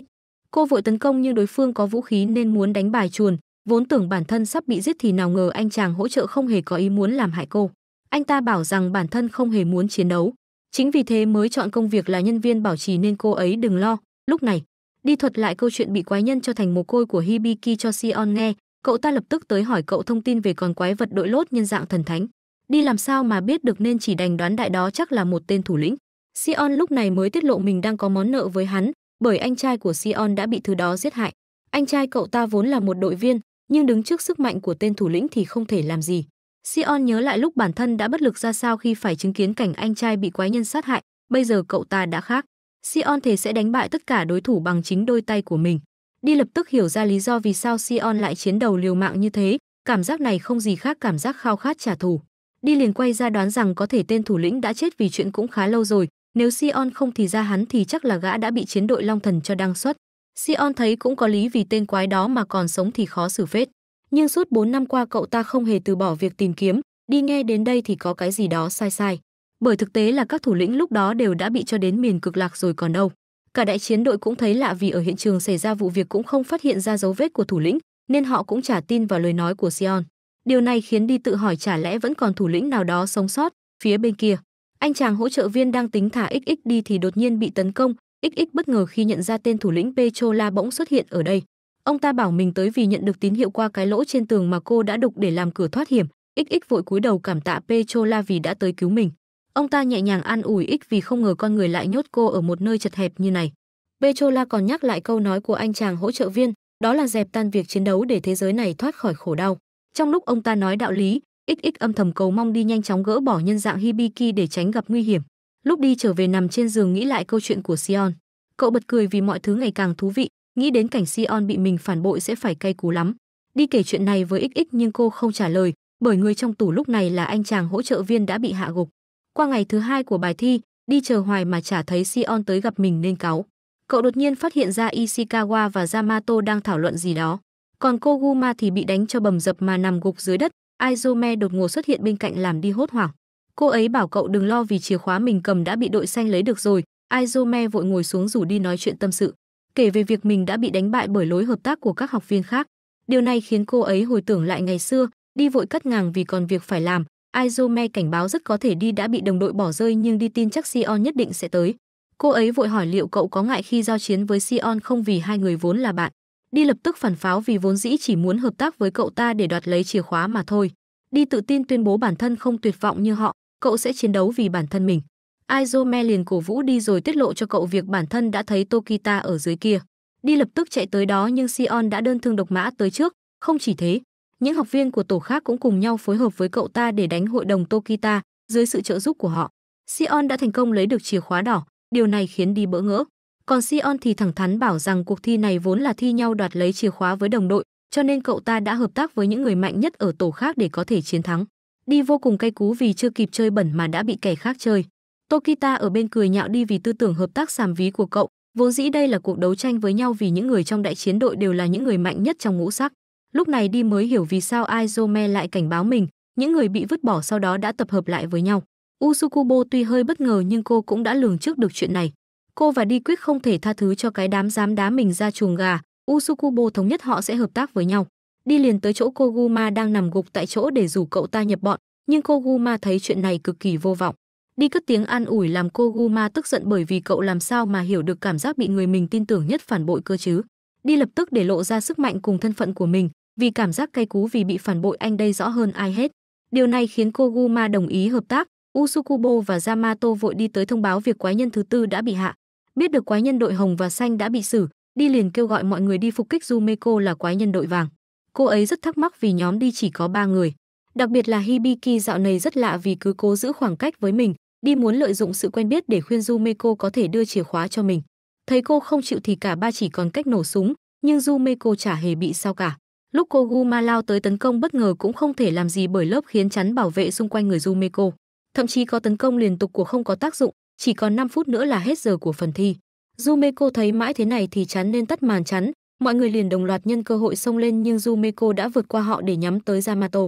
Cô vội tấn công nhưng đối phương có vũ khí nên muốn đánh bài chuồn, vốn tưởng bản thân sắp bị giết thì nào ngờ anh chàng hỗ trợ không hề có ý muốn làm hại cô. Anh ta bảo rằng bản thân không hề muốn chiến đấu, chính vì thế mới chọn công việc là nhân viên bảo trì nên cô ấy đừng lo. Lúc này, đi thuật lại câu chuyện bị quái nhân cho thành mồ côi của Hibiki cho Sion nghe, cậu ta lập tức tới hỏi cậu thông tin về con quái vật đội lốt nhân dạng thần thánh đi làm sao mà biết được nên chỉ đành đoán đại đó chắc là một tên thủ lĩnh sion lúc này mới tiết lộ mình đang có món nợ với hắn bởi anh trai của sion đã bị thứ đó giết hại anh trai cậu ta vốn là một đội viên nhưng đứng trước sức mạnh của tên thủ lĩnh thì không thể làm gì sion nhớ lại lúc bản thân đã bất lực ra sao khi phải chứng kiến cảnh anh trai bị quái nhân sát hại bây giờ cậu ta đã khác sion thề sẽ đánh bại tất cả đối thủ bằng chính đôi tay của mình Đi lập tức hiểu ra lý do vì sao Sion lại chiến đầu liều mạng như thế, cảm giác này không gì khác cảm giác khao khát trả thù. Đi liền quay ra đoán rằng có thể tên thủ lĩnh đã chết vì chuyện cũng khá lâu rồi, nếu Sion không thì ra hắn thì chắc là gã đã bị chiến đội Long Thần cho đăng xuất. Sion thấy cũng có lý vì tên quái đó mà còn sống thì khó xử phết. Nhưng suốt 4 năm qua cậu ta không hề từ bỏ việc tìm kiếm, đi nghe đến đây thì có cái gì đó sai sai. Bởi thực tế là các thủ lĩnh lúc đó đều đã bị cho đến miền cực lạc rồi còn đâu. Cả đại chiến đội cũng thấy lạ vì ở hiện trường xảy ra vụ việc cũng không phát hiện ra dấu vết của thủ lĩnh, nên họ cũng trả tin vào lời nói của Sion. Điều này khiến đi tự hỏi chả lẽ vẫn còn thủ lĩnh nào đó sống sót phía bên kia. Anh chàng hỗ trợ viên đang tính thả XX đi thì đột nhiên bị tấn công, XX bất ngờ khi nhận ra tên thủ lĩnh Petrola bỗng xuất hiện ở đây. Ông ta bảo mình tới vì nhận được tín hiệu qua cái lỗ trên tường mà cô đã đục để làm cửa thoát hiểm. XX vội cúi đầu cảm tạ Petrola vì đã tới cứu mình. Ông ta nhẹ nhàng an ủi ích vì không ngờ con người lại nhốt cô ở một nơi chật hẹp như này. Petrola còn nhắc lại câu nói của anh chàng hỗ trợ viên, đó là dẹp tan việc chiến đấu để thế giới này thoát khỏi khổ đau. Trong lúc ông ta nói đạo lý, XX âm thầm cầu mong đi nhanh chóng gỡ bỏ nhân dạng Hibiki để tránh gặp nguy hiểm. Lúc đi trở về nằm trên giường nghĩ lại câu chuyện của Sion. Cậu bật cười vì mọi thứ ngày càng thú vị, nghĩ đến cảnh Sion bị mình phản bội sẽ phải cay cú lắm. Đi kể chuyện này với XX nhưng cô không trả lời, bởi người trong tủ lúc này là anh chàng hỗ trợ viên đã bị hạ gục. Qua ngày thứ hai của bài thi, đi chờ hoài mà chả thấy Sion tới gặp mình nên cáu. Cậu đột nhiên phát hiện ra Ishikawa và Yamato đang thảo luận gì đó. Còn Koguma thì bị đánh cho bầm dập mà nằm gục dưới đất. Aizome đột ngột xuất hiện bên cạnh làm đi hốt hoảng. Cô ấy bảo cậu đừng lo vì chìa khóa mình cầm đã bị đội xanh lấy được rồi. Aizome vội ngồi xuống rủ đi nói chuyện tâm sự. Kể về việc mình đã bị đánh bại bởi lối hợp tác của các học viên khác. Điều này khiến cô ấy hồi tưởng lại ngày xưa, đi vội cắt ngang vì còn việc phải làm, Izume cảnh báo rất có thể đi đã bị đồng đội bỏ rơi nhưng đi tin chắc Sion nhất định sẽ tới. Cô ấy vội hỏi liệu cậu có ngại khi giao chiến với Sion không vì hai người vốn là bạn. Đi lập tức phản pháo vì vốn dĩ chỉ muốn hợp tác với cậu ta để đoạt lấy chìa khóa mà thôi. Đi tự tin tuyên bố bản thân không tuyệt vọng như họ, cậu sẽ chiến đấu vì bản thân mình. Aizome liền cổ vũ đi rồi tiết lộ cho cậu việc bản thân đã thấy Tokita ở dưới kia. Đi lập tức chạy tới đó nhưng Sion đã đơn thương độc mã tới trước, không chỉ thế, những học viên của tổ khác cũng cùng nhau phối hợp với cậu ta để đánh hội đồng Tokita dưới sự trợ giúp của họ. Sion đã thành công lấy được chìa khóa đỏ, điều này khiến đi bỡ ngỡ. Còn Sion thì thẳng thắn bảo rằng cuộc thi này vốn là thi nhau đoạt lấy chìa khóa với đồng đội, cho nên cậu ta đã hợp tác với những người mạnh nhất ở tổ khác để có thể chiến thắng. Đi vô cùng cay cú vì chưa kịp chơi bẩn mà đã bị kẻ khác chơi. Tokita ở bên cười nhạo đi vì tư tưởng hợp tác sàm ví của cậu, vốn dĩ đây là cuộc đấu tranh với nhau vì những người trong đại chiến đội đều là những người mạnh nhất trong ngũ sắc. Lúc này đi mới hiểu vì sao Aizome lại cảnh báo mình, những người bị vứt bỏ sau đó đã tập hợp lại với nhau. Usukubo tuy hơi bất ngờ nhưng cô cũng đã lường trước được chuyện này. Cô và đi quyết không thể tha thứ cho cái đám dám đá mình ra chuồng gà, Usukubo thống nhất họ sẽ hợp tác với nhau. Đi liền tới chỗ Koguma đang nằm gục tại chỗ để rủ cậu ta nhập bọn, nhưng Koguma thấy chuyện này cực kỳ vô vọng. Đi cất tiếng an ủi làm Koguma tức giận bởi vì cậu làm sao mà hiểu được cảm giác bị người mình tin tưởng nhất phản bội cơ chứ. Đi lập tức để lộ ra sức mạnh cùng thân phận của mình, vì cảm giác cay cú vì bị phản bội anh đây rõ hơn ai hết. Điều này khiến Koguma đồng ý hợp tác, Usukubo và Yamato vội đi tới thông báo việc quái nhân thứ tư đã bị hạ. Biết được quái nhân đội hồng và xanh đã bị xử, đi liền kêu gọi mọi người đi phục kích Jumeko là quái nhân đội vàng. Cô ấy rất thắc mắc vì nhóm đi chỉ có ba người. Đặc biệt là Hibiki dạo này rất lạ vì cứ cố giữ khoảng cách với mình, đi muốn lợi dụng sự quen biết để khuyên Jumeko có thể đưa chìa khóa cho mình. Thấy cô không chịu thì cả ba chỉ còn cách nổ súng, nhưng Jumeko chả hề bị sao cả. Lúc cô Koguma lao tới tấn công bất ngờ cũng không thể làm gì bởi lớp khiến chắn bảo vệ xung quanh người Jumeko. Thậm chí có tấn công liên tục của không có tác dụng, chỉ còn 5 phút nữa là hết giờ của phần thi. Jumeko thấy mãi thế này thì chán nên tắt màn chắn, mọi người liền đồng loạt nhân cơ hội xông lên nhưng Jumeko đã vượt qua họ để nhắm tới Yamato.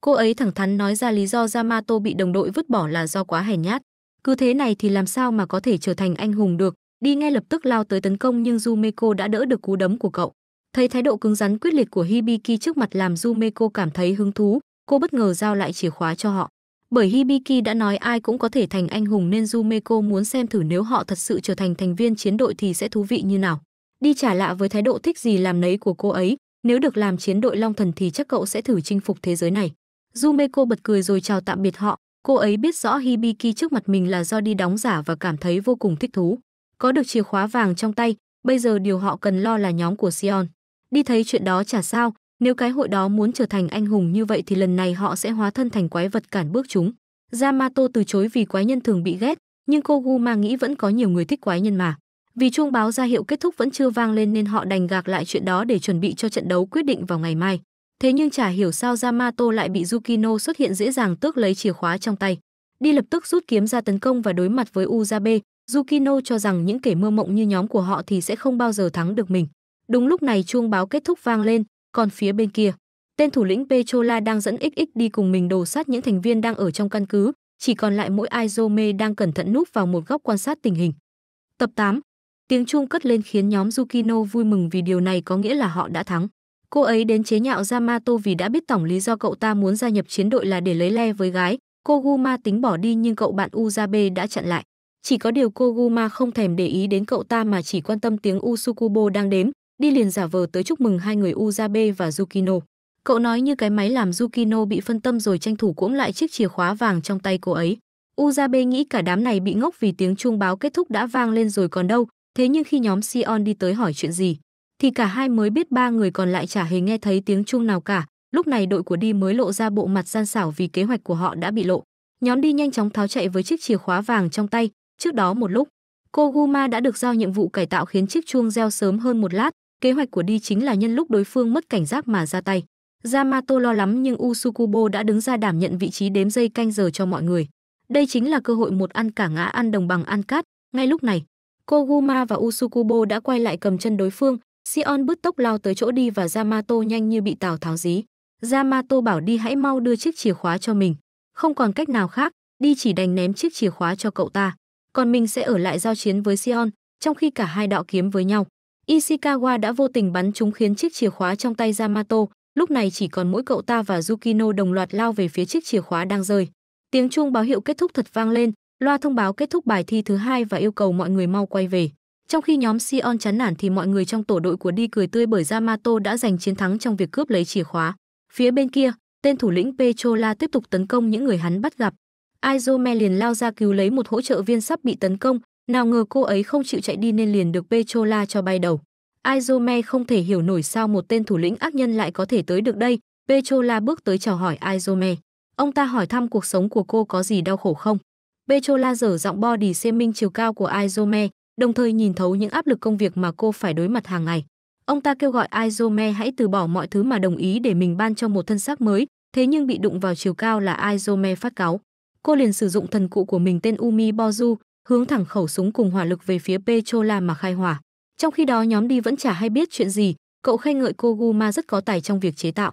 Cô ấy thẳng thắn nói ra lý do Yamato bị đồng đội vứt bỏ là do quá hèn nhát. Cứ thế này thì làm sao mà có thể trở thành anh hùng được, đi ngay lập tức lao tới tấn công nhưng Jumeko đã đỡ được cú đấm của cậu. Thấy thái độ cứng rắn quyết liệt của Hibiki trước mặt làm Yumeko cảm thấy hứng thú, cô bất ngờ giao lại chìa khóa cho họ. Bởi Hibiki đã nói ai cũng có thể thành anh hùng nên Yumeko muốn xem thử nếu họ thật sự trở thành thành viên chiến đội thì sẽ thú vị như nào. Đi trả lạ với thái độ thích gì làm nấy của cô ấy, nếu được làm chiến đội Long Thần thì chắc cậu sẽ thử chinh phục thế giới này. Yumeko bật cười rồi chào tạm biệt họ, cô ấy biết rõ Hibiki trước mặt mình là do đi đóng giả và cảm thấy vô cùng thích thú. Có được chìa khóa vàng trong tay, bây giờ điều họ cần lo là nhóm của Sion đi thấy chuyện đó chả sao nếu cái hội đó muốn trở thành anh hùng như vậy thì lần này họ sẽ hóa thân thành quái vật cản bước chúng yamato từ chối vì quái nhân thường bị ghét nhưng cô guma nghĩ vẫn có nhiều người thích quái nhân mà vì chuông báo ra hiệu kết thúc vẫn chưa vang lên nên họ đành gạc lại chuyện đó để chuẩn bị cho trận đấu quyết định vào ngày mai thế nhưng chả hiểu sao yamato lại bị yukino xuất hiện dễ dàng tước lấy chìa khóa trong tay đi lập tức rút kiếm ra tấn công và đối mặt với uzabe yukino cho rằng những kẻ mơ mộng như nhóm của họ thì sẽ không bao giờ thắng được mình Đúng lúc này chuông báo kết thúc vang lên, còn phía bên kia, tên thủ lĩnh Petrola đang dẫn XX đi cùng mình đổ sát những thành viên đang ở trong căn cứ, chỉ còn lại mỗi Aizome đang cẩn thận núp vào một góc quan sát tình hình. Tập 8 Tiếng chuông cất lên khiến nhóm Yukino vui mừng vì điều này có nghĩa là họ đã thắng. Cô ấy đến chế nhạo Yamato vì đã biết tổng lý do cậu ta muốn gia nhập chiến đội là để lấy le với gái. Koguma tính bỏ đi nhưng cậu bạn Uzabe đã chặn lại. Chỉ có điều Koguma không thèm để ý đến cậu ta mà chỉ quan tâm tiếng Usukubo đang đếm, đi liền giả vờ tới chúc mừng hai người Uzabe và Yukino. Cậu nói như cái máy làm Yukino bị phân tâm rồi tranh thủ cuỗng lại chiếc chìa khóa vàng trong tay cô ấy. Uzabe nghĩ cả đám này bị ngốc vì tiếng chuông báo kết thúc đã vang lên rồi còn đâu, thế nhưng khi nhóm Sion đi tới hỏi chuyện gì, thì cả hai mới biết ba người còn lại chả hề nghe thấy tiếng chuông nào cả. Lúc này đội của đi mới lộ ra bộ mặt gian xảo vì kế hoạch của họ đã bị lộ. Nhóm đi nhanh chóng tháo chạy với chiếc chìa khóa vàng trong tay. Trước đó một lúc, cô Guma đã được giao nhiệm vụ cải tạo khiến chiếc chuông reo sớm hơn một lát, Kế hoạch của đi chính là nhân lúc đối phương mất cảnh giác mà ra tay. Yamato lo lắm nhưng Usukubo đã đứng ra đảm nhận vị trí đếm dây canh giờ cho mọi người. Đây chính là cơ hội một ăn cả ngã ăn đồng bằng ăn cát. Ngay lúc này, Koguma và Usukubo đã quay lại cầm chân đối phương, Sion bứt tốc lao tới chỗ đi và Yamato nhanh như bị Tào Tháo dí. Yamato bảo đi hãy mau đưa chiếc chìa khóa cho mình. Không còn cách nào khác, đi chỉ đành ném chiếc chìa khóa cho cậu ta. Còn mình sẽ ở lại giao chiến với Sion, trong khi cả hai đạo kiếm với nhau. Ishikawa đã vô tình bắn chúng khiến chiếc chìa khóa trong tay Yamato, lúc này chỉ còn mỗi cậu ta và Yukino đồng loạt lao về phía chiếc chìa khóa đang rơi. Tiếng chuông báo hiệu kết thúc thật vang lên, loa thông báo kết thúc bài thi thứ hai và yêu cầu mọi người mau quay về. Trong khi nhóm Sion chán nản thì mọi người trong tổ đội của đi cười tươi bởi Yamato đã giành chiến thắng trong việc cướp lấy chìa khóa. Phía bên kia, tên thủ lĩnh Petrola tiếp tục tấn công những người hắn bắt gặp. Aizome liền lao ra cứu lấy một hỗ trợ viên sắp bị tấn công, nào ngờ cô ấy không chịu chạy đi nên liền được Petrola cho bay đầu. Aizome không thể hiểu nổi sao một tên thủ lĩnh ác nhân lại có thể tới được đây. Petrola bước tới chào hỏi Aizome. Ông ta hỏi thăm cuộc sống của cô có gì đau khổ không. Petrola dở giọng body xem minh chiều cao của Aizome, đồng thời nhìn thấu những áp lực công việc mà cô phải đối mặt hàng ngày. Ông ta kêu gọi Aizome hãy từ bỏ mọi thứ mà đồng ý để mình ban cho một thân xác mới, thế nhưng bị đụng vào chiều cao là Aizome phát cáo. Cô liền sử dụng thần cụ của mình tên Umi Bozu hướng thẳng khẩu súng cùng hỏa lực về phía Petrola mà khai hỏa. Trong khi đó nhóm đi vẫn chả hay biết chuyện gì, cậu khen ngợi cô Guma rất có tài trong việc chế tạo.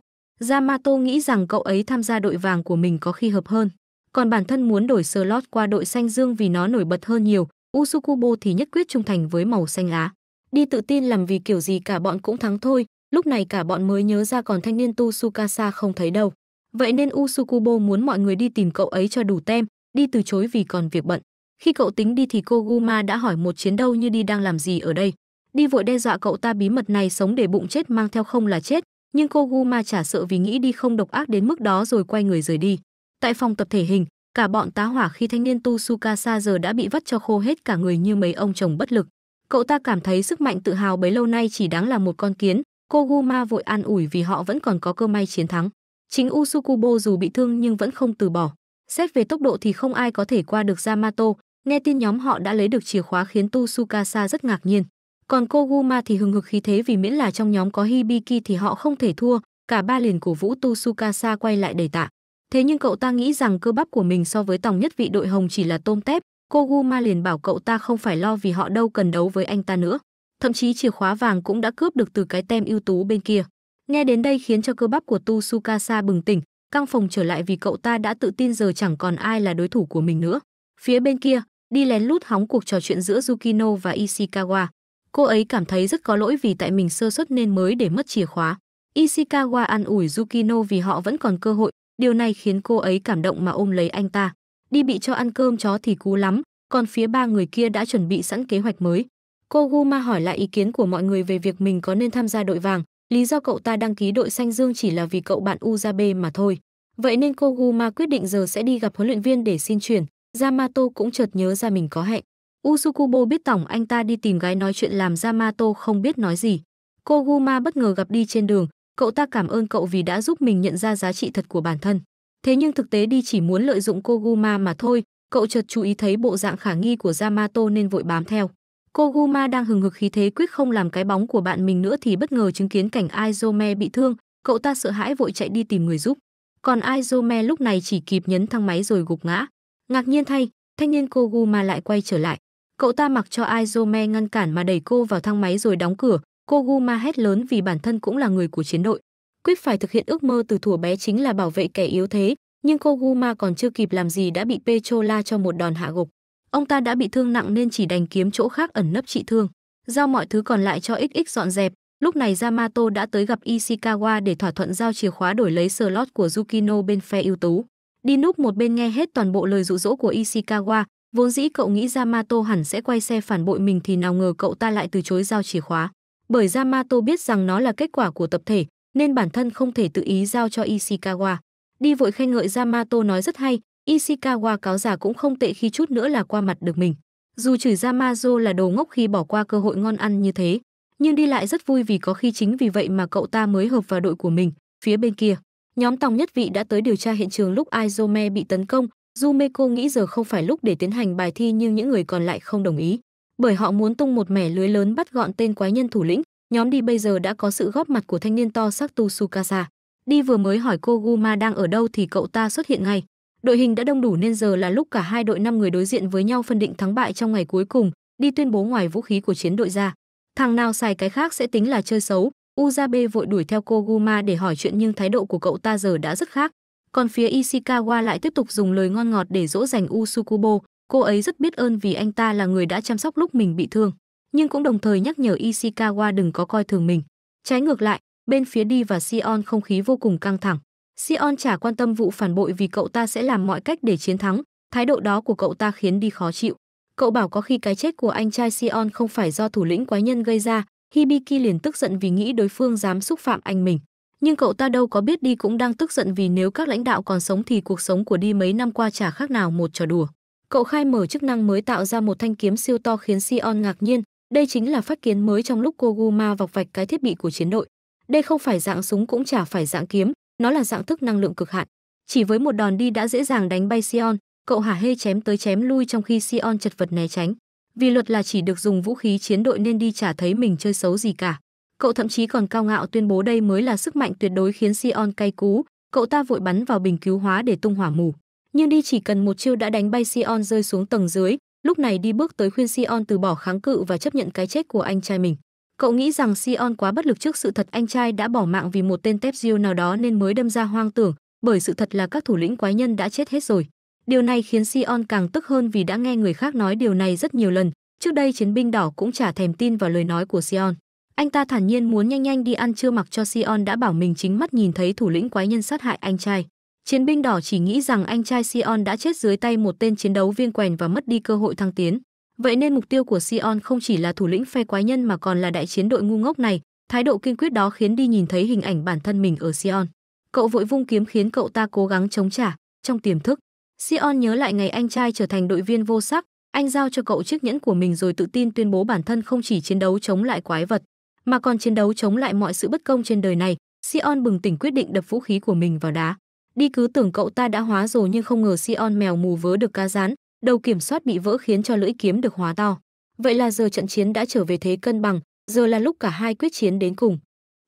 Yamato nghĩ rằng cậu ấy tham gia đội vàng của mình có khi hợp hơn, còn bản thân muốn đổi slot qua đội xanh dương vì nó nổi bật hơn nhiều, Usukubo thì nhất quyết trung thành với màu xanh lá. Đi tự tin làm vì kiểu gì cả bọn cũng thắng thôi, lúc này cả bọn mới nhớ ra còn thanh niên Tsukasa không thấy đâu. Vậy nên Usukubo muốn mọi người đi tìm cậu ấy cho đủ tem, đi từ chối vì còn việc bận. Khi cậu tính đi thì cô Guma đã hỏi một chiến đâu như đi đang làm gì ở đây. Đi vội đe dọa cậu ta bí mật này sống để bụng chết mang theo không là chết, nhưng cô Guma chả sợ vì nghĩ đi không độc ác đến mức đó rồi quay người rời đi. Tại phòng tập thể hình, cả bọn tá hỏa khi thanh niên tu Sukasa giờ đã bị vắt cho khô hết cả người như mấy ông chồng bất lực. Cậu ta cảm thấy sức mạnh tự hào bấy lâu nay chỉ đáng là một con kiến, cô Guma vội an ủi vì họ vẫn còn có cơ may chiến thắng. Chính Usukubo dù bị thương nhưng vẫn không từ bỏ. Xét về tốc độ thì không ai có thể qua được Yamato, Nghe tin nhóm họ đã lấy được chìa khóa khiến Tsukasa rất ngạc nhiên. Còn cô thì hừng hực khí thế vì miễn là trong nhóm có Hibiki thì họ không thể thua, cả ba liền cổ vũ Tsukasa quay lại đầy tạ. Thế nhưng cậu ta nghĩ rằng cơ bắp của mình so với tòng nhất vị đội hồng chỉ là tôm tép, cô liền bảo cậu ta không phải lo vì họ đâu cần đấu với anh ta nữa. Thậm chí chìa khóa vàng cũng đã cướp được từ cái tem ưu tú bên kia. Nghe đến đây khiến cho cơ bắp của Tsukasa bừng tỉnh, căng phòng trở lại vì cậu ta đã tự tin giờ chẳng còn ai là đối thủ của mình nữa. Phía bên kia, đi lén lút hóng cuộc trò chuyện giữa Yukino và Ishikawa. Cô ấy cảm thấy rất có lỗi vì tại mình sơ suất nên mới để mất chìa khóa. Ishikawa an ủi Yukino vì họ vẫn còn cơ hội, điều này khiến cô ấy cảm động mà ôm lấy anh ta. Đi bị cho ăn cơm chó thì cú lắm, còn phía ba người kia đã chuẩn bị sẵn kế hoạch mới. Cô Guma hỏi lại ý kiến của mọi người về việc mình có nên tham gia đội vàng, lý do cậu ta đăng ký đội xanh dương chỉ là vì cậu bạn Uzabe mà thôi. Vậy nên cô Guma quyết định giờ sẽ đi gặp huấn luyện viên để xin chuyển. Yamato cũng chợt nhớ ra mình có hẹn. Usukubo biết tổng anh ta đi tìm gái nói chuyện làm Yamato không biết nói gì. Koguma bất ngờ gặp đi trên đường, cậu ta cảm ơn cậu vì đã giúp mình nhận ra giá trị thật của bản thân. Thế nhưng thực tế đi chỉ muốn lợi dụng Koguma mà thôi, cậu chợt chú ý thấy bộ dạng khả nghi của Yamato nên vội bám theo. Koguma đang hừng hực khí thế quyết không làm cái bóng của bạn mình nữa thì bất ngờ chứng kiến cảnh Aizome bị thương, cậu ta sợ hãi vội chạy đi tìm người giúp. Còn Aizome lúc này chỉ kịp nhấn thang máy rồi gục ngã. Ngạc nhiên thay, thanh niên Koguma lại quay trở lại. Cậu ta mặc cho Aizome ngăn cản mà đẩy cô vào thang máy rồi đóng cửa. Koguma hét lớn vì bản thân cũng là người của chiến đội. Quyết phải thực hiện ước mơ từ thuở bé chính là bảo vệ kẻ yếu thế, nhưng Koguma còn chưa kịp làm gì đã bị Petro la cho một đòn hạ gục. Ông ta đã bị thương nặng nên chỉ đành kiếm chỗ khác ẩn nấp trị thương. Giao mọi thứ còn lại cho XX dọn dẹp, lúc này Yamato đã tới gặp Ishikawa để thỏa thuận giao chìa khóa đổi lấy slot của Yukino bên phe ưu tú. Dinuk một bên nghe hết toàn bộ lời dụ dỗ của Ishikawa, vốn dĩ cậu nghĩ Yamato hẳn sẽ quay xe phản bội mình thì nào ngờ cậu ta lại từ chối giao chìa khóa. Bởi Yamato biết rằng nó là kết quả của tập thể, nên bản thân không thể tự ý giao cho Ishikawa. Đi vội khen ngợi Yamato nói rất hay, Ishikawa cáo giả cũng không tệ khi chút nữa là qua mặt được mình. Dù chửi Yamato là đồ ngốc khi bỏ qua cơ hội ngon ăn như thế, nhưng đi lại rất vui vì có khi chính vì vậy mà cậu ta mới hợp vào đội của mình, phía bên kia. Nhóm tòng nhất vị đã tới điều tra hiện trường lúc Izome bị tấn công, Jumeko nghĩ giờ không phải lúc để tiến hành bài thi nhưng những người còn lại không đồng ý, bởi họ muốn tung một mẻ lưới lớn bắt gọn tên quái nhân thủ lĩnh. Nhóm đi bây giờ đã có sự góp mặt của thanh niên to xác Tsukasa. Đi vừa mới hỏi cô Guma đang ở đâu thì cậu ta xuất hiện ngay. Đội hình đã đông đủ nên giờ là lúc cả hai đội năm người đối diện với nhau phân định thắng bại trong ngày cuối cùng, đi tuyên bố ngoài vũ khí của chiến đội ra. Thằng nào xài cái khác sẽ tính là chơi xấu, Uzabe vội đuổi theo Koguma để hỏi chuyện nhưng thái độ của cậu ta giờ đã rất khác. Còn phía Ishikawa lại tiếp tục dùng lời ngon ngọt để dỗ dành Usukubo, cô ấy rất biết ơn vì anh ta là người đã chăm sóc lúc mình bị thương, nhưng cũng đồng thời nhắc nhở Ishikawa đừng có coi thường mình. Trái ngược lại, bên phía đi và Sion không khí vô cùng căng thẳng. Sion chả quan tâm vụ phản bội vì cậu ta sẽ làm mọi cách để chiến thắng, thái độ đó của cậu ta khiến đi khó chịu. Cậu bảo có khi cái chết của anh trai Sion không phải do thủ lĩnh quái nhân gây ra, Hibiki liền tức giận vì nghĩ đối phương dám xúc phạm anh mình. Nhưng cậu ta đâu có biết đi cũng đang tức giận vì nếu các lãnh đạo còn sống thì cuộc sống của đi mấy năm qua chả khác nào một trò đùa. Cậu khai mở chức năng mới tạo ra một thanh kiếm siêu to khiến Sion ngạc nhiên. Đây chính là phát kiến mới trong lúc Koguma vọc vạch cái thiết bị của chiến đội. Đây không phải dạng súng cũng chả phải dạng kiếm, nó là dạng thức năng lượng cực hạn. Chỉ với một đòn đi đã dễ dàng đánh bay Sion, cậu hả hê chém tới chém lui trong khi Sion chật vật né tránh vì luật là chỉ được dùng vũ khí chiến đội nên đi chả thấy mình chơi xấu gì cả. Cậu thậm chí còn cao ngạo tuyên bố đây mới là sức mạnh tuyệt đối khiến Sion cay cú, cậu ta vội bắn vào bình cứu hóa để tung hỏa mù. Nhưng đi chỉ cần một chiêu đã đánh bay Sion rơi xuống tầng dưới, lúc này đi bước tới khuyên Sion từ bỏ kháng cự và chấp nhận cái chết của anh trai mình. Cậu nghĩ rằng Sion quá bất lực trước sự thật anh trai đã bỏ mạng vì một tên tép diêu nào đó nên mới đâm ra hoang tưởng, bởi sự thật là các thủ lĩnh quái nhân đã chết hết rồi. Điều này khiến Sion càng tức hơn vì đã nghe người khác nói điều này rất nhiều lần. Trước đây chiến binh đỏ cũng chả thèm tin vào lời nói của Sion. Anh ta thản nhiên muốn nhanh nhanh đi ăn trưa mặc cho Sion đã bảo mình chính mắt nhìn thấy thủ lĩnh quái nhân sát hại anh trai. Chiến binh đỏ chỉ nghĩ rằng anh trai Sion đã chết dưới tay một tên chiến đấu viên quèn và mất đi cơ hội thăng tiến. Vậy nên mục tiêu của Sion không chỉ là thủ lĩnh phe quái nhân mà còn là đại chiến đội ngu ngốc này, thái độ kiên quyết đó khiến đi nhìn thấy hình ảnh bản thân mình ở Sion. Cậu vội vung kiếm khiến cậu ta cố gắng chống trả, trong tiềm thức, Sion nhớ lại ngày anh trai trở thành đội viên vô sắc, anh giao cho cậu chiếc nhẫn của mình rồi tự tin tuyên bố bản thân không chỉ chiến đấu chống lại quái vật, mà còn chiến đấu chống lại mọi sự bất công trên đời này. Sion bừng tỉnh quyết định đập vũ khí của mình vào đá. Đi cứ tưởng cậu ta đã hóa rồi nhưng không ngờ Sion mèo mù vớ được cá rán, đầu kiểm soát bị vỡ khiến cho lưỡi kiếm được hóa to. Vậy là giờ trận chiến đã trở về thế cân bằng, giờ là lúc cả hai quyết chiến đến cùng.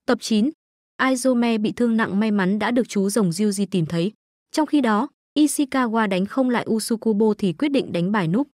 Tập 9. Aizome bị thương nặng may mắn đã được chú rồng Ryuji tìm thấy. Trong khi đó, Ishikawa đánh không lại Usukubo thì quyết định đánh bài núp.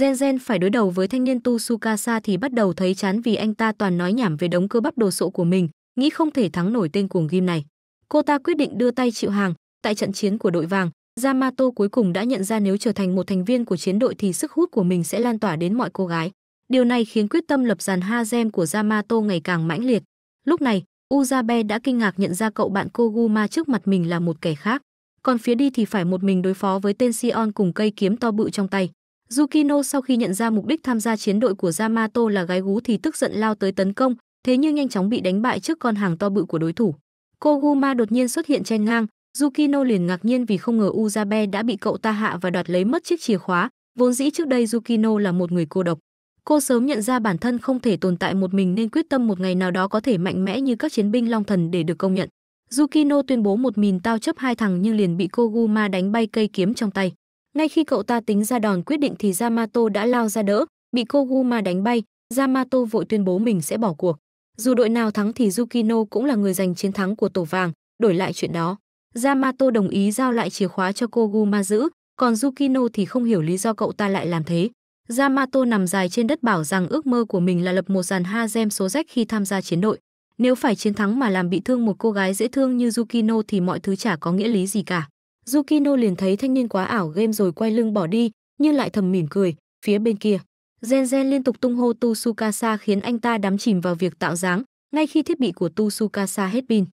Gen Gen phải đối đầu với thanh niên Tsukasa thì bắt đầu thấy chán vì anh ta toàn nói nhảm về đống cơ bắp đồ sộ của mình, nghĩ không thể thắng nổi tên cuồng ghim này. Cô ta quyết định đưa tay chịu hàng, tại trận chiến của đội vàng, Yamato cuối cùng đã nhận ra nếu trở thành một thành viên của chiến đội thì sức hút của mình sẽ lan tỏa đến mọi cô gái. Điều này khiến quyết tâm lập dàn Hazem của Yamato ngày càng mãnh liệt. Lúc này, Uzabe đã kinh ngạc nhận ra cậu bạn Koguma trước mặt mình là một kẻ khác còn phía đi thì phải một mình đối phó với tên Sion cùng cây kiếm to bự trong tay. Yukino sau khi nhận ra mục đích tham gia chiến đội của Yamato là gái gú thì tức giận lao tới tấn công, thế nhưng nhanh chóng bị đánh bại trước con hàng to bự của đối thủ. Koguma đột nhiên xuất hiện chen ngang, Yukino liền ngạc nhiên vì không ngờ Uzabe đã bị cậu ta hạ và đoạt lấy mất chiếc chìa khóa, vốn dĩ trước đây Yukino là một người cô độc. Cô sớm nhận ra bản thân không thể tồn tại một mình nên quyết tâm một ngày nào đó có thể mạnh mẽ như các chiến binh Long Thần để được công nhận. Yukino tuyên bố một mình tao chấp hai thằng nhưng liền bị Koguma đánh bay cây kiếm trong tay. Ngay khi cậu ta tính ra đòn quyết định thì Yamato đã lao ra đỡ, bị Koguma đánh bay, Yamato vội tuyên bố mình sẽ bỏ cuộc. Dù đội nào thắng thì Yukino cũng là người giành chiến thắng của tổ vàng, đổi lại chuyện đó. Yamato đồng ý giao lại chìa khóa cho Koguma giữ, còn Yukino thì không hiểu lý do cậu ta lại làm thế. Yamato nằm dài trên đất bảo rằng ước mơ của mình là lập một dàn ha gem số rách khi tham gia chiến đội. Nếu phải chiến thắng mà làm bị thương một cô gái dễ thương như Yukino thì mọi thứ chả có nghĩa lý gì cả. Yukino liền thấy thanh niên quá ảo game rồi quay lưng bỏ đi, nhưng lại thầm mỉm cười, phía bên kia. Gen Gen liên tục tung hô Tsukasa khiến anh ta đắm chìm vào việc tạo dáng, ngay khi thiết bị của Tsukasa hết pin.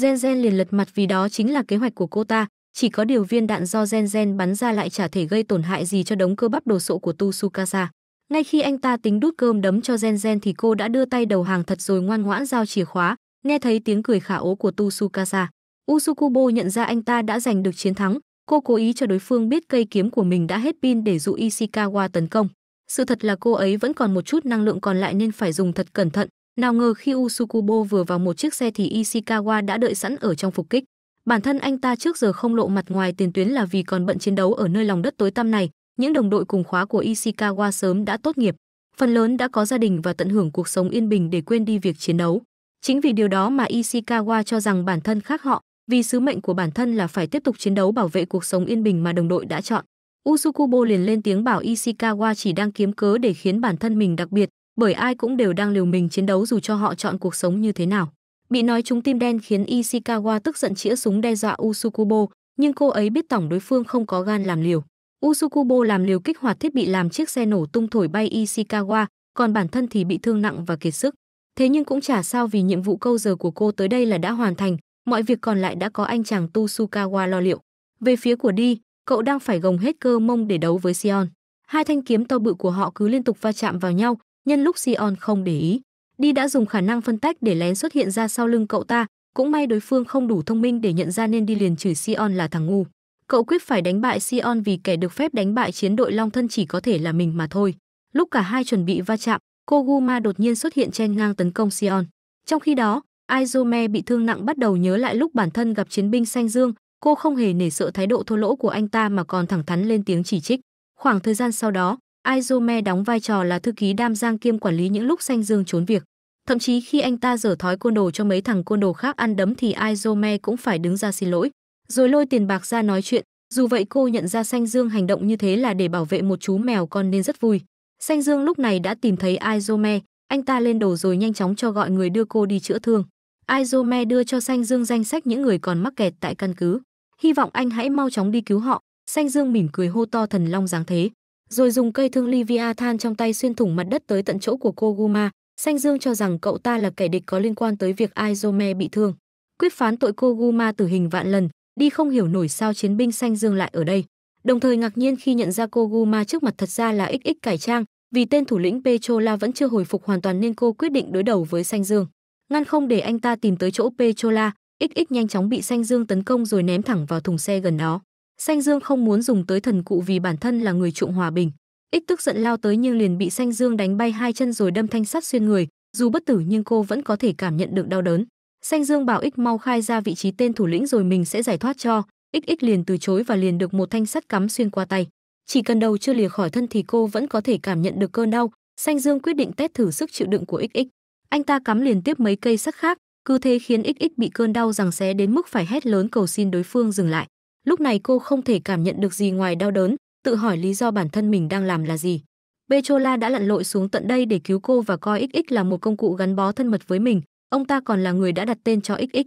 Gen Gen liền lật mặt vì đó chính là kế hoạch của cô ta, chỉ có điều viên đạn do Gen Gen bắn ra lại chả thể gây tổn hại gì cho đống cơ bắp đồ sộ của Tsukasa. Ngay khi anh ta tính đút cơm đấm cho Gen Gen thì cô đã đưa tay đầu hàng thật rồi ngoan ngoãn giao chìa khóa, nghe thấy tiếng cười khả ố của Tsukasa. Usukubo nhận ra anh ta đã giành được chiến thắng, cô cố ý cho đối phương biết cây kiếm của mình đã hết pin để dụ Ishikawa tấn công. Sự thật là cô ấy vẫn còn một chút năng lượng còn lại nên phải dùng thật cẩn thận. Nào ngờ khi Usukubo vừa vào một chiếc xe thì Ishikawa đã đợi sẵn ở trong phục kích. Bản thân anh ta trước giờ không lộ mặt ngoài tiền tuyến là vì còn bận chiến đấu ở nơi lòng đất tối tăm này, những đồng đội cùng khóa của Ishikawa sớm đã tốt nghiệp, phần lớn đã có gia đình và tận hưởng cuộc sống yên bình để quên đi việc chiến đấu. Chính vì điều đó mà Ishikawa cho rằng bản thân khác họ, vì sứ mệnh của bản thân là phải tiếp tục chiến đấu bảo vệ cuộc sống yên bình mà đồng đội đã chọn. Usukubo liền lên tiếng bảo Ishikawa chỉ đang kiếm cớ để khiến bản thân mình đặc biệt, bởi ai cũng đều đang liều mình chiến đấu dù cho họ chọn cuộc sống như thế nào. Bị nói chúng tim đen khiến Ishikawa tức giận chĩa súng đe dọa Usukubo, nhưng cô ấy biết tổng đối phương không có gan làm liều. Usukubo làm liều kích hoạt thiết bị làm chiếc xe nổ tung thổi bay Ishikawa, còn bản thân thì bị thương nặng và kiệt sức. Thế nhưng cũng chả sao vì nhiệm vụ câu giờ của cô tới đây là đã hoàn thành, mọi việc còn lại đã có anh chàng Tsukawa lo liệu. Về phía của đi, cậu đang phải gồng hết cơ mông để đấu với Sion. Hai thanh kiếm to bự của họ cứ liên tục va chạm vào nhau, nhân lúc Sion không để ý. Đi đã dùng khả năng phân tách để lén xuất hiện ra sau lưng cậu ta, cũng may đối phương không đủ thông minh để nhận ra nên đi liền chửi Sion là thằng ngu. Cậu quyết phải đánh bại Sion vì kẻ được phép đánh bại chiến đội Long Thân chỉ có thể là mình mà thôi. Lúc cả hai chuẩn bị va chạm, Koguma đột nhiên xuất hiện chen ngang tấn công Sion. Trong khi đó, Aizome bị thương nặng bắt đầu nhớ lại lúc bản thân gặp chiến binh xanh dương, cô không hề nể sợ thái độ thô lỗ của anh ta mà còn thẳng thắn lên tiếng chỉ trích. Khoảng thời gian sau đó, Aizome đóng vai trò là thư ký đam giang kiêm quản lý những lúc xanh dương trốn việc. Thậm chí khi anh ta dở thói côn đồ cho mấy thằng côn đồ khác ăn đấm thì Aizome cũng phải đứng ra xin lỗi rồi lôi tiền bạc ra nói chuyện. Dù vậy cô nhận ra Xanh Dương hành động như thế là để bảo vệ một chú mèo con nên rất vui. Xanh Dương lúc này đã tìm thấy Aizome, anh ta lên đồ rồi nhanh chóng cho gọi người đưa cô đi chữa thương. Aizome đưa cho Xanh Dương danh sách những người còn mắc kẹt tại căn cứ. Hy vọng anh hãy mau chóng đi cứu họ. Xanh Dương mỉm cười hô to thần long dáng thế, rồi dùng cây thương livia than trong tay xuyên thủng mặt đất tới tận chỗ của cô Guma. Xanh Dương cho rằng cậu ta là kẻ địch có liên quan tới việc Aizome bị thương. Quyết phán tội cô Guma tử hình vạn lần, đi không hiểu nổi sao chiến binh xanh dương lại ở đây đồng thời ngạc nhiên khi nhận ra cô Guma trước mặt thật ra là XX cải trang, vì tên thủ lĩnh Petrola vẫn chưa hồi phục hoàn toàn nên cô quyết định đối đầu với Xanh Dương. Ngăn không để anh ta tìm tới chỗ Petrola, XX nhanh chóng bị Xanh Dương tấn công rồi ném thẳng vào thùng xe gần đó. Xanh Dương không muốn dùng tới thần cụ vì bản thân là người trụng hòa bình. X tức giận lao tới nhưng liền bị Xanh Dương đánh bay hai chân rồi đâm thanh sắt xuyên người, dù bất tử nhưng cô vẫn có thể cảm nhận được đau đớn. Xanh Dương bảo X mau khai ra vị trí tên thủ lĩnh rồi mình sẽ giải thoát cho. XX liền từ chối và liền được một thanh sắt cắm xuyên qua tay. Chỉ cần đầu chưa lìa khỏi thân thì cô vẫn có thể cảm nhận được cơn đau. Xanh Dương quyết định test thử sức chịu đựng của XX. Anh ta cắm liền tiếp mấy cây sắt khác, cứ thế khiến XX bị cơn đau rằng xé đến mức phải hét lớn cầu xin đối phương dừng lại. Lúc này cô không thể cảm nhận được gì ngoài đau đớn, tự hỏi lý do bản thân mình đang làm là gì. Petrola đã lặn lội xuống tận đây để cứu cô và coi XX là một công cụ gắn bó thân mật với mình, Ông ta còn là người đã đặt tên cho XX.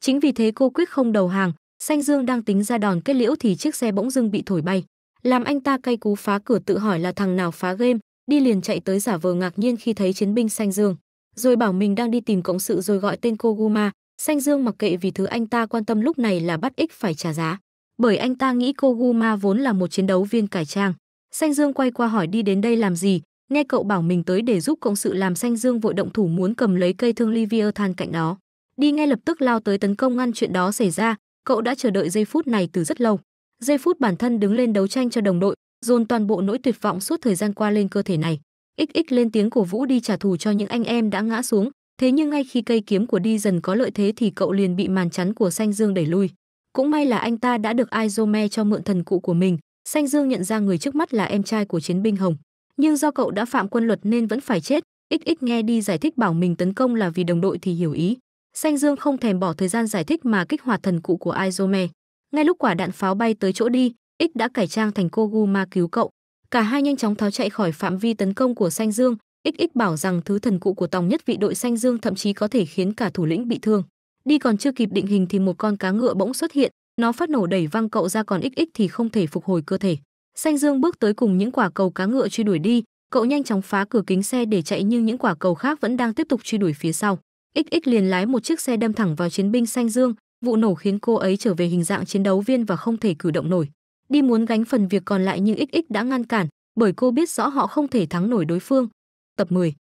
Chính vì thế cô quyết không đầu hàng, Xanh Dương đang tính ra đòn kết liễu thì chiếc xe bỗng dưng bị thổi bay. Làm anh ta cay cú phá cửa tự hỏi là thằng nào phá game, đi liền chạy tới giả vờ ngạc nhiên khi thấy chiến binh Xanh Dương. Rồi bảo mình đang đi tìm cộng sự rồi gọi tên cô Guma. Xanh Dương mặc kệ vì thứ anh ta quan tâm lúc này là bắt ích phải trả giá. Bởi anh ta nghĩ cô Guma vốn là một chiến đấu viên cải trang. Xanh Dương quay qua hỏi đi đến đây làm gì, Nghe cậu bảo mình tới để giúp cộng sự làm xanh dương vội động thủ muốn cầm lấy cây thương Leviathan cạnh đó. Đi ngay lập tức lao tới tấn công ngăn chuyện đó xảy ra, cậu đã chờ đợi giây phút này từ rất lâu. Giây phút bản thân đứng lên đấu tranh cho đồng đội, dồn toàn bộ nỗi tuyệt vọng suốt thời gian qua lên cơ thể này. XX lên tiếng cổ vũ đi trả thù cho những anh em đã ngã xuống, thế nhưng ngay khi cây kiếm của đi dần có lợi thế thì cậu liền bị màn chắn của xanh dương đẩy lui. Cũng may là anh ta đã được Aizome cho mượn thần cụ của mình, xanh dương nhận ra người trước mắt là em trai của chiến binh Hồng nhưng do cậu đã phạm quân luật nên vẫn phải chết. XX nghe đi giải thích bảo mình tấn công là vì đồng đội thì hiểu ý. Xanh Dương không thèm bỏ thời gian giải thích mà kích hoạt thần cụ của Izome. Ngay lúc quả đạn pháo bay tới chỗ đi, X đã cải trang thành cô Guma cứu cậu. Cả hai nhanh chóng tháo chạy khỏi phạm vi tấn công của Xanh Dương. XX bảo rằng thứ thần cụ của tòng nhất vị đội Xanh Dương thậm chí có thể khiến cả thủ lĩnh bị thương. Đi còn chưa kịp định hình thì một con cá ngựa bỗng xuất hiện, nó phát nổ đẩy văng cậu ra còn XX thì không thể phục hồi cơ thể. Xanh Dương bước tới cùng những quả cầu cá ngựa truy đuổi đi, cậu nhanh chóng phá cửa kính xe để chạy nhưng những quả cầu khác vẫn đang tiếp tục truy đuổi phía sau. XX liền lái một chiếc xe đâm thẳng vào chiến binh Xanh Dương, vụ nổ khiến cô ấy trở về hình dạng chiến đấu viên và không thể cử động nổi. Đi muốn gánh phần việc còn lại nhưng XX đã ngăn cản, bởi cô biết rõ họ không thể thắng nổi đối phương. Tập 10.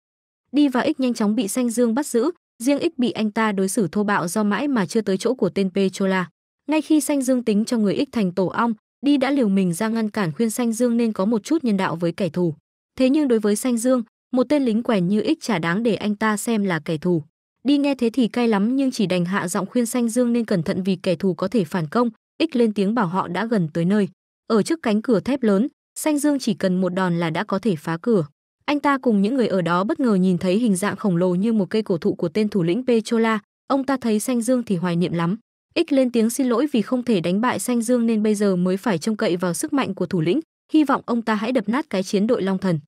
Đi và X nhanh chóng bị Xanh Dương bắt giữ, riêng X bị anh ta đối xử thô bạo do mãi mà chưa tới chỗ của tên Petrola. Ngay khi Xanh Dương tính cho người X thành tổ ong, đi đã liều mình ra ngăn cản khuyên Sanh Dương nên có một chút nhân đạo với kẻ thù. Thế nhưng đối với Sanh Dương, một tên lính quèn như ích chả đáng để anh ta xem là kẻ thù. Đi nghe thế thì cay lắm nhưng chỉ đành hạ giọng khuyên Sanh Dương nên cẩn thận vì kẻ thù có thể phản công, ích lên tiếng bảo họ đã gần tới nơi. Ở trước cánh cửa thép lớn, Sanh Dương chỉ cần một đòn là đã có thể phá cửa. Anh ta cùng những người ở đó bất ngờ nhìn thấy hình dạng khổng lồ như một cây cổ thụ của tên thủ lĩnh Pechola, ông ta thấy Sanh Dương thì hoài niệm lắm ích lên tiếng xin lỗi vì không thể đánh bại Xanh Dương nên bây giờ mới phải trông cậy vào sức mạnh của thủ lĩnh, hy vọng ông ta hãy đập nát cái chiến đội Long Thần.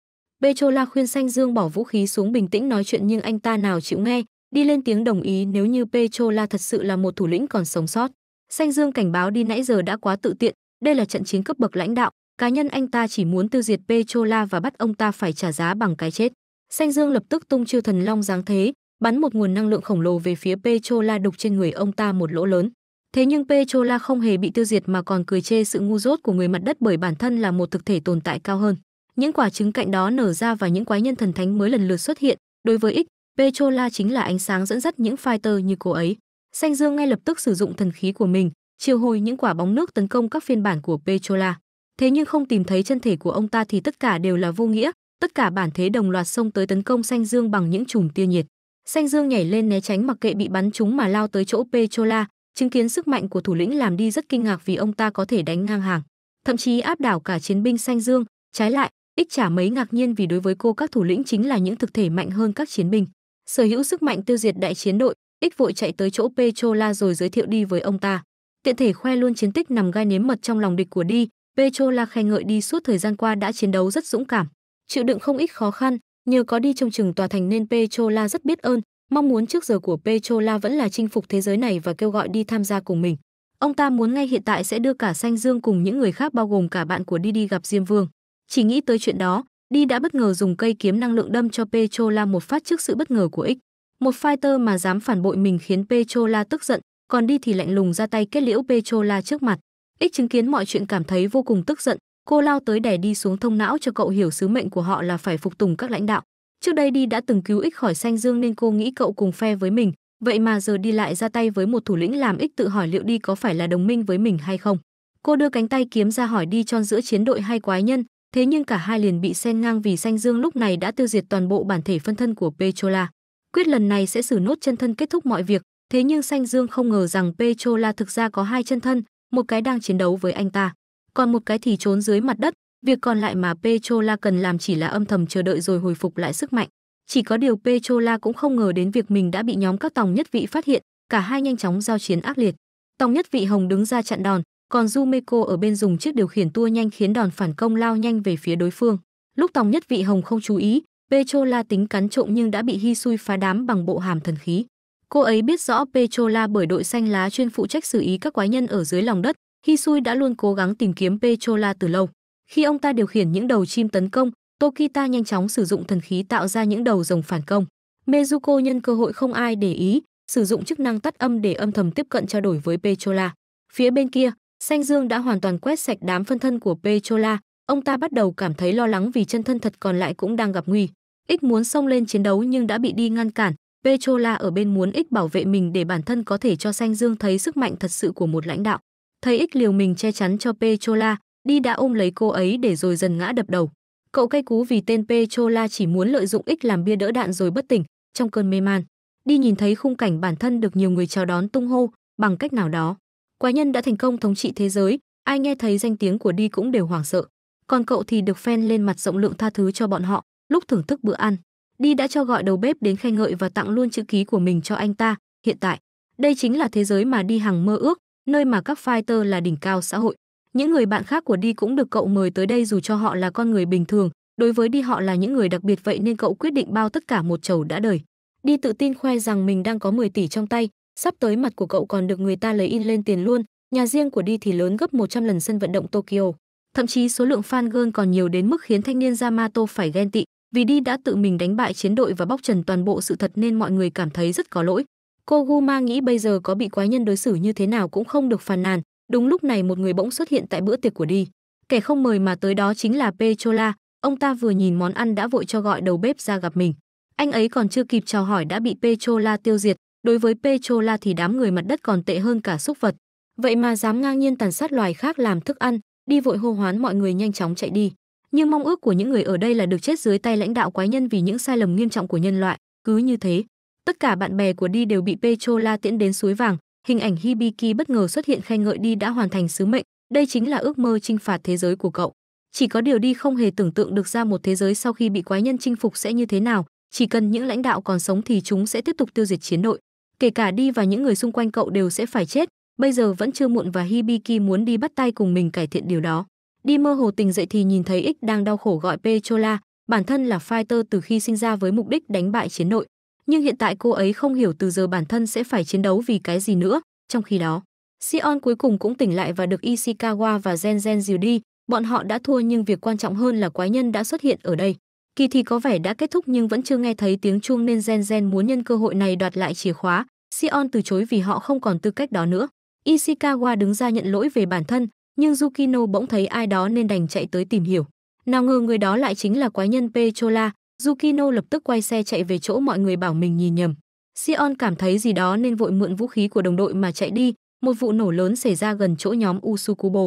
Petrola khuyên Xanh Dương bỏ vũ khí xuống bình tĩnh nói chuyện nhưng anh ta nào chịu nghe, đi lên tiếng đồng ý nếu như Petrola thật sự là một thủ lĩnh còn sống sót. Xanh Dương cảnh báo đi nãy giờ đã quá tự tiện, đây là trận chiến cấp bậc lãnh đạo, cá nhân anh ta chỉ muốn tiêu diệt Petrola và bắt ông ta phải trả giá bằng cái chết. Xanh Dương lập tức tung chiêu thần long dáng thế, bắn một nguồn năng lượng khổng lồ về phía Petrola đục trên người ông ta một lỗ lớn. Thế nhưng Petrola không hề bị tiêu diệt mà còn cười chê sự ngu dốt của người mặt đất bởi bản thân là một thực thể tồn tại cao hơn. Những quả trứng cạnh đó nở ra và những quái nhân thần thánh mới lần lượt xuất hiện. Đối với X, Petrola chính là ánh sáng dẫn dắt những fighter như cô ấy. Xanh Dương ngay lập tức sử dụng thần khí của mình, chiều hồi những quả bóng nước tấn công các phiên bản của Petrola. Thế nhưng không tìm thấy chân thể của ông ta thì tất cả đều là vô nghĩa, tất cả bản thế đồng loạt xông tới tấn công Xanh Dương bằng những chùm tia nhiệt. Xanh Dương nhảy lên né tránh mặc kệ bị bắn trúng mà lao tới chỗ Petrola, chứng kiến sức mạnh của thủ lĩnh làm đi rất kinh ngạc vì ông ta có thể đánh ngang hàng, thậm chí áp đảo cả chiến binh xanh dương, trái lại, ích chả mấy ngạc nhiên vì đối với cô các thủ lĩnh chính là những thực thể mạnh hơn các chiến binh. Sở hữu sức mạnh tiêu diệt đại chiến đội, ích vội chạy tới chỗ Petrola rồi giới thiệu đi với ông ta. Tiện thể khoe luôn chiến tích nằm gai nếm mật trong lòng địch của đi, Petrola khen ngợi đi suốt thời gian qua đã chiến đấu rất dũng cảm, chịu đựng không ít khó khăn, nhờ có đi trong chừng tòa thành nên Petrola rất biết ơn, Mong muốn trước giờ của Petrola vẫn là chinh phục thế giới này và kêu gọi đi tham gia cùng mình. Ông ta muốn ngay hiện tại sẽ đưa cả Xanh Dương cùng những người khác bao gồm cả bạn của đi đi gặp Diêm Vương. Chỉ nghĩ tới chuyện đó, Đi đã bất ngờ dùng cây kiếm năng lượng đâm cho Petrola một phát trước sự bất ngờ của X. Một fighter mà dám phản bội mình khiến Petrola tức giận, còn đi thì lạnh lùng ra tay kết liễu Petrola trước mặt. X chứng kiến mọi chuyện cảm thấy vô cùng tức giận, cô lao tới đè đi xuống thông não cho cậu hiểu sứ mệnh của họ là phải phục tùng các lãnh đạo. Trước đây đi đã từng cứu ích khỏi xanh dương nên cô nghĩ cậu cùng phe với mình, vậy mà giờ đi lại ra tay với một thủ lĩnh làm ích tự hỏi liệu đi có phải là đồng minh với mình hay không. Cô đưa cánh tay kiếm ra hỏi đi tròn giữa chiến đội hay quái nhân, thế nhưng cả hai liền bị xen ngang vì xanh dương lúc này đã tiêu diệt toàn bộ bản thể phân thân của Petrola. Quyết lần này sẽ xử nốt chân thân kết thúc mọi việc, thế nhưng xanh dương không ngờ rằng Petrola thực ra có hai chân thân, một cái đang chiến đấu với anh ta, còn một cái thì trốn dưới mặt đất, Việc còn lại mà Petrola cần làm chỉ là âm thầm chờ đợi rồi hồi phục lại sức mạnh. Chỉ có điều Petrola cũng không ngờ đến việc mình đã bị nhóm các tòng nhất vị phát hiện, cả hai nhanh chóng giao chiến ác liệt. Tòng nhất vị Hồng đứng ra chặn đòn, còn Jumeko ở bên dùng chiếc điều khiển tua nhanh khiến đòn phản công lao nhanh về phía đối phương. Lúc tòng nhất vị Hồng không chú ý, Petrola tính cắn trộm nhưng đã bị Hisui phá đám bằng bộ hàm thần khí. Cô ấy biết rõ Petrola bởi đội xanh lá chuyên phụ trách xử lý các quái nhân ở dưới lòng đất, Hisui đã luôn cố gắng tìm kiếm Petrola từ lâu. Khi ông ta điều khiển những đầu chim tấn công, Tokita nhanh chóng sử dụng thần khí tạo ra những đầu rồng phản công. Mezuko nhân cơ hội không ai để ý, sử dụng chức năng tắt âm để âm thầm tiếp cận trao đổi với Petrola. Phía bên kia, Xanh Dương đã hoàn toàn quét sạch đám phân thân của Petrola, ông ta bắt đầu cảm thấy lo lắng vì chân thân thật còn lại cũng đang gặp nguy. X muốn xông lên chiến đấu nhưng đã bị đi ngăn cản, Petrola ở bên muốn X bảo vệ mình để bản thân có thể cho Xanh Dương thấy sức mạnh thật sự của một lãnh đạo. Thấy X liều mình che chắn cho Petrola, đi đã ôm lấy cô ấy để rồi dần ngã đập đầu. Cậu cay cú vì tên Petrola chỉ muốn lợi dụng ích làm bia đỡ đạn rồi bất tỉnh, trong cơn mê man. Đi nhìn thấy khung cảnh bản thân được nhiều người chào đón tung hô, bằng cách nào đó. Quái nhân đã thành công thống trị thế giới, ai nghe thấy danh tiếng của Đi cũng đều hoảng sợ. Còn cậu thì được phen lên mặt rộng lượng tha thứ cho bọn họ, lúc thưởng thức bữa ăn. Đi đã cho gọi đầu bếp đến khen ngợi và tặng luôn chữ ký của mình cho anh ta, hiện tại. Đây chính là thế giới mà Đi Hằng mơ ước, nơi mà các fighter là đỉnh cao xã hội. Những người bạn khác của Đi cũng được cậu mời tới đây dù cho họ là con người bình thường, đối với Đi họ là những người đặc biệt vậy nên cậu quyết định bao tất cả một chầu đã đời. Đi tự tin khoe rằng mình đang có 10 tỷ trong tay, sắp tới mặt của cậu còn được người ta lấy in lên tiền luôn, nhà riêng của Đi thì lớn gấp 100 lần sân vận động Tokyo. Thậm chí số lượng fan girl còn nhiều đến mức khiến thanh niên Yamato phải ghen tị, vì Đi đã tự mình đánh bại chiến đội và bóc trần toàn bộ sự thật nên mọi người cảm thấy rất có lỗi. Koguma nghĩ bây giờ có bị quái nhân đối xử như thế nào cũng không được phàn nàn, Đúng lúc này một người bỗng xuất hiện tại bữa tiệc của đi. Kẻ không mời mà tới đó chính là Pechola, ông ta vừa nhìn món ăn đã vội cho gọi đầu bếp ra gặp mình. Anh ấy còn chưa kịp chào hỏi đã bị Pechola tiêu diệt, đối với Pechola thì đám người mặt đất còn tệ hơn cả súc vật. Vậy mà dám ngang nhiên tàn sát loài khác làm thức ăn, đi vội hô hoán mọi người nhanh chóng chạy đi. Nhưng mong ước của những người ở đây là được chết dưới tay lãnh đạo quái nhân vì những sai lầm nghiêm trọng của nhân loại, cứ như thế. Tất cả bạn bè của đi đều bị Pechola tiễn đến suối vàng, hình ảnh Hibiki bất ngờ xuất hiện khen ngợi đi đã hoàn thành sứ mệnh, đây chính là ước mơ chinh phạt thế giới của cậu. Chỉ có điều đi không hề tưởng tượng được ra một thế giới sau khi bị quái nhân chinh phục sẽ như thế nào, chỉ cần những lãnh đạo còn sống thì chúng sẽ tiếp tục tiêu diệt chiến đội. Kể cả đi và những người xung quanh cậu đều sẽ phải chết, bây giờ vẫn chưa muộn và Hibiki muốn đi bắt tay cùng mình cải thiện điều đó. Đi mơ hồ tỉnh dậy thì nhìn thấy X đang đau khổ gọi Pechola, bản thân là fighter từ khi sinh ra với mục đích đánh bại chiến đội nhưng hiện tại cô ấy không hiểu từ giờ bản thân sẽ phải chiến đấu vì cái gì nữa. Trong khi đó, Sion cuối cùng cũng tỉnh lại và được Ishikawa và Gen Gen dìu đi. Bọn họ đã thua nhưng việc quan trọng hơn là quái nhân đã xuất hiện ở đây. Kỳ thi có vẻ đã kết thúc nhưng vẫn chưa nghe thấy tiếng chuông nên Gen Gen muốn nhân cơ hội này đoạt lại chìa khóa. Sion từ chối vì họ không còn tư cách đó nữa. Ishikawa đứng ra nhận lỗi về bản thân, nhưng Yukino bỗng thấy ai đó nên đành chạy tới tìm hiểu. Nào ngờ người đó lại chính là quái nhân Pechola, Yukino lập tức quay xe chạy về chỗ mọi người bảo mình nhìn nhầm. Sion cảm thấy gì đó nên vội mượn vũ khí của đồng đội mà chạy đi, một vụ nổ lớn xảy ra gần chỗ nhóm Usukubo.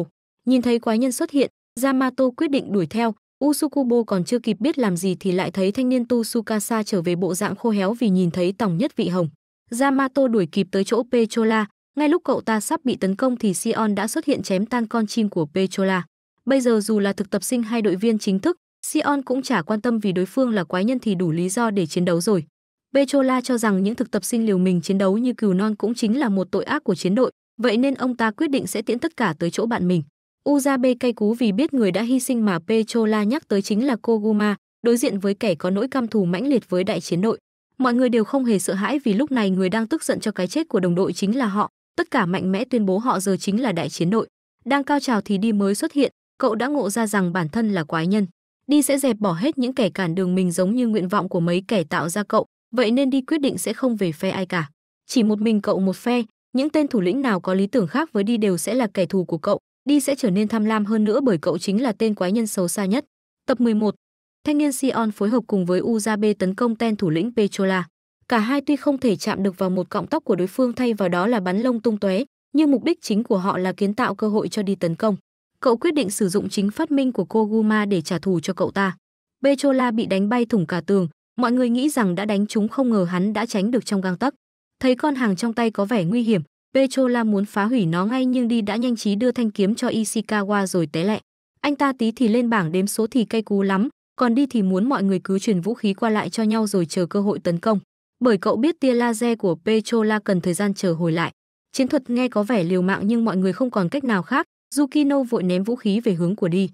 Nhìn thấy quái nhân xuất hiện, Yamato quyết định đuổi theo, Usukubo còn chưa kịp biết làm gì thì lại thấy thanh niên Tu trở về bộ dạng khô héo vì nhìn thấy tổng nhất vị hồng. Yamato đuổi kịp tới chỗ Pechola, ngay lúc cậu ta sắp bị tấn công thì Sion đã xuất hiện chém tan con chim của Pechola. Bây giờ dù là thực tập sinh hay đội viên chính thức, Sion cũng chả quan tâm vì đối phương là quái nhân thì đủ lý do để chiến đấu rồi. Petrola cho rằng những thực tập sinh liều mình chiến đấu như cừu non cũng chính là một tội ác của chiến đội, vậy nên ông ta quyết định sẽ tiễn tất cả tới chỗ bạn mình. Uza B cay cú vì biết người đã hy sinh mà Petrola nhắc tới chính là Koguma, đối diện với kẻ có nỗi căm thù mãnh liệt với đại chiến đội. Mọi người đều không hề sợ hãi vì lúc này người đang tức giận cho cái chết của đồng đội chính là họ, tất cả mạnh mẽ tuyên bố họ giờ chính là đại chiến đội. Đang cao trào thì đi mới xuất hiện, cậu đã ngộ ra rằng bản thân là quái nhân đi sẽ dẹp bỏ hết những kẻ cản đường mình giống như nguyện vọng của mấy kẻ tạo ra cậu, vậy nên đi quyết định sẽ không về phe ai cả. Chỉ một mình cậu một phe, những tên thủ lĩnh nào có lý tưởng khác với đi đều sẽ là kẻ thù của cậu, đi sẽ trở nên tham lam hơn nữa bởi cậu chính là tên quái nhân xấu xa nhất. Tập 11 Thanh niên Sion phối hợp cùng với Uzabe tấn công tên thủ lĩnh Petrola. Cả hai tuy không thể chạm được vào một cọng tóc của đối phương thay vào đó là bắn lông tung tóe, nhưng mục đích chính của họ là kiến tạo cơ hội cho đi tấn công cậu quyết định sử dụng chính phát minh của cô Guma để trả thù cho cậu ta. Petrola bị đánh bay thủng cả tường, mọi người nghĩ rằng đã đánh chúng không ngờ hắn đã tránh được trong gang tấc. Thấy con hàng trong tay có vẻ nguy hiểm, Petrola muốn phá hủy nó ngay nhưng đi đã nhanh trí đưa thanh kiếm cho Ishikawa rồi té lẹ. Anh ta tí thì lên bảng đếm số thì cay cú lắm, còn đi thì muốn mọi người cứ truyền vũ khí qua lại cho nhau rồi chờ cơ hội tấn công. Bởi cậu biết tia laser của Petrola cần thời gian chờ hồi lại. Chiến thuật nghe có vẻ liều mạng nhưng mọi người không còn cách nào khác, Yukino vội ném vũ khí về hướng của đi.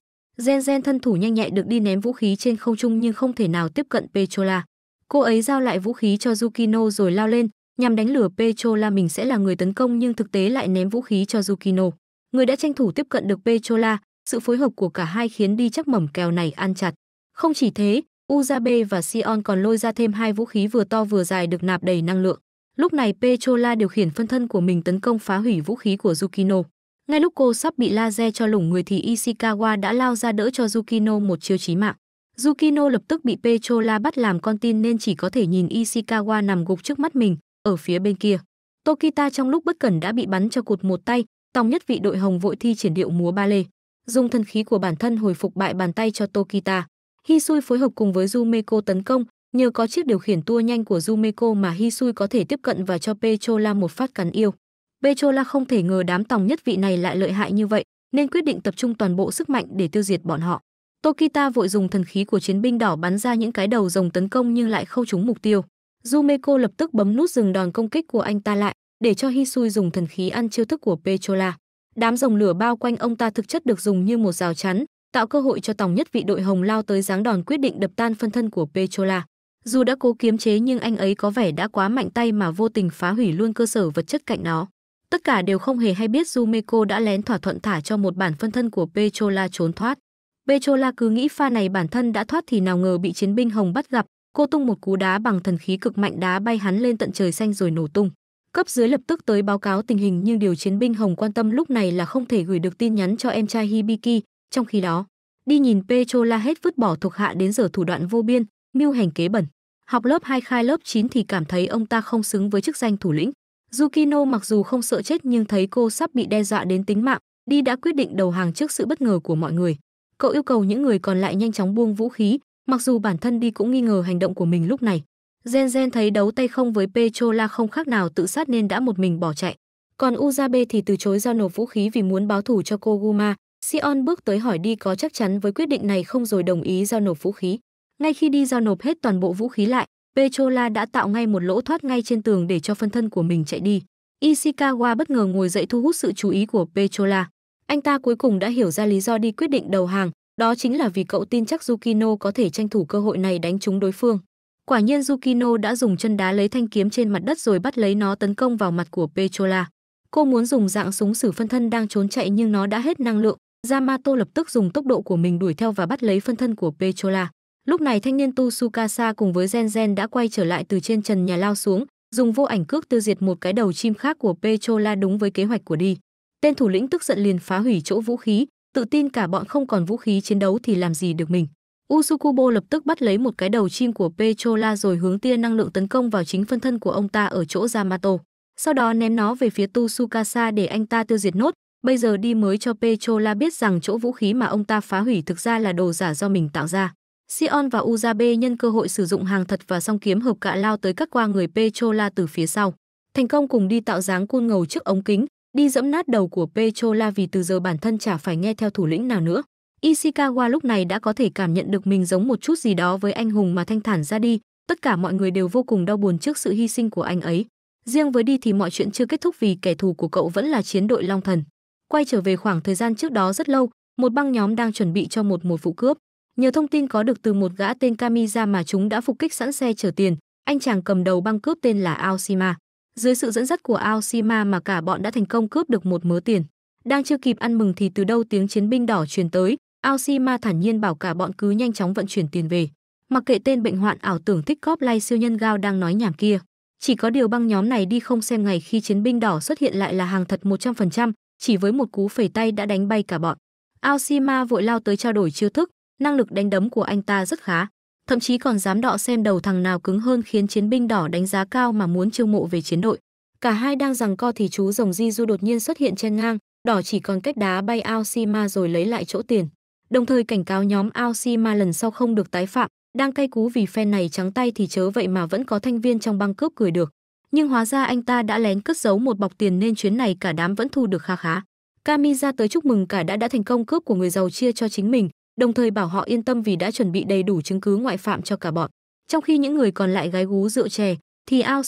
Gen Gen thân thủ nhanh nhạy được đi ném vũ khí trên không trung nhưng không thể nào tiếp cận Petrola. Cô ấy giao lại vũ khí cho Yukino rồi lao lên, nhằm đánh lửa Petrola mình sẽ là người tấn công nhưng thực tế lại ném vũ khí cho Yukino. Người đã tranh thủ tiếp cận được Petrola, sự phối hợp của cả hai khiến đi chắc mẩm kèo này ăn chặt. Không chỉ thế, Uzabe và Sion còn lôi ra thêm hai vũ khí vừa to vừa dài được nạp đầy năng lượng. Lúc này Petrola điều khiển phân thân của mình tấn công phá hủy vũ khí của Yukino. Ngay lúc cô sắp bị laser cho lủng người thì Ishikawa đã lao ra đỡ cho Yukino một chiêu chí mạng. Yukino lập tức bị Petrola bắt làm con tin nên chỉ có thể nhìn Ishikawa nằm gục trước mắt mình, ở phía bên kia. Tokita trong lúc bất cẩn đã bị bắn cho cụt một tay, tòng nhất vị đội hồng vội thi triển điệu múa ba lê. Dùng thân khí của bản thân hồi phục bại bàn tay cho Tokita. Hisui phối hợp cùng với Jumeko tấn công, nhờ có chiếc điều khiển tua nhanh của Jumeko mà Hisui có thể tiếp cận và cho Petrola một phát cắn yêu. Petrola không thể ngờ đám tòng nhất vị này lại lợi hại như vậy, nên quyết định tập trung toàn bộ sức mạnh để tiêu diệt bọn họ. Tokita vội dùng thần khí của chiến binh đỏ bắn ra những cái đầu rồng tấn công nhưng lại không trúng mục tiêu. Jumeko lập tức bấm nút dừng đòn công kích của anh ta lại, để cho Hisui dùng thần khí ăn chiêu thức của Petrola. Đám rồng lửa bao quanh ông ta thực chất được dùng như một rào chắn, tạo cơ hội cho tòng nhất vị đội hồng lao tới giáng đòn quyết định đập tan phân thân của Petrola. Dù đã cố kiếm chế nhưng anh ấy có vẻ đã quá mạnh tay mà vô tình phá hủy luôn cơ sở vật chất cạnh nó. Tất cả đều không hề hay biết Jumeko đã lén thỏa thuận thả cho một bản phân thân của Petrola trốn thoát. Petrola cứ nghĩ pha này bản thân đã thoát thì nào ngờ bị chiến binh Hồng bắt gặp, cô tung một cú đá bằng thần khí cực mạnh đá bay hắn lên tận trời xanh rồi nổ tung. Cấp dưới lập tức tới báo cáo tình hình nhưng điều chiến binh Hồng quan tâm lúc này là không thể gửi được tin nhắn cho em trai Hibiki, trong khi đó, đi nhìn Petrola hết vứt bỏ thuộc hạ đến giờ thủ đoạn vô biên, mưu hành kế bẩn. Học lớp 2 khai lớp 9 thì cảm thấy ông ta không xứng với chức danh thủ lĩnh. Yukino mặc dù không sợ chết nhưng thấy cô sắp bị đe dọa đến tính mạng, đi đã quyết định đầu hàng trước sự bất ngờ của mọi người. Cậu yêu cầu những người còn lại nhanh chóng buông vũ khí, mặc dù bản thân đi cũng nghi ngờ hành động của mình lúc này. Gen Gen thấy đấu tay không với Petrola không khác nào tự sát nên đã một mình bỏ chạy. Còn Uzabe thì từ chối giao nộp vũ khí vì muốn báo thù cho cô Guma. Sion bước tới hỏi đi có chắc chắn với quyết định này không rồi đồng ý giao nộp vũ khí. Ngay khi đi giao nộp hết toàn bộ vũ khí lại, Pechola đã tạo ngay một lỗ thoát ngay trên tường để cho phân thân của mình chạy đi. Ishikawa bất ngờ ngồi dậy thu hút sự chú ý của Pechola. Anh ta cuối cùng đã hiểu ra lý do đi quyết định đầu hàng, đó chính là vì cậu tin chắc Yukino có thể tranh thủ cơ hội này đánh trúng đối phương. Quả nhiên Yukino đã dùng chân đá lấy thanh kiếm trên mặt đất rồi bắt lấy nó tấn công vào mặt của Pechola. Cô muốn dùng dạng súng xử phân thân đang trốn chạy nhưng nó đã hết năng lượng. Yamato lập tức dùng tốc độ của mình đuổi theo và bắt lấy phân thân của Pechola. Lúc này thanh niên Tu cùng với Gen Gen đã quay trở lại từ trên trần nhà lao xuống, dùng vô ảnh cước tiêu diệt một cái đầu chim khác của Petrola đúng với kế hoạch của đi. Tên thủ lĩnh tức giận liền phá hủy chỗ vũ khí, tự tin cả bọn không còn vũ khí chiến đấu thì làm gì được mình. Usukubo lập tức bắt lấy một cái đầu chim của Petrola rồi hướng tia năng lượng tấn công vào chính phân thân của ông ta ở chỗ Yamato. Sau đó ném nó về phía Tsukasa để anh ta tiêu diệt nốt. Bây giờ đi mới cho Petrola biết rằng chỗ vũ khí mà ông ta phá hủy thực ra là đồ giả do mình tạo ra. Sion và Uzabe nhân cơ hội sử dụng hàng thật và song kiếm hợp cạ lao tới các qua người Petrola từ phía sau. Thành công cùng đi tạo dáng côn ngầu trước ống kính, đi dẫm nát đầu của Petrola vì từ giờ bản thân chả phải nghe theo thủ lĩnh nào nữa. Ishikawa lúc này đã có thể cảm nhận được mình giống một chút gì đó với anh hùng mà thanh thản ra đi, tất cả mọi người đều vô cùng đau buồn trước sự hy sinh của anh ấy. Riêng với đi thì mọi chuyện chưa kết thúc vì kẻ thù của cậu vẫn là chiến đội Long Thần. Quay trở về khoảng thời gian trước đó rất lâu, một băng nhóm đang chuẩn bị cho một mùa vụ cướp. Nhờ thông tin có được từ một gã tên Kamiza mà chúng đã phục kích sẵn xe chở tiền, anh chàng cầm đầu băng cướp tên là Aosima. Dưới sự dẫn dắt của Aosima mà cả bọn đã thành công cướp được một mớ tiền. Đang chưa kịp ăn mừng thì từ đâu tiếng chiến binh đỏ truyền tới, Aosima thản nhiên bảo cả bọn cứ nhanh chóng vận chuyển tiền về. Mặc kệ tên bệnh hoạn ảo tưởng thích cóp lay siêu nhân gao đang nói nhảm kia. Chỉ có điều băng nhóm này đi không xem ngày khi chiến binh đỏ xuất hiện lại là hàng thật 100%, chỉ với một cú phẩy tay đã đánh bay cả bọn. Aosima vội lao tới trao đổi chiêu thức, năng lực đánh đấm của anh ta rất khá, thậm chí còn dám đọ xem đầu thằng nào cứng hơn khiến chiến binh đỏ đánh giá cao mà muốn chiêu mộ về chiến đội. Cả hai đang rằng co thì chú rồng Di Du đột nhiên xuất hiện trên ngang, đỏ chỉ còn cách đá bay Aosima rồi lấy lại chỗ tiền. Đồng thời cảnh cáo nhóm Aosima lần sau không được tái phạm, đang cay cú vì phe này trắng tay thì chớ vậy mà vẫn có thanh viên trong băng cướp cười được. Nhưng hóa ra anh ta đã lén cất giấu một bọc tiền nên chuyến này cả đám vẫn thu được kha khá. Kami ra tới chúc mừng cả đã đã thành công cướp của người giàu chia cho chính mình, đồng thời bảo họ yên tâm vì đã chuẩn bị đầy đủ chứng cứ ngoại phạm cho cả bọn. Trong khi những người còn lại gái gú rượu chè, thì Ao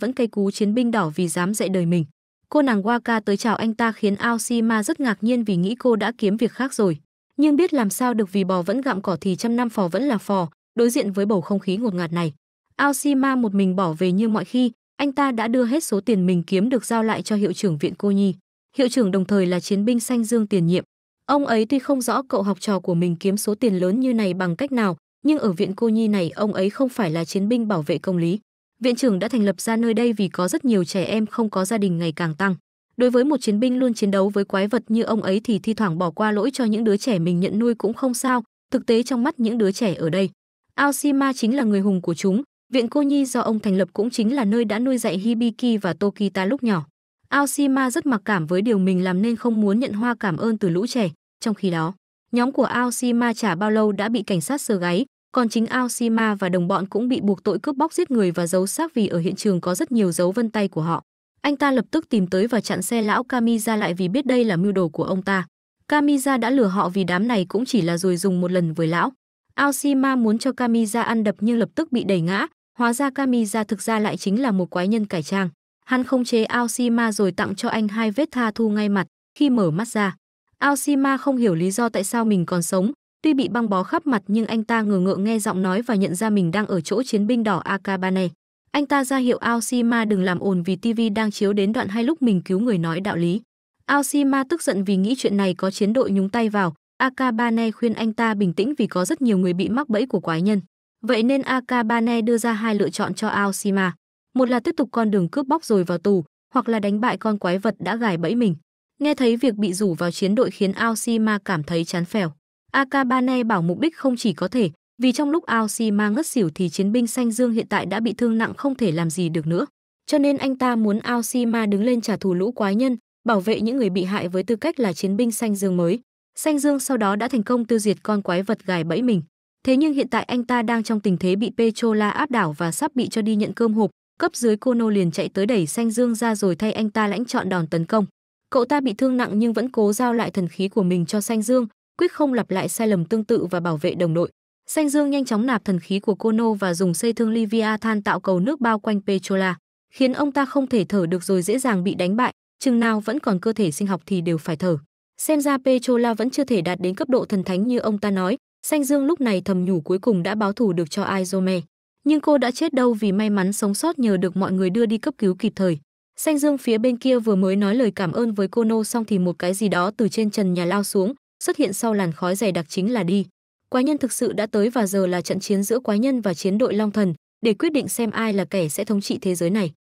vẫn cây cú chiến binh đỏ vì dám dạy đời mình. Cô nàng Waka tới chào anh ta khiến Ao rất ngạc nhiên vì nghĩ cô đã kiếm việc khác rồi. Nhưng biết làm sao được vì bò vẫn gặm cỏ thì trăm năm phò vẫn là phò, đối diện với bầu không khí ngột ngạt này. Ao một mình bỏ về như mọi khi, anh ta đã đưa hết số tiền mình kiếm được giao lại cho hiệu trưởng viện cô nhi. Hiệu trưởng đồng thời là chiến binh xanh dương tiền nhiệm. Ông ấy tuy không rõ cậu học trò của mình kiếm số tiền lớn như này bằng cách nào, nhưng ở viện cô nhi này ông ấy không phải là chiến binh bảo vệ công lý. Viện trưởng đã thành lập ra nơi đây vì có rất nhiều trẻ em không có gia đình ngày càng tăng. Đối với một chiến binh luôn chiến đấu với quái vật như ông ấy thì thi thoảng bỏ qua lỗi cho những đứa trẻ mình nhận nuôi cũng không sao, thực tế trong mắt những đứa trẻ ở đây. Aosima chính là người hùng của chúng, viện cô nhi do ông thành lập cũng chính là nơi đã nuôi dạy Hibiki và Tokita lúc nhỏ. Aosima rất mặc cảm với điều mình làm nên không muốn nhận hoa cảm ơn từ lũ trẻ. Trong khi đó, nhóm của Aosima chả bao lâu đã bị cảnh sát sờ gáy, còn chính Aosima và đồng bọn cũng bị buộc tội cướp bóc giết người và giấu xác vì ở hiện trường có rất nhiều dấu vân tay của họ. Anh ta lập tức tìm tới và chặn xe lão Kamiza lại vì biết đây là mưu đồ của ông ta. Kamiza đã lừa họ vì đám này cũng chỉ là rồi dùng một lần với lão. Aosima muốn cho Kamiza ăn đập nhưng lập tức bị đẩy ngã, hóa ra Kamiza thực ra lại chính là một quái nhân cải trang. Hắn không chế Aosima rồi tặng cho anh hai vết tha thu ngay mặt khi mở mắt ra. Aosima không hiểu lý do tại sao mình còn sống, tuy bị băng bó khắp mặt nhưng anh ta ngờ ngợ nghe giọng nói và nhận ra mình đang ở chỗ chiến binh đỏ Akabane. Anh ta ra hiệu Aosima đừng làm ồn vì TV đang chiếu đến đoạn hay lúc mình cứu người nói đạo lý. Aosima tức giận vì nghĩ chuyện này có chiến đội nhúng tay vào, Akabane khuyên anh ta bình tĩnh vì có rất nhiều người bị mắc bẫy của quái nhân. Vậy nên Akabane đưa ra hai lựa chọn cho Aosima một là tiếp tục con đường cướp bóc rồi vào tù, hoặc là đánh bại con quái vật đã gài bẫy mình. Nghe thấy việc bị rủ vào chiến đội khiến Aosima cảm thấy chán phèo. Akabane bảo mục đích không chỉ có thể, vì trong lúc Aosima ngất xỉu thì chiến binh xanh dương hiện tại đã bị thương nặng không thể làm gì được nữa. Cho nên anh ta muốn Aosima đứng lên trả thù lũ quái nhân, bảo vệ những người bị hại với tư cách là chiến binh xanh dương mới. Xanh dương sau đó đã thành công tiêu diệt con quái vật gài bẫy mình. Thế nhưng hiện tại anh ta đang trong tình thế bị Petrola áp đảo và sắp bị cho đi nhận cơm hộp, Cấp dưới Kono liền chạy tới đẩy Xanh Dương ra rồi thay anh ta lãnh chọn đòn tấn công. Cậu ta bị thương nặng nhưng vẫn cố giao lại thần khí của mình cho Xanh Dương, quyết không lặp lại sai lầm tương tự và bảo vệ đồng đội. Xanh Dương nhanh chóng nạp thần khí của Kono và dùng xây thương livia than tạo cầu nước bao quanh Petrola, khiến ông ta không thể thở được rồi dễ dàng bị đánh bại, chừng nào vẫn còn cơ thể sinh học thì đều phải thở. Xem ra Petrola vẫn chưa thể đạt đến cấp độ thần thánh như ông ta nói, Xanh Dương lúc này thầm nhủ cuối cùng đã báo thù được cho Aizome nhưng cô đã chết đâu vì may mắn sống sót nhờ được mọi người đưa đi cấp cứu kịp thời. Xanh Dương phía bên kia vừa mới nói lời cảm ơn với cô nô xong thì một cái gì đó từ trên trần nhà lao xuống, xuất hiện sau làn khói dày đặc chính là đi. Quái nhân thực sự đã tới và giờ là trận chiến giữa quái nhân và chiến đội Long Thần để quyết định xem ai là kẻ sẽ thống trị thế giới này.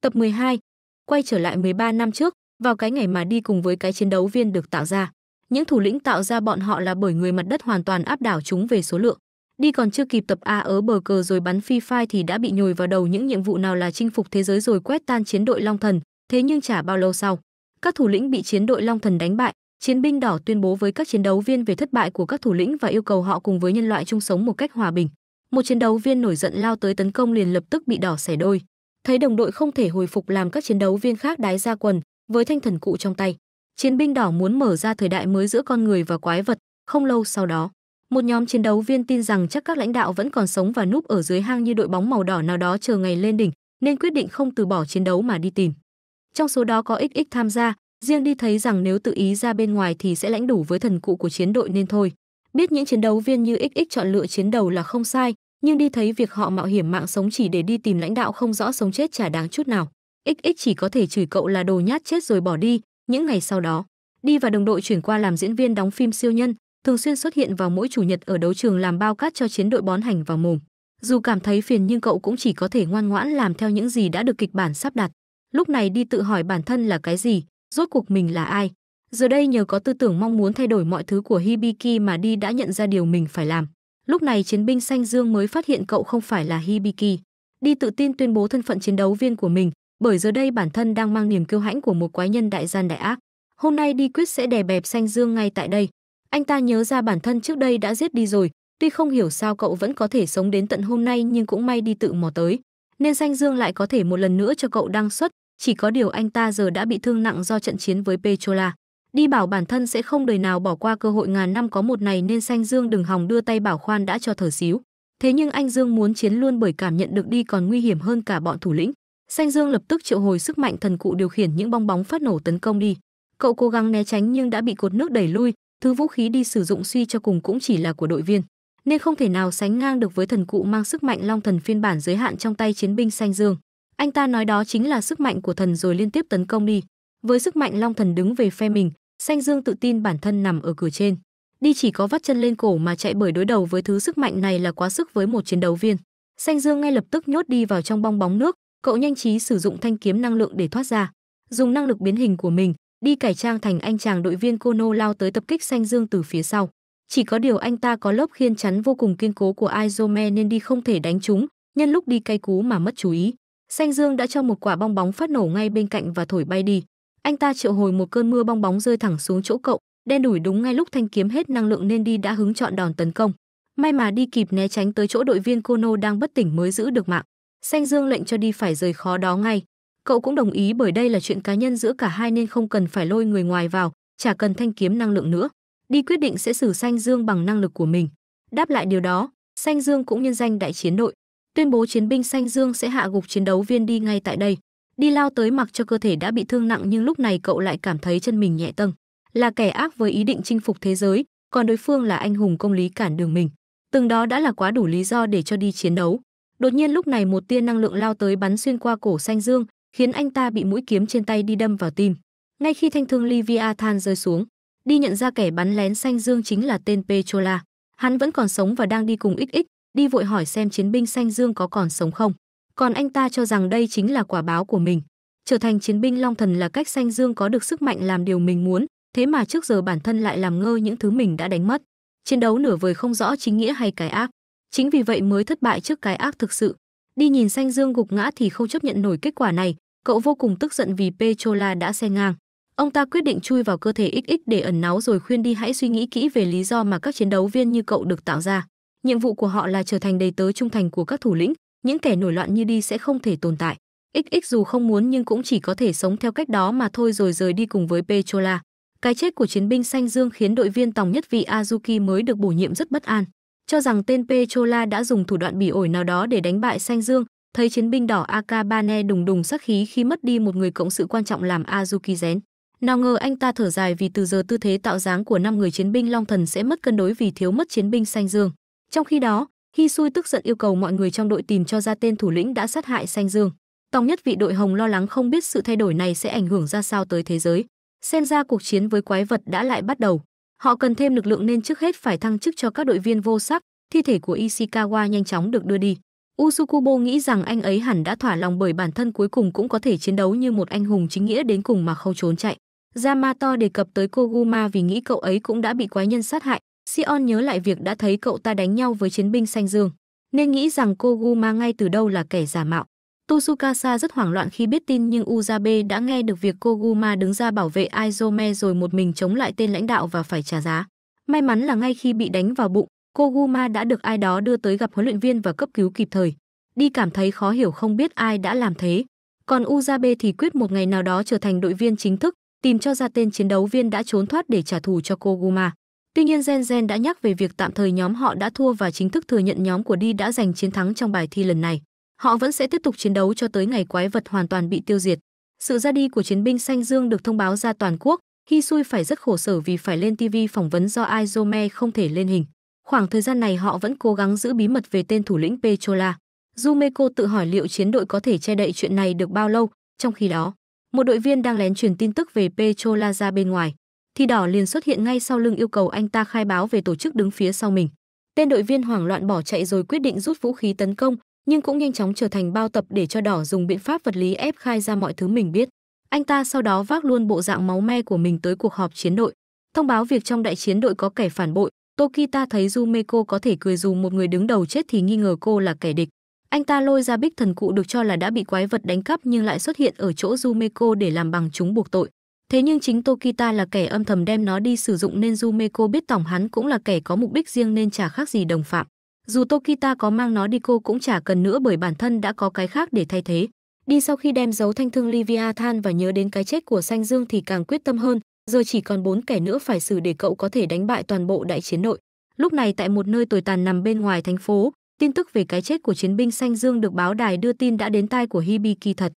Tập 12 Quay trở lại 13 năm trước, vào cái ngày mà đi cùng với cái chiến đấu viên được tạo ra. Những thủ lĩnh tạo ra bọn họ là bởi người mặt đất hoàn toàn áp đảo chúng về số lượng đi còn chưa kịp tập A ở bờ cờ rồi bắn phi phai thì đã bị nhồi vào đầu những nhiệm vụ nào là chinh phục thế giới rồi quét tan chiến đội Long Thần, thế nhưng chả bao lâu sau, các thủ lĩnh bị chiến đội Long Thần đánh bại, chiến binh đỏ tuyên bố với các chiến đấu viên về thất bại của các thủ lĩnh và yêu cầu họ cùng với nhân loại chung sống một cách hòa bình. Một chiến đấu viên nổi giận lao tới tấn công liền lập tức bị đỏ xẻ đôi. Thấy đồng đội không thể hồi phục làm các chiến đấu viên khác đái ra quần, với thanh thần cụ trong tay. Chiến binh đỏ muốn mở ra thời đại mới giữa con người và quái vật, không lâu sau đó, một nhóm chiến đấu viên tin rằng chắc các lãnh đạo vẫn còn sống và núp ở dưới hang như đội bóng màu đỏ nào đó chờ ngày lên đỉnh, nên quyết định không từ bỏ chiến đấu mà đi tìm. Trong số đó có XX tham gia, riêng đi thấy rằng nếu tự ý ra bên ngoài thì sẽ lãnh đủ với thần cụ của chiến đội nên thôi. Biết những chiến đấu viên như XX chọn lựa chiến đầu là không sai, nhưng đi thấy việc họ mạo hiểm mạng sống chỉ để đi tìm lãnh đạo không rõ sống chết chả đáng chút nào. XX chỉ có thể chửi cậu là đồ nhát chết rồi bỏ đi, những ngày sau đó. Đi và đồng đội chuyển qua làm diễn viên đóng phim siêu nhân, thường xuyên xuất hiện vào mỗi chủ nhật ở đấu trường làm bao cát cho chiến đội bón hành vào mồm. Dù cảm thấy phiền nhưng cậu cũng chỉ có thể ngoan ngoãn làm theo những gì đã được kịch bản sắp đặt. Lúc này đi tự hỏi bản thân là cái gì, rốt cuộc mình là ai. Giờ đây nhờ có tư tưởng mong muốn thay đổi mọi thứ của Hibiki mà đi đã nhận ra điều mình phải làm. Lúc này chiến binh xanh dương mới phát hiện cậu không phải là Hibiki. Đi tự tin tuyên bố thân phận chiến đấu viên của mình, bởi giờ đây bản thân đang mang niềm kiêu hãnh của một quái nhân đại gian đại ác. Hôm nay đi quyết sẽ đè bẹp xanh dương ngay tại đây, anh ta nhớ ra bản thân trước đây đã giết đi rồi, tuy không hiểu sao cậu vẫn có thể sống đến tận hôm nay nhưng cũng may đi tự mò tới. Nên danh dương lại có thể một lần nữa cho cậu đăng xuất, chỉ có điều anh ta giờ đã bị thương nặng do trận chiến với Petrola. Đi bảo bản thân sẽ không đời nào bỏ qua cơ hội ngàn năm có một này nên Xanh Dương đừng hòng đưa tay bảo khoan đã cho thở xíu. Thế nhưng anh Dương muốn chiến luôn bởi cảm nhận được đi còn nguy hiểm hơn cả bọn thủ lĩnh. Xanh Dương lập tức triệu hồi sức mạnh thần cụ điều khiển những bong bóng phát nổ tấn công đi. Cậu cố gắng né tránh nhưng đã bị cột nước đẩy lui, thứ vũ khí đi sử dụng suy cho cùng cũng chỉ là của đội viên, nên không thể nào sánh ngang được với thần cụ mang sức mạnh long thần phiên bản giới hạn trong tay chiến binh xanh dương. Anh ta nói đó chính là sức mạnh của thần rồi liên tiếp tấn công đi. Với sức mạnh long thần đứng về phe mình, xanh dương tự tin bản thân nằm ở cửa trên. Đi chỉ có vắt chân lên cổ mà chạy bởi đối đầu với thứ sức mạnh này là quá sức với một chiến đấu viên. Xanh dương ngay lập tức nhốt đi vào trong bong bóng nước, cậu nhanh trí sử dụng thanh kiếm năng lượng để thoát ra dùng năng lực biến hình của mình, đi cải trang thành anh chàng đội viên Kono lao tới tập kích xanh dương từ phía sau. Chỉ có điều anh ta có lớp khiên chắn vô cùng kiên cố của Izome nên đi không thể đánh chúng, nhân lúc đi cay cú mà mất chú ý. Xanh dương đã cho một quả bong bóng phát nổ ngay bên cạnh và thổi bay đi. Anh ta triệu hồi một cơn mưa bong bóng rơi thẳng xuống chỗ cậu, đen đủi đúng ngay lúc thanh kiếm hết năng lượng nên đi đã hứng chọn đòn tấn công. May mà đi kịp né tránh tới chỗ đội viên Kono đang bất tỉnh mới giữ được mạng. Xanh Dương lệnh cho đi phải rời khó đó ngay, Cậu cũng đồng ý bởi đây là chuyện cá nhân giữa cả hai nên không cần phải lôi người ngoài vào, chả cần thanh kiếm năng lượng nữa. Đi quyết định sẽ xử xanh Dương bằng năng lực của mình. Đáp lại điều đó, xanh Dương cũng nhân danh đại chiến đội, tuyên bố chiến binh xanh Dương sẽ hạ gục chiến đấu viên đi ngay tại đây. Đi lao tới mặc cho cơ thể đã bị thương nặng nhưng lúc này cậu lại cảm thấy chân mình nhẹ tâng. Là kẻ ác với ý định chinh phục thế giới, còn đối phương là anh hùng công lý cản đường mình. Từng đó đã là quá đủ lý do để cho đi chiến đấu. Đột nhiên lúc này một tia năng lượng lao tới bắn xuyên qua cổ xanh Dương, khiến anh ta bị mũi kiếm trên tay đi đâm vào tim. Ngay khi thanh thương Leviathan rơi xuống, đi nhận ra kẻ bắn lén xanh dương chính là tên Petrola. Hắn vẫn còn sống và đang đi cùng XX, đi vội hỏi xem chiến binh xanh dương có còn sống không. Còn anh ta cho rằng đây chính là quả báo của mình. Trở thành chiến binh long thần là cách xanh dương có được sức mạnh làm điều mình muốn, thế mà trước giờ bản thân lại làm ngơ những thứ mình đã đánh mất. Chiến đấu nửa vời không rõ chính nghĩa hay cái ác. Chính vì vậy mới thất bại trước cái ác thực sự. Đi nhìn xanh dương gục ngã thì không chấp nhận nổi kết quả này, cậu vô cùng tức giận vì Petrola đã xe ngang. Ông ta quyết định chui vào cơ thể XX để ẩn náu rồi khuyên đi hãy suy nghĩ kỹ về lý do mà các chiến đấu viên như cậu được tạo ra. Nhiệm vụ của họ là trở thành đầy tớ trung thành của các thủ lĩnh, những kẻ nổi loạn như đi sẽ không thể tồn tại. XX dù không muốn nhưng cũng chỉ có thể sống theo cách đó mà thôi rồi rời đi cùng với Petrola. Cái chết của chiến binh xanh dương khiến đội viên tòng nhất vị Azuki mới được bổ nhiệm rất bất an cho rằng tên Petrola đã dùng thủ đoạn bỉ ổi nào đó để đánh bại Xanh Dương, thấy chiến binh đỏ Akabane đùng đùng sắc khí khi mất đi một người cộng sự quan trọng làm Azuki Zen. Nào ngờ anh ta thở dài vì từ giờ tư thế tạo dáng của năm người chiến binh Long Thần sẽ mất cân đối vì thiếu mất chiến binh Xanh Dương. Trong khi đó, Hisui tức giận yêu cầu mọi người trong đội tìm cho ra tên thủ lĩnh đã sát hại Xanh Dương. Tòng nhất vị đội Hồng lo lắng không biết sự thay đổi này sẽ ảnh hưởng ra sao tới thế giới. Xem ra cuộc chiến với quái vật đã lại bắt đầu. Họ cần thêm lực lượng nên trước hết phải thăng chức cho các đội viên vô sắc, thi thể của Ishikawa nhanh chóng được đưa đi. Usukubo nghĩ rằng anh ấy hẳn đã thỏa lòng bởi bản thân cuối cùng cũng có thể chiến đấu như một anh hùng chính nghĩa đến cùng mà không trốn chạy. Yamato đề cập tới Koguma vì nghĩ cậu ấy cũng đã bị quái nhân sát hại. Sion nhớ lại việc đã thấy cậu ta đánh nhau với chiến binh xanh dương, nên nghĩ rằng Koguma ngay từ đâu là kẻ giả mạo. Tsukasa rất hoảng loạn khi biết tin nhưng Uzabe đã nghe được việc Koguma đứng ra bảo vệ Aizome rồi một mình chống lại tên lãnh đạo và phải trả giá. May mắn là ngay khi bị đánh vào bụng, Koguma đã được ai đó đưa tới gặp huấn luyện viên và cấp cứu kịp thời. Đi cảm thấy khó hiểu không biết ai đã làm thế. Còn Uzabe thì quyết một ngày nào đó trở thành đội viên chính thức, tìm cho ra tên chiến đấu viên đã trốn thoát để trả thù cho Koguma. Tuy nhiên Gen Gen đã nhắc về việc tạm thời nhóm họ đã thua và chính thức thừa nhận nhóm của Đi đã giành chiến thắng trong bài thi lần này. Họ vẫn sẽ tiếp tục chiến đấu cho tới ngày quái vật hoàn toàn bị tiêu diệt. Sự ra đi của chiến binh xanh dương được thông báo ra toàn quốc, Hisui phải rất khổ sở vì phải lên TV phỏng vấn do Aizome không thể lên hình. Khoảng thời gian này họ vẫn cố gắng giữ bí mật về tên thủ lĩnh Petrola. Jumeko tự hỏi liệu chiến đội có thể che đậy chuyện này được bao lâu, trong khi đó, một đội viên đang lén truyền tin tức về Petrola ra bên ngoài. Thì đỏ liền xuất hiện ngay sau lưng yêu cầu anh ta khai báo về tổ chức đứng phía sau mình. Tên đội viên hoảng loạn bỏ chạy rồi quyết định rút vũ khí tấn công, nhưng cũng nhanh chóng trở thành bao tập để cho đỏ dùng biện pháp vật lý ép khai ra mọi thứ mình biết. Anh ta sau đó vác luôn bộ dạng máu me của mình tới cuộc họp chiến đội, thông báo việc trong đại chiến đội có kẻ phản bội. Tokita thấy Jumeko có thể cười dù một người đứng đầu chết thì nghi ngờ cô là kẻ địch. Anh ta lôi ra bích thần cụ được cho là đã bị quái vật đánh cắp nhưng lại xuất hiện ở chỗ Jumeko để làm bằng chúng buộc tội. Thế nhưng chính Tokita là kẻ âm thầm đem nó đi sử dụng nên Jumeko biết tổng hắn cũng là kẻ có mục đích riêng nên chả khác gì đồng phạm. Dù Tokita có mang nó đi cô cũng chả cần nữa bởi bản thân đã có cái khác để thay thế. Đi sau khi đem dấu thanh thương livia than và nhớ đến cái chết của Xanh Dương thì càng quyết tâm hơn, giờ chỉ còn bốn kẻ nữa phải xử để cậu có thể đánh bại toàn bộ đại chiến nội. Lúc này tại một nơi tồi tàn nằm bên ngoài thành phố, tin tức về cái chết của chiến binh Xanh Dương được báo đài đưa tin đã đến tai của Hibiki thật.